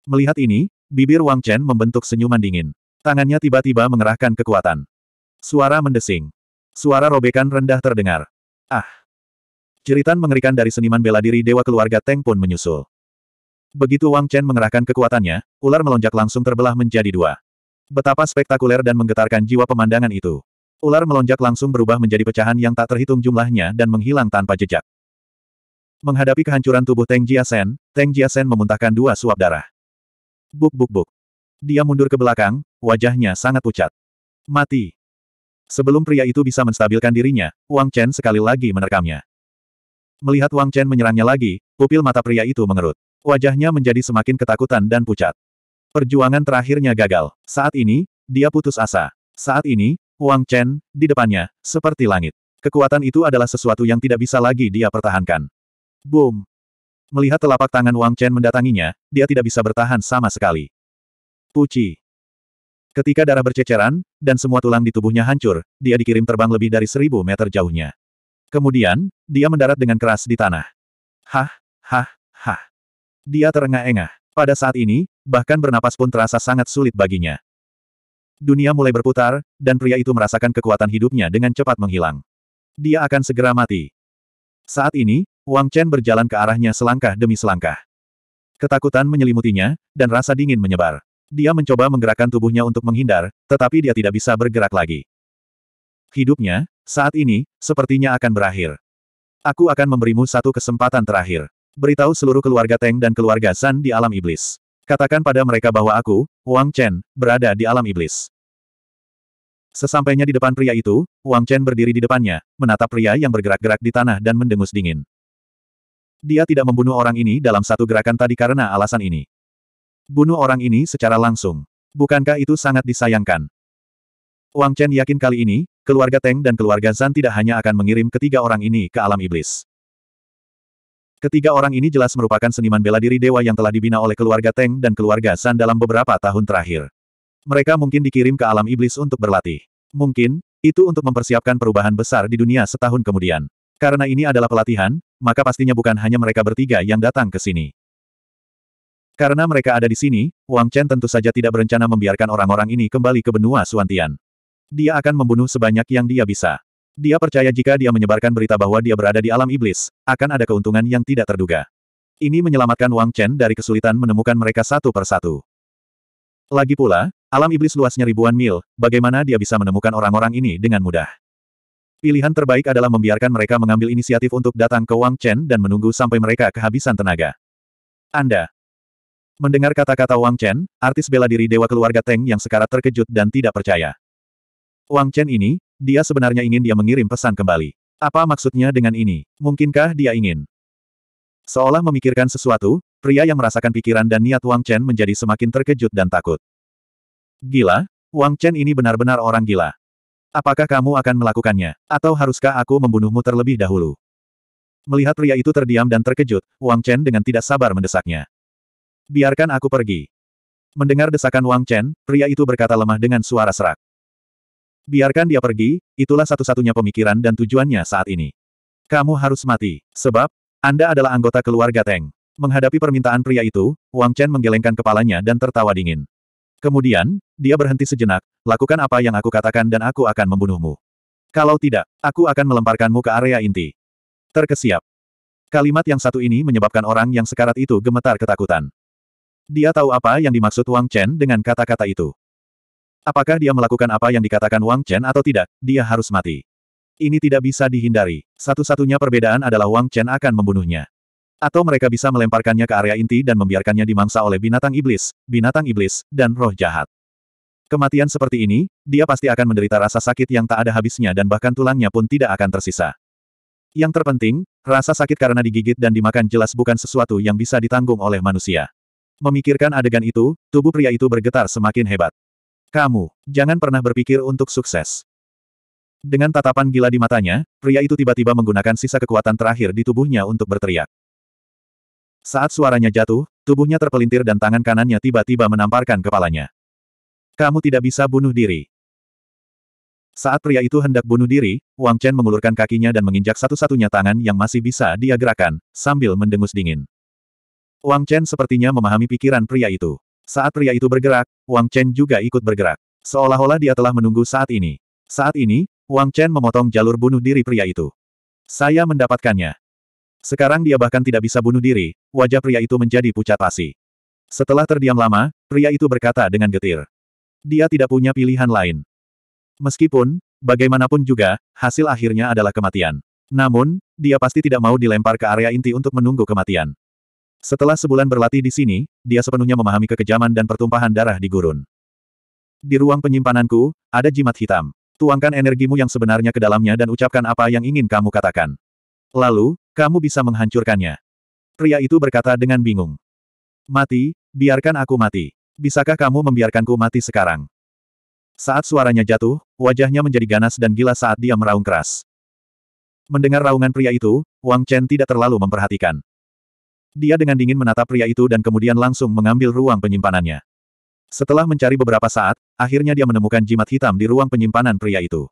Melihat ini, Bibir Wang Chen membentuk senyuman dingin. Tangannya tiba-tiba mengerahkan kekuatan. Suara mendesing. Suara robekan rendah terdengar. Ah! Jeritan mengerikan dari seniman bela diri dewa keluarga Teng pun menyusul. Begitu Wang Chen mengerahkan kekuatannya, ular melonjak langsung terbelah menjadi dua. Betapa spektakuler dan menggetarkan jiwa pemandangan itu. Ular melonjak langsung berubah menjadi pecahan yang tak terhitung jumlahnya dan menghilang tanpa jejak. Menghadapi kehancuran tubuh Teng Jiasen, Teng Jiasen memuntahkan dua suap darah. Buk buk buk. Dia mundur ke belakang, wajahnya sangat pucat. Mati. Sebelum pria itu bisa menstabilkan dirinya, Wang Chen sekali lagi menerkamnya. Melihat Wang Chen menyerangnya lagi, pupil mata pria itu mengerut. Wajahnya menjadi semakin ketakutan dan pucat. Perjuangan terakhirnya gagal. Saat ini, dia putus asa. Saat ini, Wang Chen, di depannya, seperti langit. Kekuatan itu adalah sesuatu yang tidak bisa lagi dia pertahankan. Boom! Melihat telapak tangan Wang Chen mendatanginya, dia tidak bisa bertahan sama sekali. Puci. Ketika darah berceceran, dan semua tulang di tubuhnya hancur, dia dikirim terbang lebih dari seribu meter jauhnya. Kemudian, dia mendarat dengan keras di tanah. Hah, hah, hah. Dia terengah-engah. Pada saat ini, bahkan bernapas pun terasa sangat sulit baginya. Dunia mulai berputar, dan pria itu merasakan kekuatan hidupnya dengan cepat menghilang. Dia akan segera mati. Saat ini, Wang Chen berjalan ke arahnya selangkah demi selangkah. Ketakutan menyelimutinya, dan rasa dingin menyebar. Dia mencoba menggerakkan tubuhnya untuk menghindar, tetapi dia tidak bisa bergerak lagi. Hidupnya, saat ini, sepertinya akan berakhir. Aku akan memberimu satu kesempatan terakhir. Beritahu seluruh keluarga Teng dan keluarga San di alam iblis. Katakan pada mereka bahwa aku, Wang Chen, berada di alam iblis. Sesampainya di depan pria itu, Wang Chen berdiri di depannya, menatap pria yang bergerak-gerak di tanah dan mendengus dingin. Dia tidak membunuh orang ini dalam satu gerakan tadi karena alasan ini. Bunuh orang ini secara langsung. Bukankah itu sangat disayangkan? Wang Chen yakin kali ini, keluarga Teng dan keluarga Zan tidak hanya akan mengirim ketiga orang ini ke alam iblis. Ketiga orang ini jelas merupakan seniman bela diri dewa yang telah dibina oleh keluarga Teng dan keluarga San dalam beberapa tahun terakhir. Mereka mungkin dikirim ke alam iblis untuk berlatih. Mungkin, itu untuk mempersiapkan perubahan besar di dunia setahun kemudian. Karena ini adalah pelatihan, maka pastinya bukan hanya mereka bertiga yang datang ke sini. Karena mereka ada di sini, Wang Chen tentu saja tidak berencana membiarkan orang-orang ini kembali ke benua Suantian. Dia akan membunuh sebanyak yang dia bisa. Dia percaya jika dia menyebarkan berita bahwa dia berada di alam iblis, akan ada keuntungan yang tidak terduga. Ini menyelamatkan Wang Chen dari kesulitan menemukan mereka satu per satu. Lagi pula, alam iblis luasnya ribuan mil, bagaimana dia bisa menemukan orang-orang ini dengan mudah? Pilihan terbaik adalah membiarkan mereka mengambil inisiatif untuk datang ke Wang Chen dan menunggu sampai mereka kehabisan tenaga. Anda. Mendengar kata-kata Wang Chen, artis bela diri dewa keluarga Teng yang sekarat terkejut dan tidak percaya. Wang Chen ini, dia sebenarnya ingin dia mengirim pesan kembali. Apa maksudnya dengan ini? Mungkinkah dia ingin? Seolah memikirkan sesuatu, pria yang merasakan pikiran dan niat Wang Chen menjadi semakin terkejut dan takut. Gila, Wang Chen ini benar-benar orang gila. Apakah kamu akan melakukannya? Atau haruskah aku membunuhmu terlebih dahulu? Melihat pria itu terdiam dan terkejut, Wang Chen dengan tidak sabar mendesaknya. Biarkan aku pergi. Mendengar desakan Wang Chen, pria itu berkata lemah dengan suara serak. Biarkan dia pergi, itulah satu-satunya pemikiran dan tujuannya saat ini. Kamu harus mati, sebab, Anda adalah anggota keluarga Teng. Menghadapi permintaan pria itu, Wang Chen menggelengkan kepalanya dan tertawa dingin. Kemudian, dia berhenti sejenak, lakukan apa yang aku katakan dan aku akan membunuhmu. Kalau tidak, aku akan melemparkanmu ke area inti. Terkesiap. Kalimat yang satu ini menyebabkan orang yang sekarat itu gemetar ketakutan. Dia tahu apa yang dimaksud Wang Chen dengan kata-kata itu. Apakah dia melakukan apa yang dikatakan Wang Chen atau tidak, dia harus mati. Ini tidak bisa dihindari. Satu-satunya perbedaan adalah Wang Chen akan membunuhnya. Atau mereka bisa melemparkannya ke area inti dan membiarkannya dimangsa oleh binatang iblis, binatang iblis, dan roh jahat. Kematian seperti ini, dia pasti akan menderita rasa sakit yang tak ada habisnya dan bahkan tulangnya pun tidak akan tersisa. Yang terpenting, rasa sakit karena digigit dan dimakan jelas bukan sesuatu yang bisa ditanggung oleh manusia. Memikirkan adegan itu, tubuh pria itu bergetar semakin hebat. Kamu, jangan pernah berpikir untuk sukses. Dengan tatapan gila di matanya, pria itu tiba-tiba menggunakan sisa kekuatan terakhir di tubuhnya untuk berteriak. Saat suaranya jatuh, tubuhnya terpelintir dan tangan kanannya tiba-tiba menamparkan kepalanya. Kamu tidak bisa bunuh diri. Saat pria itu hendak bunuh diri, Wang Chen mengulurkan kakinya dan menginjak satu-satunya tangan yang masih bisa dia gerakan, sambil mendengus dingin. Wang Chen sepertinya memahami pikiran pria itu. Saat pria itu bergerak, Wang Chen juga ikut bergerak. Seolah-olah dia telah menunggu saat ini. Saat ini, Wang Chen memotong jalur bunuh diri pria itu. Saya mendapatkannya. Sekarang dia bahkan tidak bisa bunuh diri, wajah pria itu menjadi pucat pasi. Setelah terdiam lama, pria itu berkata dengan getir. Dia tidak punya pilihan lain. Meskipun, bagaimanapun juga, hasil akhirnya adalah kematian. Namun, dia pasti tidak mau dilempar ke area inti untuk menunggu kematian. Setelah sebulan berlatih di sini, dia sepenuhnya memahami kekejaman dan pertumpahan darah di gurun. Di ruang penyimpananku, ada jimat hitam. Tuangkan energimu yang sebenarnya ke dalamnya dan ucapkan apa yang ingin kamu katakan. Lalu, kamu bisa menghancurkannya. Pria itu berkata dengan bingung. Mati, biarkan aku mati. Bisakah kamu membiarkanku mati sekarang? Saat suaranya jatuh, wajahnya menjadi ganas dan gila saat dia meraung keras. Mendengar raungan pria itu, Wang Chen tidak terlalu memperhatikan. Dia dengan dingin menatap pria itu dan kemudian langsung mengambil ruang penyimpanannya. Setelah mencari beberapa saat, akhirnya dia menemukan jimat hitam di ruang penyimpanan pria itu.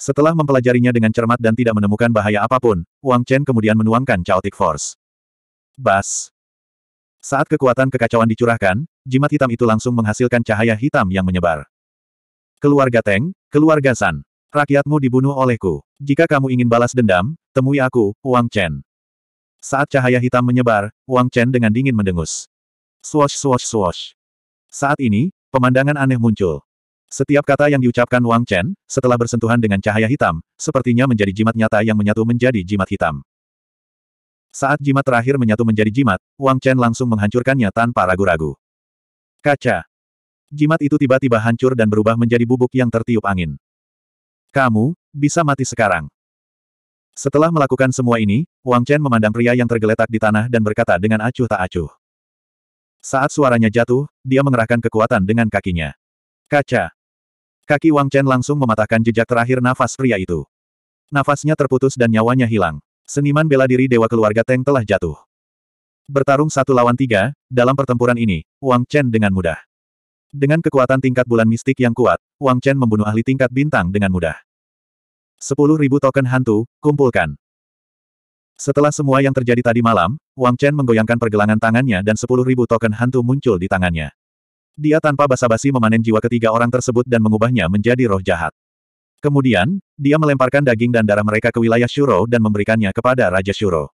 Setelah mempelajarinya dengan cermat dan tidak menemukan bahaya apapun, Wang Chen kemudian menuangkan Chaotic Force. Bas. Saat kekuatan kekacauan dicurahkan, jimat hitam itu langsung menghasilkan cahaya hitam yang menyebar. Keluarga Teng, keluarga San. Rakyatmu dibunuh olehku. Jika kamu ingin balas dendam, temui aku, Wang Chen. Saat cahaya hitam menyebar, Wang Chen dengan dingin mendengus. Swash swash swash. Saat ini, pemandangan aneh muncul. Setiap kata yang diucapkan Wang Chen, setelah bersentuhan dengan cahaya hitam, sepertinya menjadi jimat nyata yang menyatu menjadi jimat hitam. Saat jimat terakhir menyatu menjadi jimat, Wang Chen langsung menghancurkannya tanpa ragu-ragu. Kaca. Jimat itu tiba-tiba hancur dan berubah menjadi bubuk yang tertiup angin. Kamu, bisa mati sekarang. Setelah melakukan semua ini, Wang Chen memandang pria yang tergeletak di tanah dan berkata dengan acuh tak acuh. Saat suaranya jatuh, dia mengerahkan kekuatan dengan kakinya. Kaca. Kaki Wang Chen langsung mematahkan jejak terakhir nafas pria itu. Nafasnya terputus dan nyawanya hilang. Seniman bela diri Dewa Keluarga Teng telah jatuh. Bertarung satu lawan tiga, dalam pertempuran ini, Wang Chen dengan mudah. Dengan kekuatan tingkat bulan mistik yang kuat, Wang Chen membunuh ahli tingkat bintang dengan mudah. Sepuluh ribu token hantu, kumpulkan. Setelah semua yang terjadi tadi malam, Wang Chen menggoyangkan pergelangan tangannya dan sepuluh ribu token hantu muncul di tangannya. Dia tanpa basa-basi memanen jiwa ketiga orang tersebut dan mengubahnya menjadi roh jahat. Kemudian, dia melemparkan daging dan darah mereka ke wilayah Shuro dan memberikannya kepada Raja Shuro.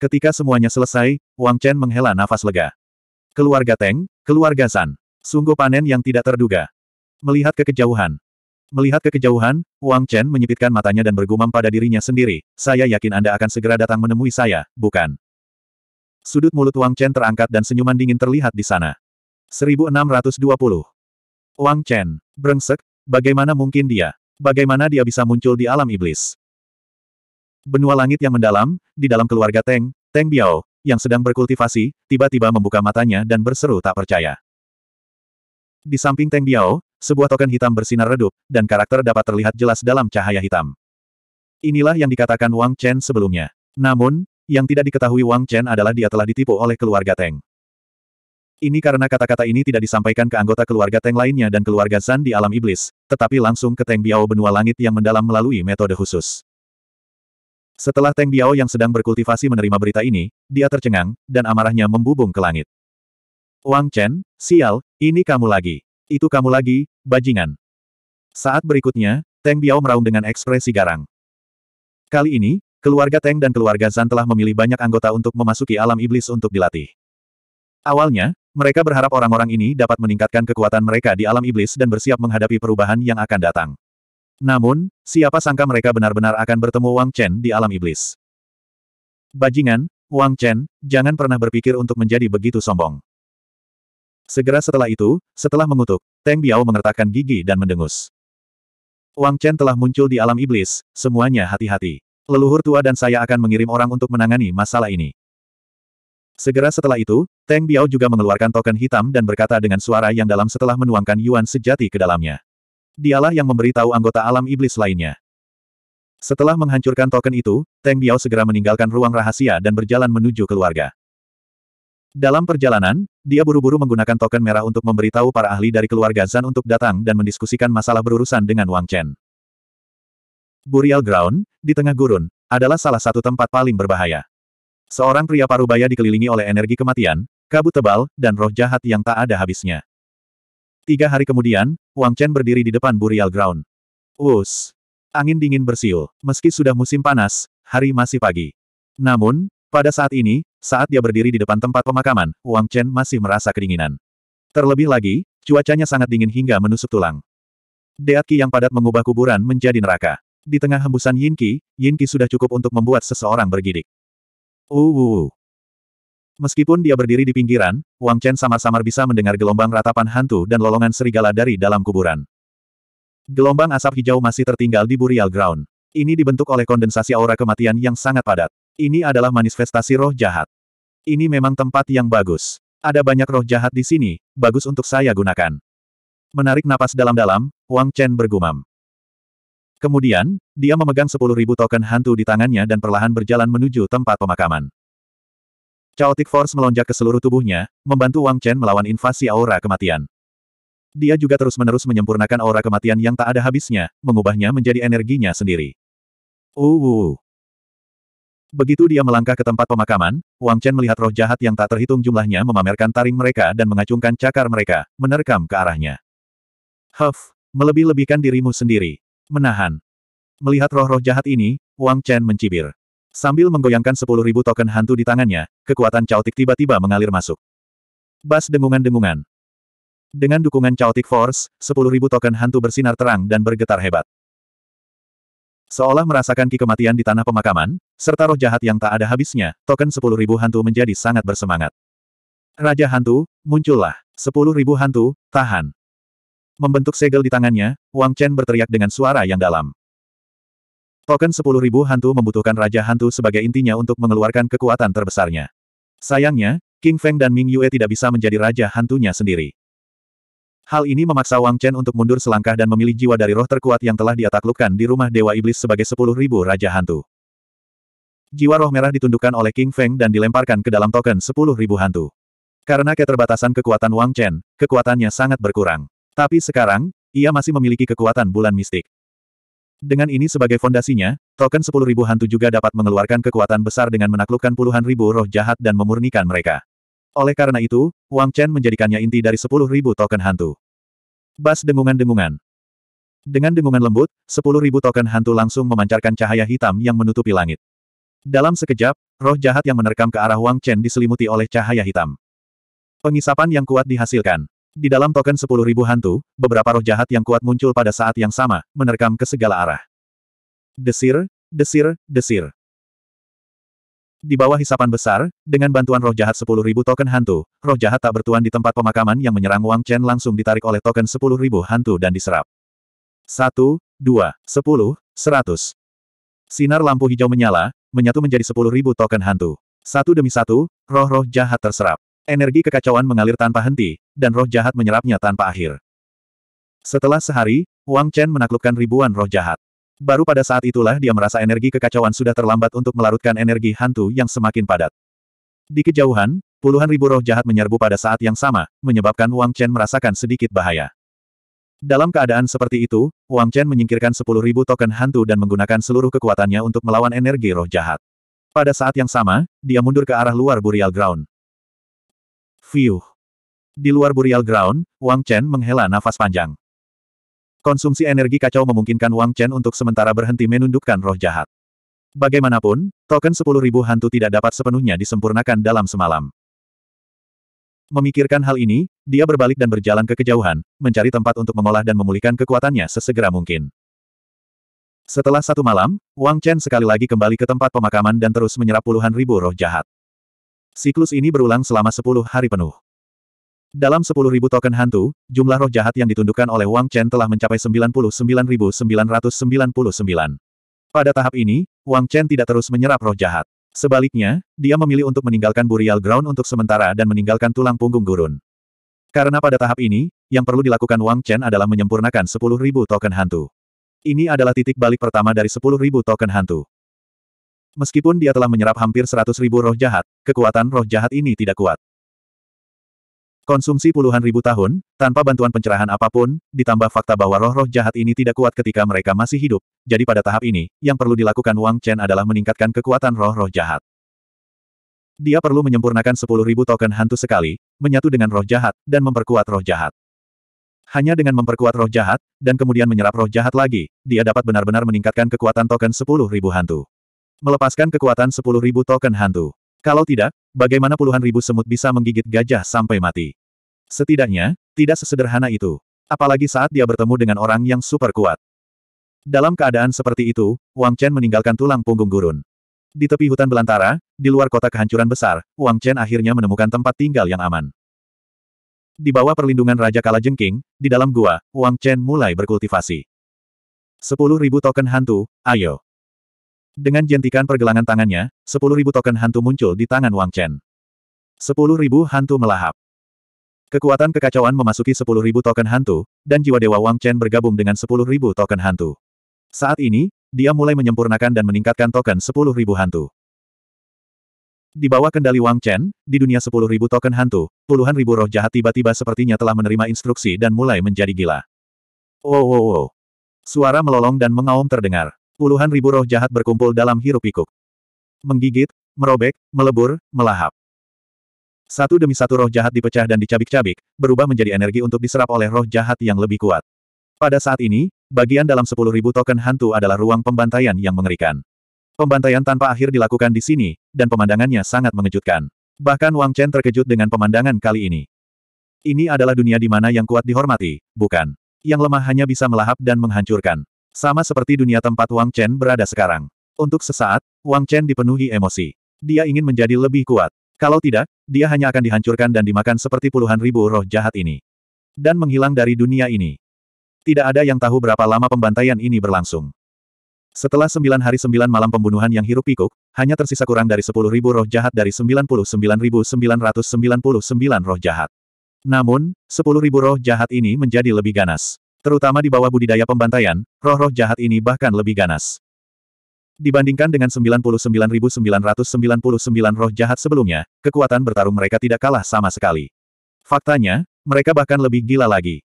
Ketika semuanya selesai, Wang Chen menghela nafas lega. Keluarga Teng, keluarga San. Sungguh panen yang tidak terduga. Melihat ke kejauhan. Melihat ke kejauhan, Wang Chen menyipitkan matanya dan bergumam pada dirinya sendiri, saya yakin Anda akan segera datang menemui saya, bukan? Sudut mulut Wang Chen terangkat dan senyuman dingin terlihat di sana. 1620. Wang Chen. Brengsek, bagaimana mungkin dia? Bagaimana dia bisa muncul di alam iblis? Benua langit yang mendalam, di dalam keluarga Teng, Teng Biao, yang sedang berkultivasi, tiba-tiba membuka matanya dan berseru tak percaya. Di samping Teng Biao, sebuah token hitam bersinar redup, dan karakter dapat terlihat jelas dalam cahaya hitam. Inilah yang dikatakan Wang Chen sebelumnya. Namun, yang tidak diketahui Wang Chen adalah dia telah ditipu oleh keluarga Teng. Ini karena kata-kata ini tidak disampaikan ke anggota keluarga Teng lainnya dan keluarga Zan di alam iblis, tetapi langsung ke Teng Biao benua langit yang mendalam melalui metode khusus. Setelah Teng Biao yang sedang berkultivasi menerima berita ini, dia tercengang, dan amarahnya membubung ke langit. Wang Chen, sial, ini kamu lagi. Itu kamu lagi, bajingan. Saat berikutnya, Teng Biao meraung dengan ekspresi garang. Kali ini, keluarga Teng dan keluarga Zan telah memilih banyak anggota untuk memasuki alam iblis untuk dilatih. Awalnya, mereka berharap orang-orang ini dapat meningkatkan kekuatan mereka di alam iblis dan bersiap menghadapi perubahan yang akan datang. Namun, siapa sangka mereka benar-benar akan bertemu Wang Chen di alam iblis. Bajingan, Wang Chen, jangan pernah berpikir untuk menjadi begitu sombong. Segera setelah itu, setelah mengutuk, Teng Biao mengertakkan gigi dan mendengus. Wang Chen telah muncul di alam iblis, semuanya hati-hati. Leluhur tua dan saya akan mengirim orang untuk menangani masalah ini. Segera setelah itu, Tang Biao juga mengeluarkan token hitam dan berkata dengan suara yang dalam setelah menuangkan Yuan sejati ke dalamnya. Dialah yang memberitahu anggota alam iblis lainnya. Setelah menghancurkan token itu, Tang Biao segera meninggalkan ruang rahasia dan berjalan menuju keluarga. Dalam perjalanan, dia buru-buru menggunakan token merah untuk memberitahu para ahli dari keluarga Zan untuk datang dan mendiskusikan masalah berurusan dengan Wang Chen. Burial Ground, di tengah gurun, adalah salah satu tempat paling berbahaya. Seorang pria parubaya dikelilingi oleh energi kematian, kabut tebal, dan roh jahat yang tak ada habisnya. Tiga hari kemudian, Wang Chen berdiri di depan Burial Ground. Us, Angin dingin bersiul. Meski sudah musim panas, hari masih pagi. Namun, pada saat ini, saat dia berdiri di depan tempat pemakaman, Wang Chen masih merasa kedinginan. Terlebih lagi, cuacanya sangat dingin hingga menusuk tulang. Deat Qi yang padat mengubah kuburan menjadi neraka. Di tengah hembusan Yin Qi, Yin Qi sudah cukup untuk membuat seseorang bergidik. Uh, Meskipun dia berdiri di pinggiran, Wang Chen samar-samar bisa mendengar gelombang ratapan hantu dan lolongan serigala dari dalam kuburan. Gelombang asap hijau masih tertinggal di burial ground. Ini dibentuk oleh kondensasi aura kematian yang sangat padat. Ini adalah manifestasi roh jahat. Ini memang tempat yang bagus. Ada banyak roh jahat di sini, bagus untuk saya gunakan. Menarik napas dalam-dalam, Wang Chen bergumam. Kemudian, dia memegang sepuluh ribu token hantu di tangannya dan perlahan berjalan menuju tempat pemakaman. Chaotic Force melonjak ke seluruh tubuhnya, membantu Wang Chen melawan invasi aura kematian. Dia juga terus-menerus menyempurnakan aura kematian yang tak ada habisnya, mengubahnya menjadi energinya sendiri. Uh. Begitu dia melangkah ke tempat pemakaman, Wang Chen melihat roh jahat yang tak terhitung jumlahnya memamerkan taring mereka dan mengacungkan cakar mereka, menerkam ke arahnya. Huff, melebih-lebihkan dirimu sendiri. Menahan. Melihat roh-roh jahat ini, Wang Chen mencibir. Sambil menggoyangkan sepuluh ribu token hantu di tangannya, kekuatan caotik tiba-tiba mengalir masuk. Bas dengungan-dengungan. Dengan dukungan caotik force, sepuluh ribu token hantu bersinar terang dan bergetar hebat. Seolah merasakan ki kematian di tanah pemakaman, serta roh jahat yang tak ada habisnya, token sepuluh ribu hantu menjadi sangat bersemangat. Raja hantu, muncullah. Sepuluh ribu hantu, tahan. Membentuk segel di tangannya, Wang Chen berteriak dengan suara yang dalam. Token 10.000 hantu membutuhkan Raja Hantu sebagai intinya untuk mengeluarkan kekuatan terbesarnya. Sayangnya, King Feng dan Ming Yue tidak bisa menjadi Raja Hantunya sendiri. Hal ini memaksa Wang Chen untuk mundur selangkah dan memilih jiwa dari roh terkuat yang telah dia di rumah Dewa Iblis sebagai 10.000 Raja Hantu. Jiwa roh merah ditundukkan oleh King Feng dan dilemparkan ke dalam token 10.000 hantu. Karena keterbatasan kekuatan Wang Chen, kekuatannya sangat berkurang. Tapi sekarang, ia masih memiliki kekuatan bulan mistik. Dengan ini sebagai fondasinya, token 10.000 hantu juga dapat mengeluarkan kekuatan besar dengan menaklukkan puluhan ribu roh jahat dan memurnikan mereka. Oleh karena itu, Wang Chen menjadikannya inti dari 10.000 token hantu. Bas dengungan-dengungan. Dengan dengungan lembut, 10.000 token hantu langsung memancarkan cahaya hitam yang menutupi langit. Dalam sekejap, roh jahat yang menerkam ke arah Wang Chen diselimuti oleh cahaya hitam. Pengisapan yang kuat dihasilkan. Di dalam token 10.000 hantu, beberapa roh jahat yang kuat muncul pada saat yang sama, menerkam ke segala arah. Desir, desir, desir. Di bawah hisapan besar, dengan bantuan roh jahat 10.000 token hantu, roh jahat tak bertuan di tempat pemakaman yang menyerang Wang Chen langsung ditarik oleh token 10.000 hantu dan diserap. 1, 2, 10, 100. Sinar lampu hijau menyala, menyatu menjadi 10.000 token hantu. Satu demi satu, roh-roh jahat terserap. Energi kekacauan mengalir tanpa henti, dan roh jahat menyerapnya tanpa akhir. Setelah sehari, Wang Chen menaklukkan ribuan roh jahat. Baru pada saat itulah dia merasa energi kekacauan sudah terlambat untuk melarutkan energi hantu yang semakin padat. Di kejauhan, puluhan ribu roh jahat menyerbu pada saat yang sama, menyebabkan Wang Chen merasakan sedikit bahaya. Dalam keadaan seperti itu, Wang Chen menyingkirkan sepuluh ribu token hantu dan menggunakan seluruh kekuatannya untuk melawan energi roh jahat. Pada saat yang sama, dia mundur ke arah luar Burial Ground. Fiuh. Di luar Burial Ground, Wang Chen menghela nafas panjang. Konsumsi energi kacau memungkinkan Wang Chen untuk sementara berhenti menundukkan roh jahat. Bagaimanapun, token 10.000 hantu tidak dapat sepenuhnya disempurnakan dalam semalam. Memikirkan hal ini, dia berbalik dan berjalan ke kejauhan, mencari tempat untuk mengolah dan memulihkan kekuatannya sesegera mungkin. Setelah satu malam, Wang Chen sekali lagi kembali ke tempat pemakaman dan terus menyerap puluhan ribu roh jahat. Siklus ini berulang selama sepuluh hari penuh. Dalam sepuluh ribu token hantu, jumlah roh jahat yang ditundukkan oleh Wang Chen telah mencapai 99.999. Pada tahap ini, Wang Chen tidak terus menyerap roh jahat. Sebaliknya, dia memilih untuk meninggalkan Burial Ground untuk sementara dan meninggalkan tulang punggung gurun. Karena pada tahap ini, yang perlu dilakukan Wang Chen adalah menyempurnakan sepuluh ribu token hantu. Ini adalah titik balik pertama dari sepuluh ribu token hantu. Meskipun dia telah menyerap hampir seratus ribu roh jahat, kekuatan roh jahat ini tidak kuat. Konsumsi puluhan ribu tahun, tanpa bantuan pencerahan apapun, ditambah fakta bahwa roh-roh jahat ini tidak kuat ketika mereka masih hidup, jadi pada tahap ini, yang perlu dilakukan Wang Chen adalah meningkatkan kekuatan roh-roh jahat. Dia perlu menyempurnakan sepuluh ribu token hantu sekali, menyatu dengan roh jahat, dan memperkuat roh jahat. Hanya dengan memperkuat roh jahat, dan kemudian menyerap roh jahat lagi, dia dapat benar-benar meningkatkan kekuatan token sepuluh ribu hantu melepaskan kekuatan sepuluh ribu token hantu. Kalau tidak, bagaimana puluhan ribu semut bisa menggigit gajah sampai mati? Setidaknya, tidak sesederhana itu. Apalagi saat dia bertemu dengan orang yang super kuat. Dalam keadaan seperti itu, Wang Chen meninggalkan tulang punggung gurun. Di tepi hutan belantara, di luar kota kehancuran besar, Wang Chen akhirnya menemukan tempat tinggal yang aman. Di bawah perlindungan Raja Kalajengking, di dalam gua, Wang Chen mulai berkultivasi. Sepuluh ribu token hantu, ayo. Dengan jentikan pergelangan tangannya, 10.000 token hantu muncul di tangan Wang Chen. 10.000 hantu melahap. Kekuatan kekacauan memasuki 10.000 token hantu, dan jiwa dewa Wang Chen bergabung dengan 10.000 token hantu. Saat ini, dia mulai menyempurnakan dan meningkatkan token 10.000 hantu. Di bawah kendali Wang Chen, di dunia 10.000 token hantu, puluhan ribu roh jahat tiba-tiba sepertinya telah menerima instruksi dan mulai menjadi gila. Wow oh, wow oh, wow. Oh. Suara melolong dan mengaum terdengar. Puluhan ribu roh jahat berkumpul dalam hirup pikuk. Menggigit, merobek, melebur, melahap. Satu demi satu roh jahat dipecah dan dicabik-cabik, berubah menjadi energi untuk diserap oleh roh jahat yang lebih kuat. Pada saat ini, bagian dalam sepuluh ribu token hantu adalah ruang pembantaian yang mengerikan. Pembantaian tanpa akhir dilakukan di sini, dan pemandangannya sangat mengejutkan. Bahkan Wang Chen terkejut dengan pemandangan kali ini. Ini adalah dunia di mana yang kuat dihormati, bukan? Yang lemah hanya bisa melahap dan menghancurkan. Sama seperti dunia tempat Wang Chen berada sekarang. Untuk sesaat, Wang Chen dipenuhi emosi. Dia ingin menjadi lebih kuat. Kalau tidak, dia hanya akan dihancurkan dan dimakan seperti puluhan ribu roh jahat ini. Dan menghilang dari dunia ini. Tidak ada yang tahu berapa lama pembantaian ini berlangsung. Setelah sembilan hari sembilan malam pembunuhan yang hirup pikuk, hanya tersisa kurang dari sepuluh ribu roh jahat dari sembilan puluh sembilan ribu sembilan ratus sembilan puluh sembilan roh jahat. Namun, sepuluh ribu roh jahat ini menjadi lebih ganas. Terutama di bawah budidaya pembantaian, roh-roh jahat ini bahkan lebih ganas. Dibandingkan dengan 99.999 roh jahat sebelumnya, kekuatan bertarung mereka tidak kalah sama sekali. Faktanya, mereka bahkan lebih gila lagi.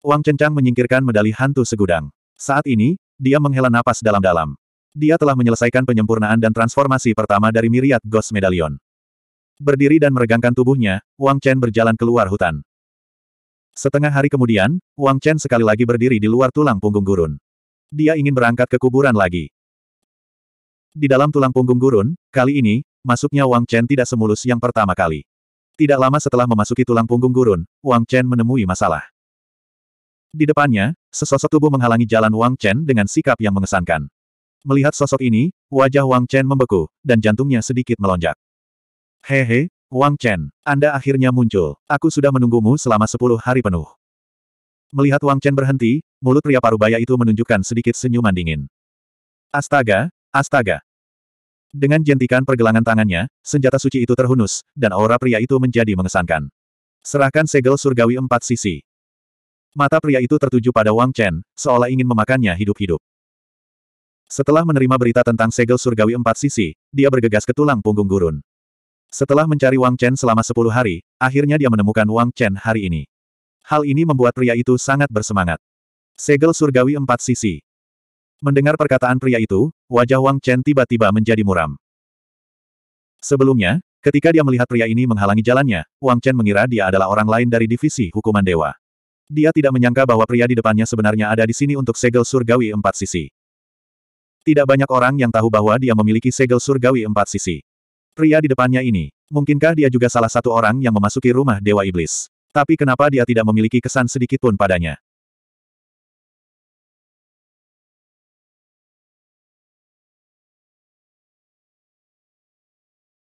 Wang Cencang menyingkirkan medali hantu segudang. Saat ini, dia menghela napas dalam-dalam. Dia telah menyelesaikan penyempurnaan dan transformasi pertama dari miriat Ghost Medallion. Berdiri dan meregangkan tubuhnya, Wang Chen berjalan keluar hutan. Setengah hari kemudian, Wang Chen sekali lagi berdiri di luar tulang punggung gurun. Dia ingin berangkat ke kuburan lagi. Di dalam tulang punggung gurun, kali ini, masuknya Wang Chen tidak semulus yang pertama kali. Tidak lama setelah memasuki tulang punggung gurun, Wang Chen menemui masalah. Di depannya, sesosok tubuh menghalangi jalan Wang Chen dengan sikap yang mengesankan. Melihat sosok ini, wajah Wang Chen membeku, dan jantungnya sedikit melonjak. Hehe, Wang Chen, Anda akhirnya muncul. Aku sudah menunggumu selama sepuluh hari penuh. Melihat Wang Chen berhenti, mulut pria parubaya itu menunjukkan sedikit senyuman dingin. Astaga, astaga. Dengan jentikan pergelangan tangannya, senjata suci itu terhunus, dan aura pria itu menjadi mengesankan. Serahkan segel surgawi empat sisi. Mata pria itu tertuju pada Wang Chen, seolah ingin memakannya hidup-hidup. Setelah menerima berita tentang segel surgawi empat sisi, dia bergegas ke tulang punggung gurun. Setelah mencari Wang Chen selama 10 hari, akhirnya dia menemukan Wang Chen hari ini. Hal ini membuat pria itu sangat bersemangat. Segel surgawi empat sisi. Mendengar perkataan pria itu, wajah Wang Chen tiba-tiba menjadi muram. Sebelumnya, ketika dia melihat pria ini menghalangi jalannya, Wang Chen mengira dia adalah orang lain dari divisi hukuman dewa. Dia tidak menyangka bahwa pria di depannya sebenarnya ada di sini untuk segel surgawi empat sisi. Tidak banyak orang yang tahu bahwa dia memiliki segel surgawi empat sisi. Pria di depannya ini, mungkinkah dia juga salah satu orang yang memasuki rumah Dewa Iblis? Tapi kenapa dia tidak memiliki kesan sedikitpun padanya?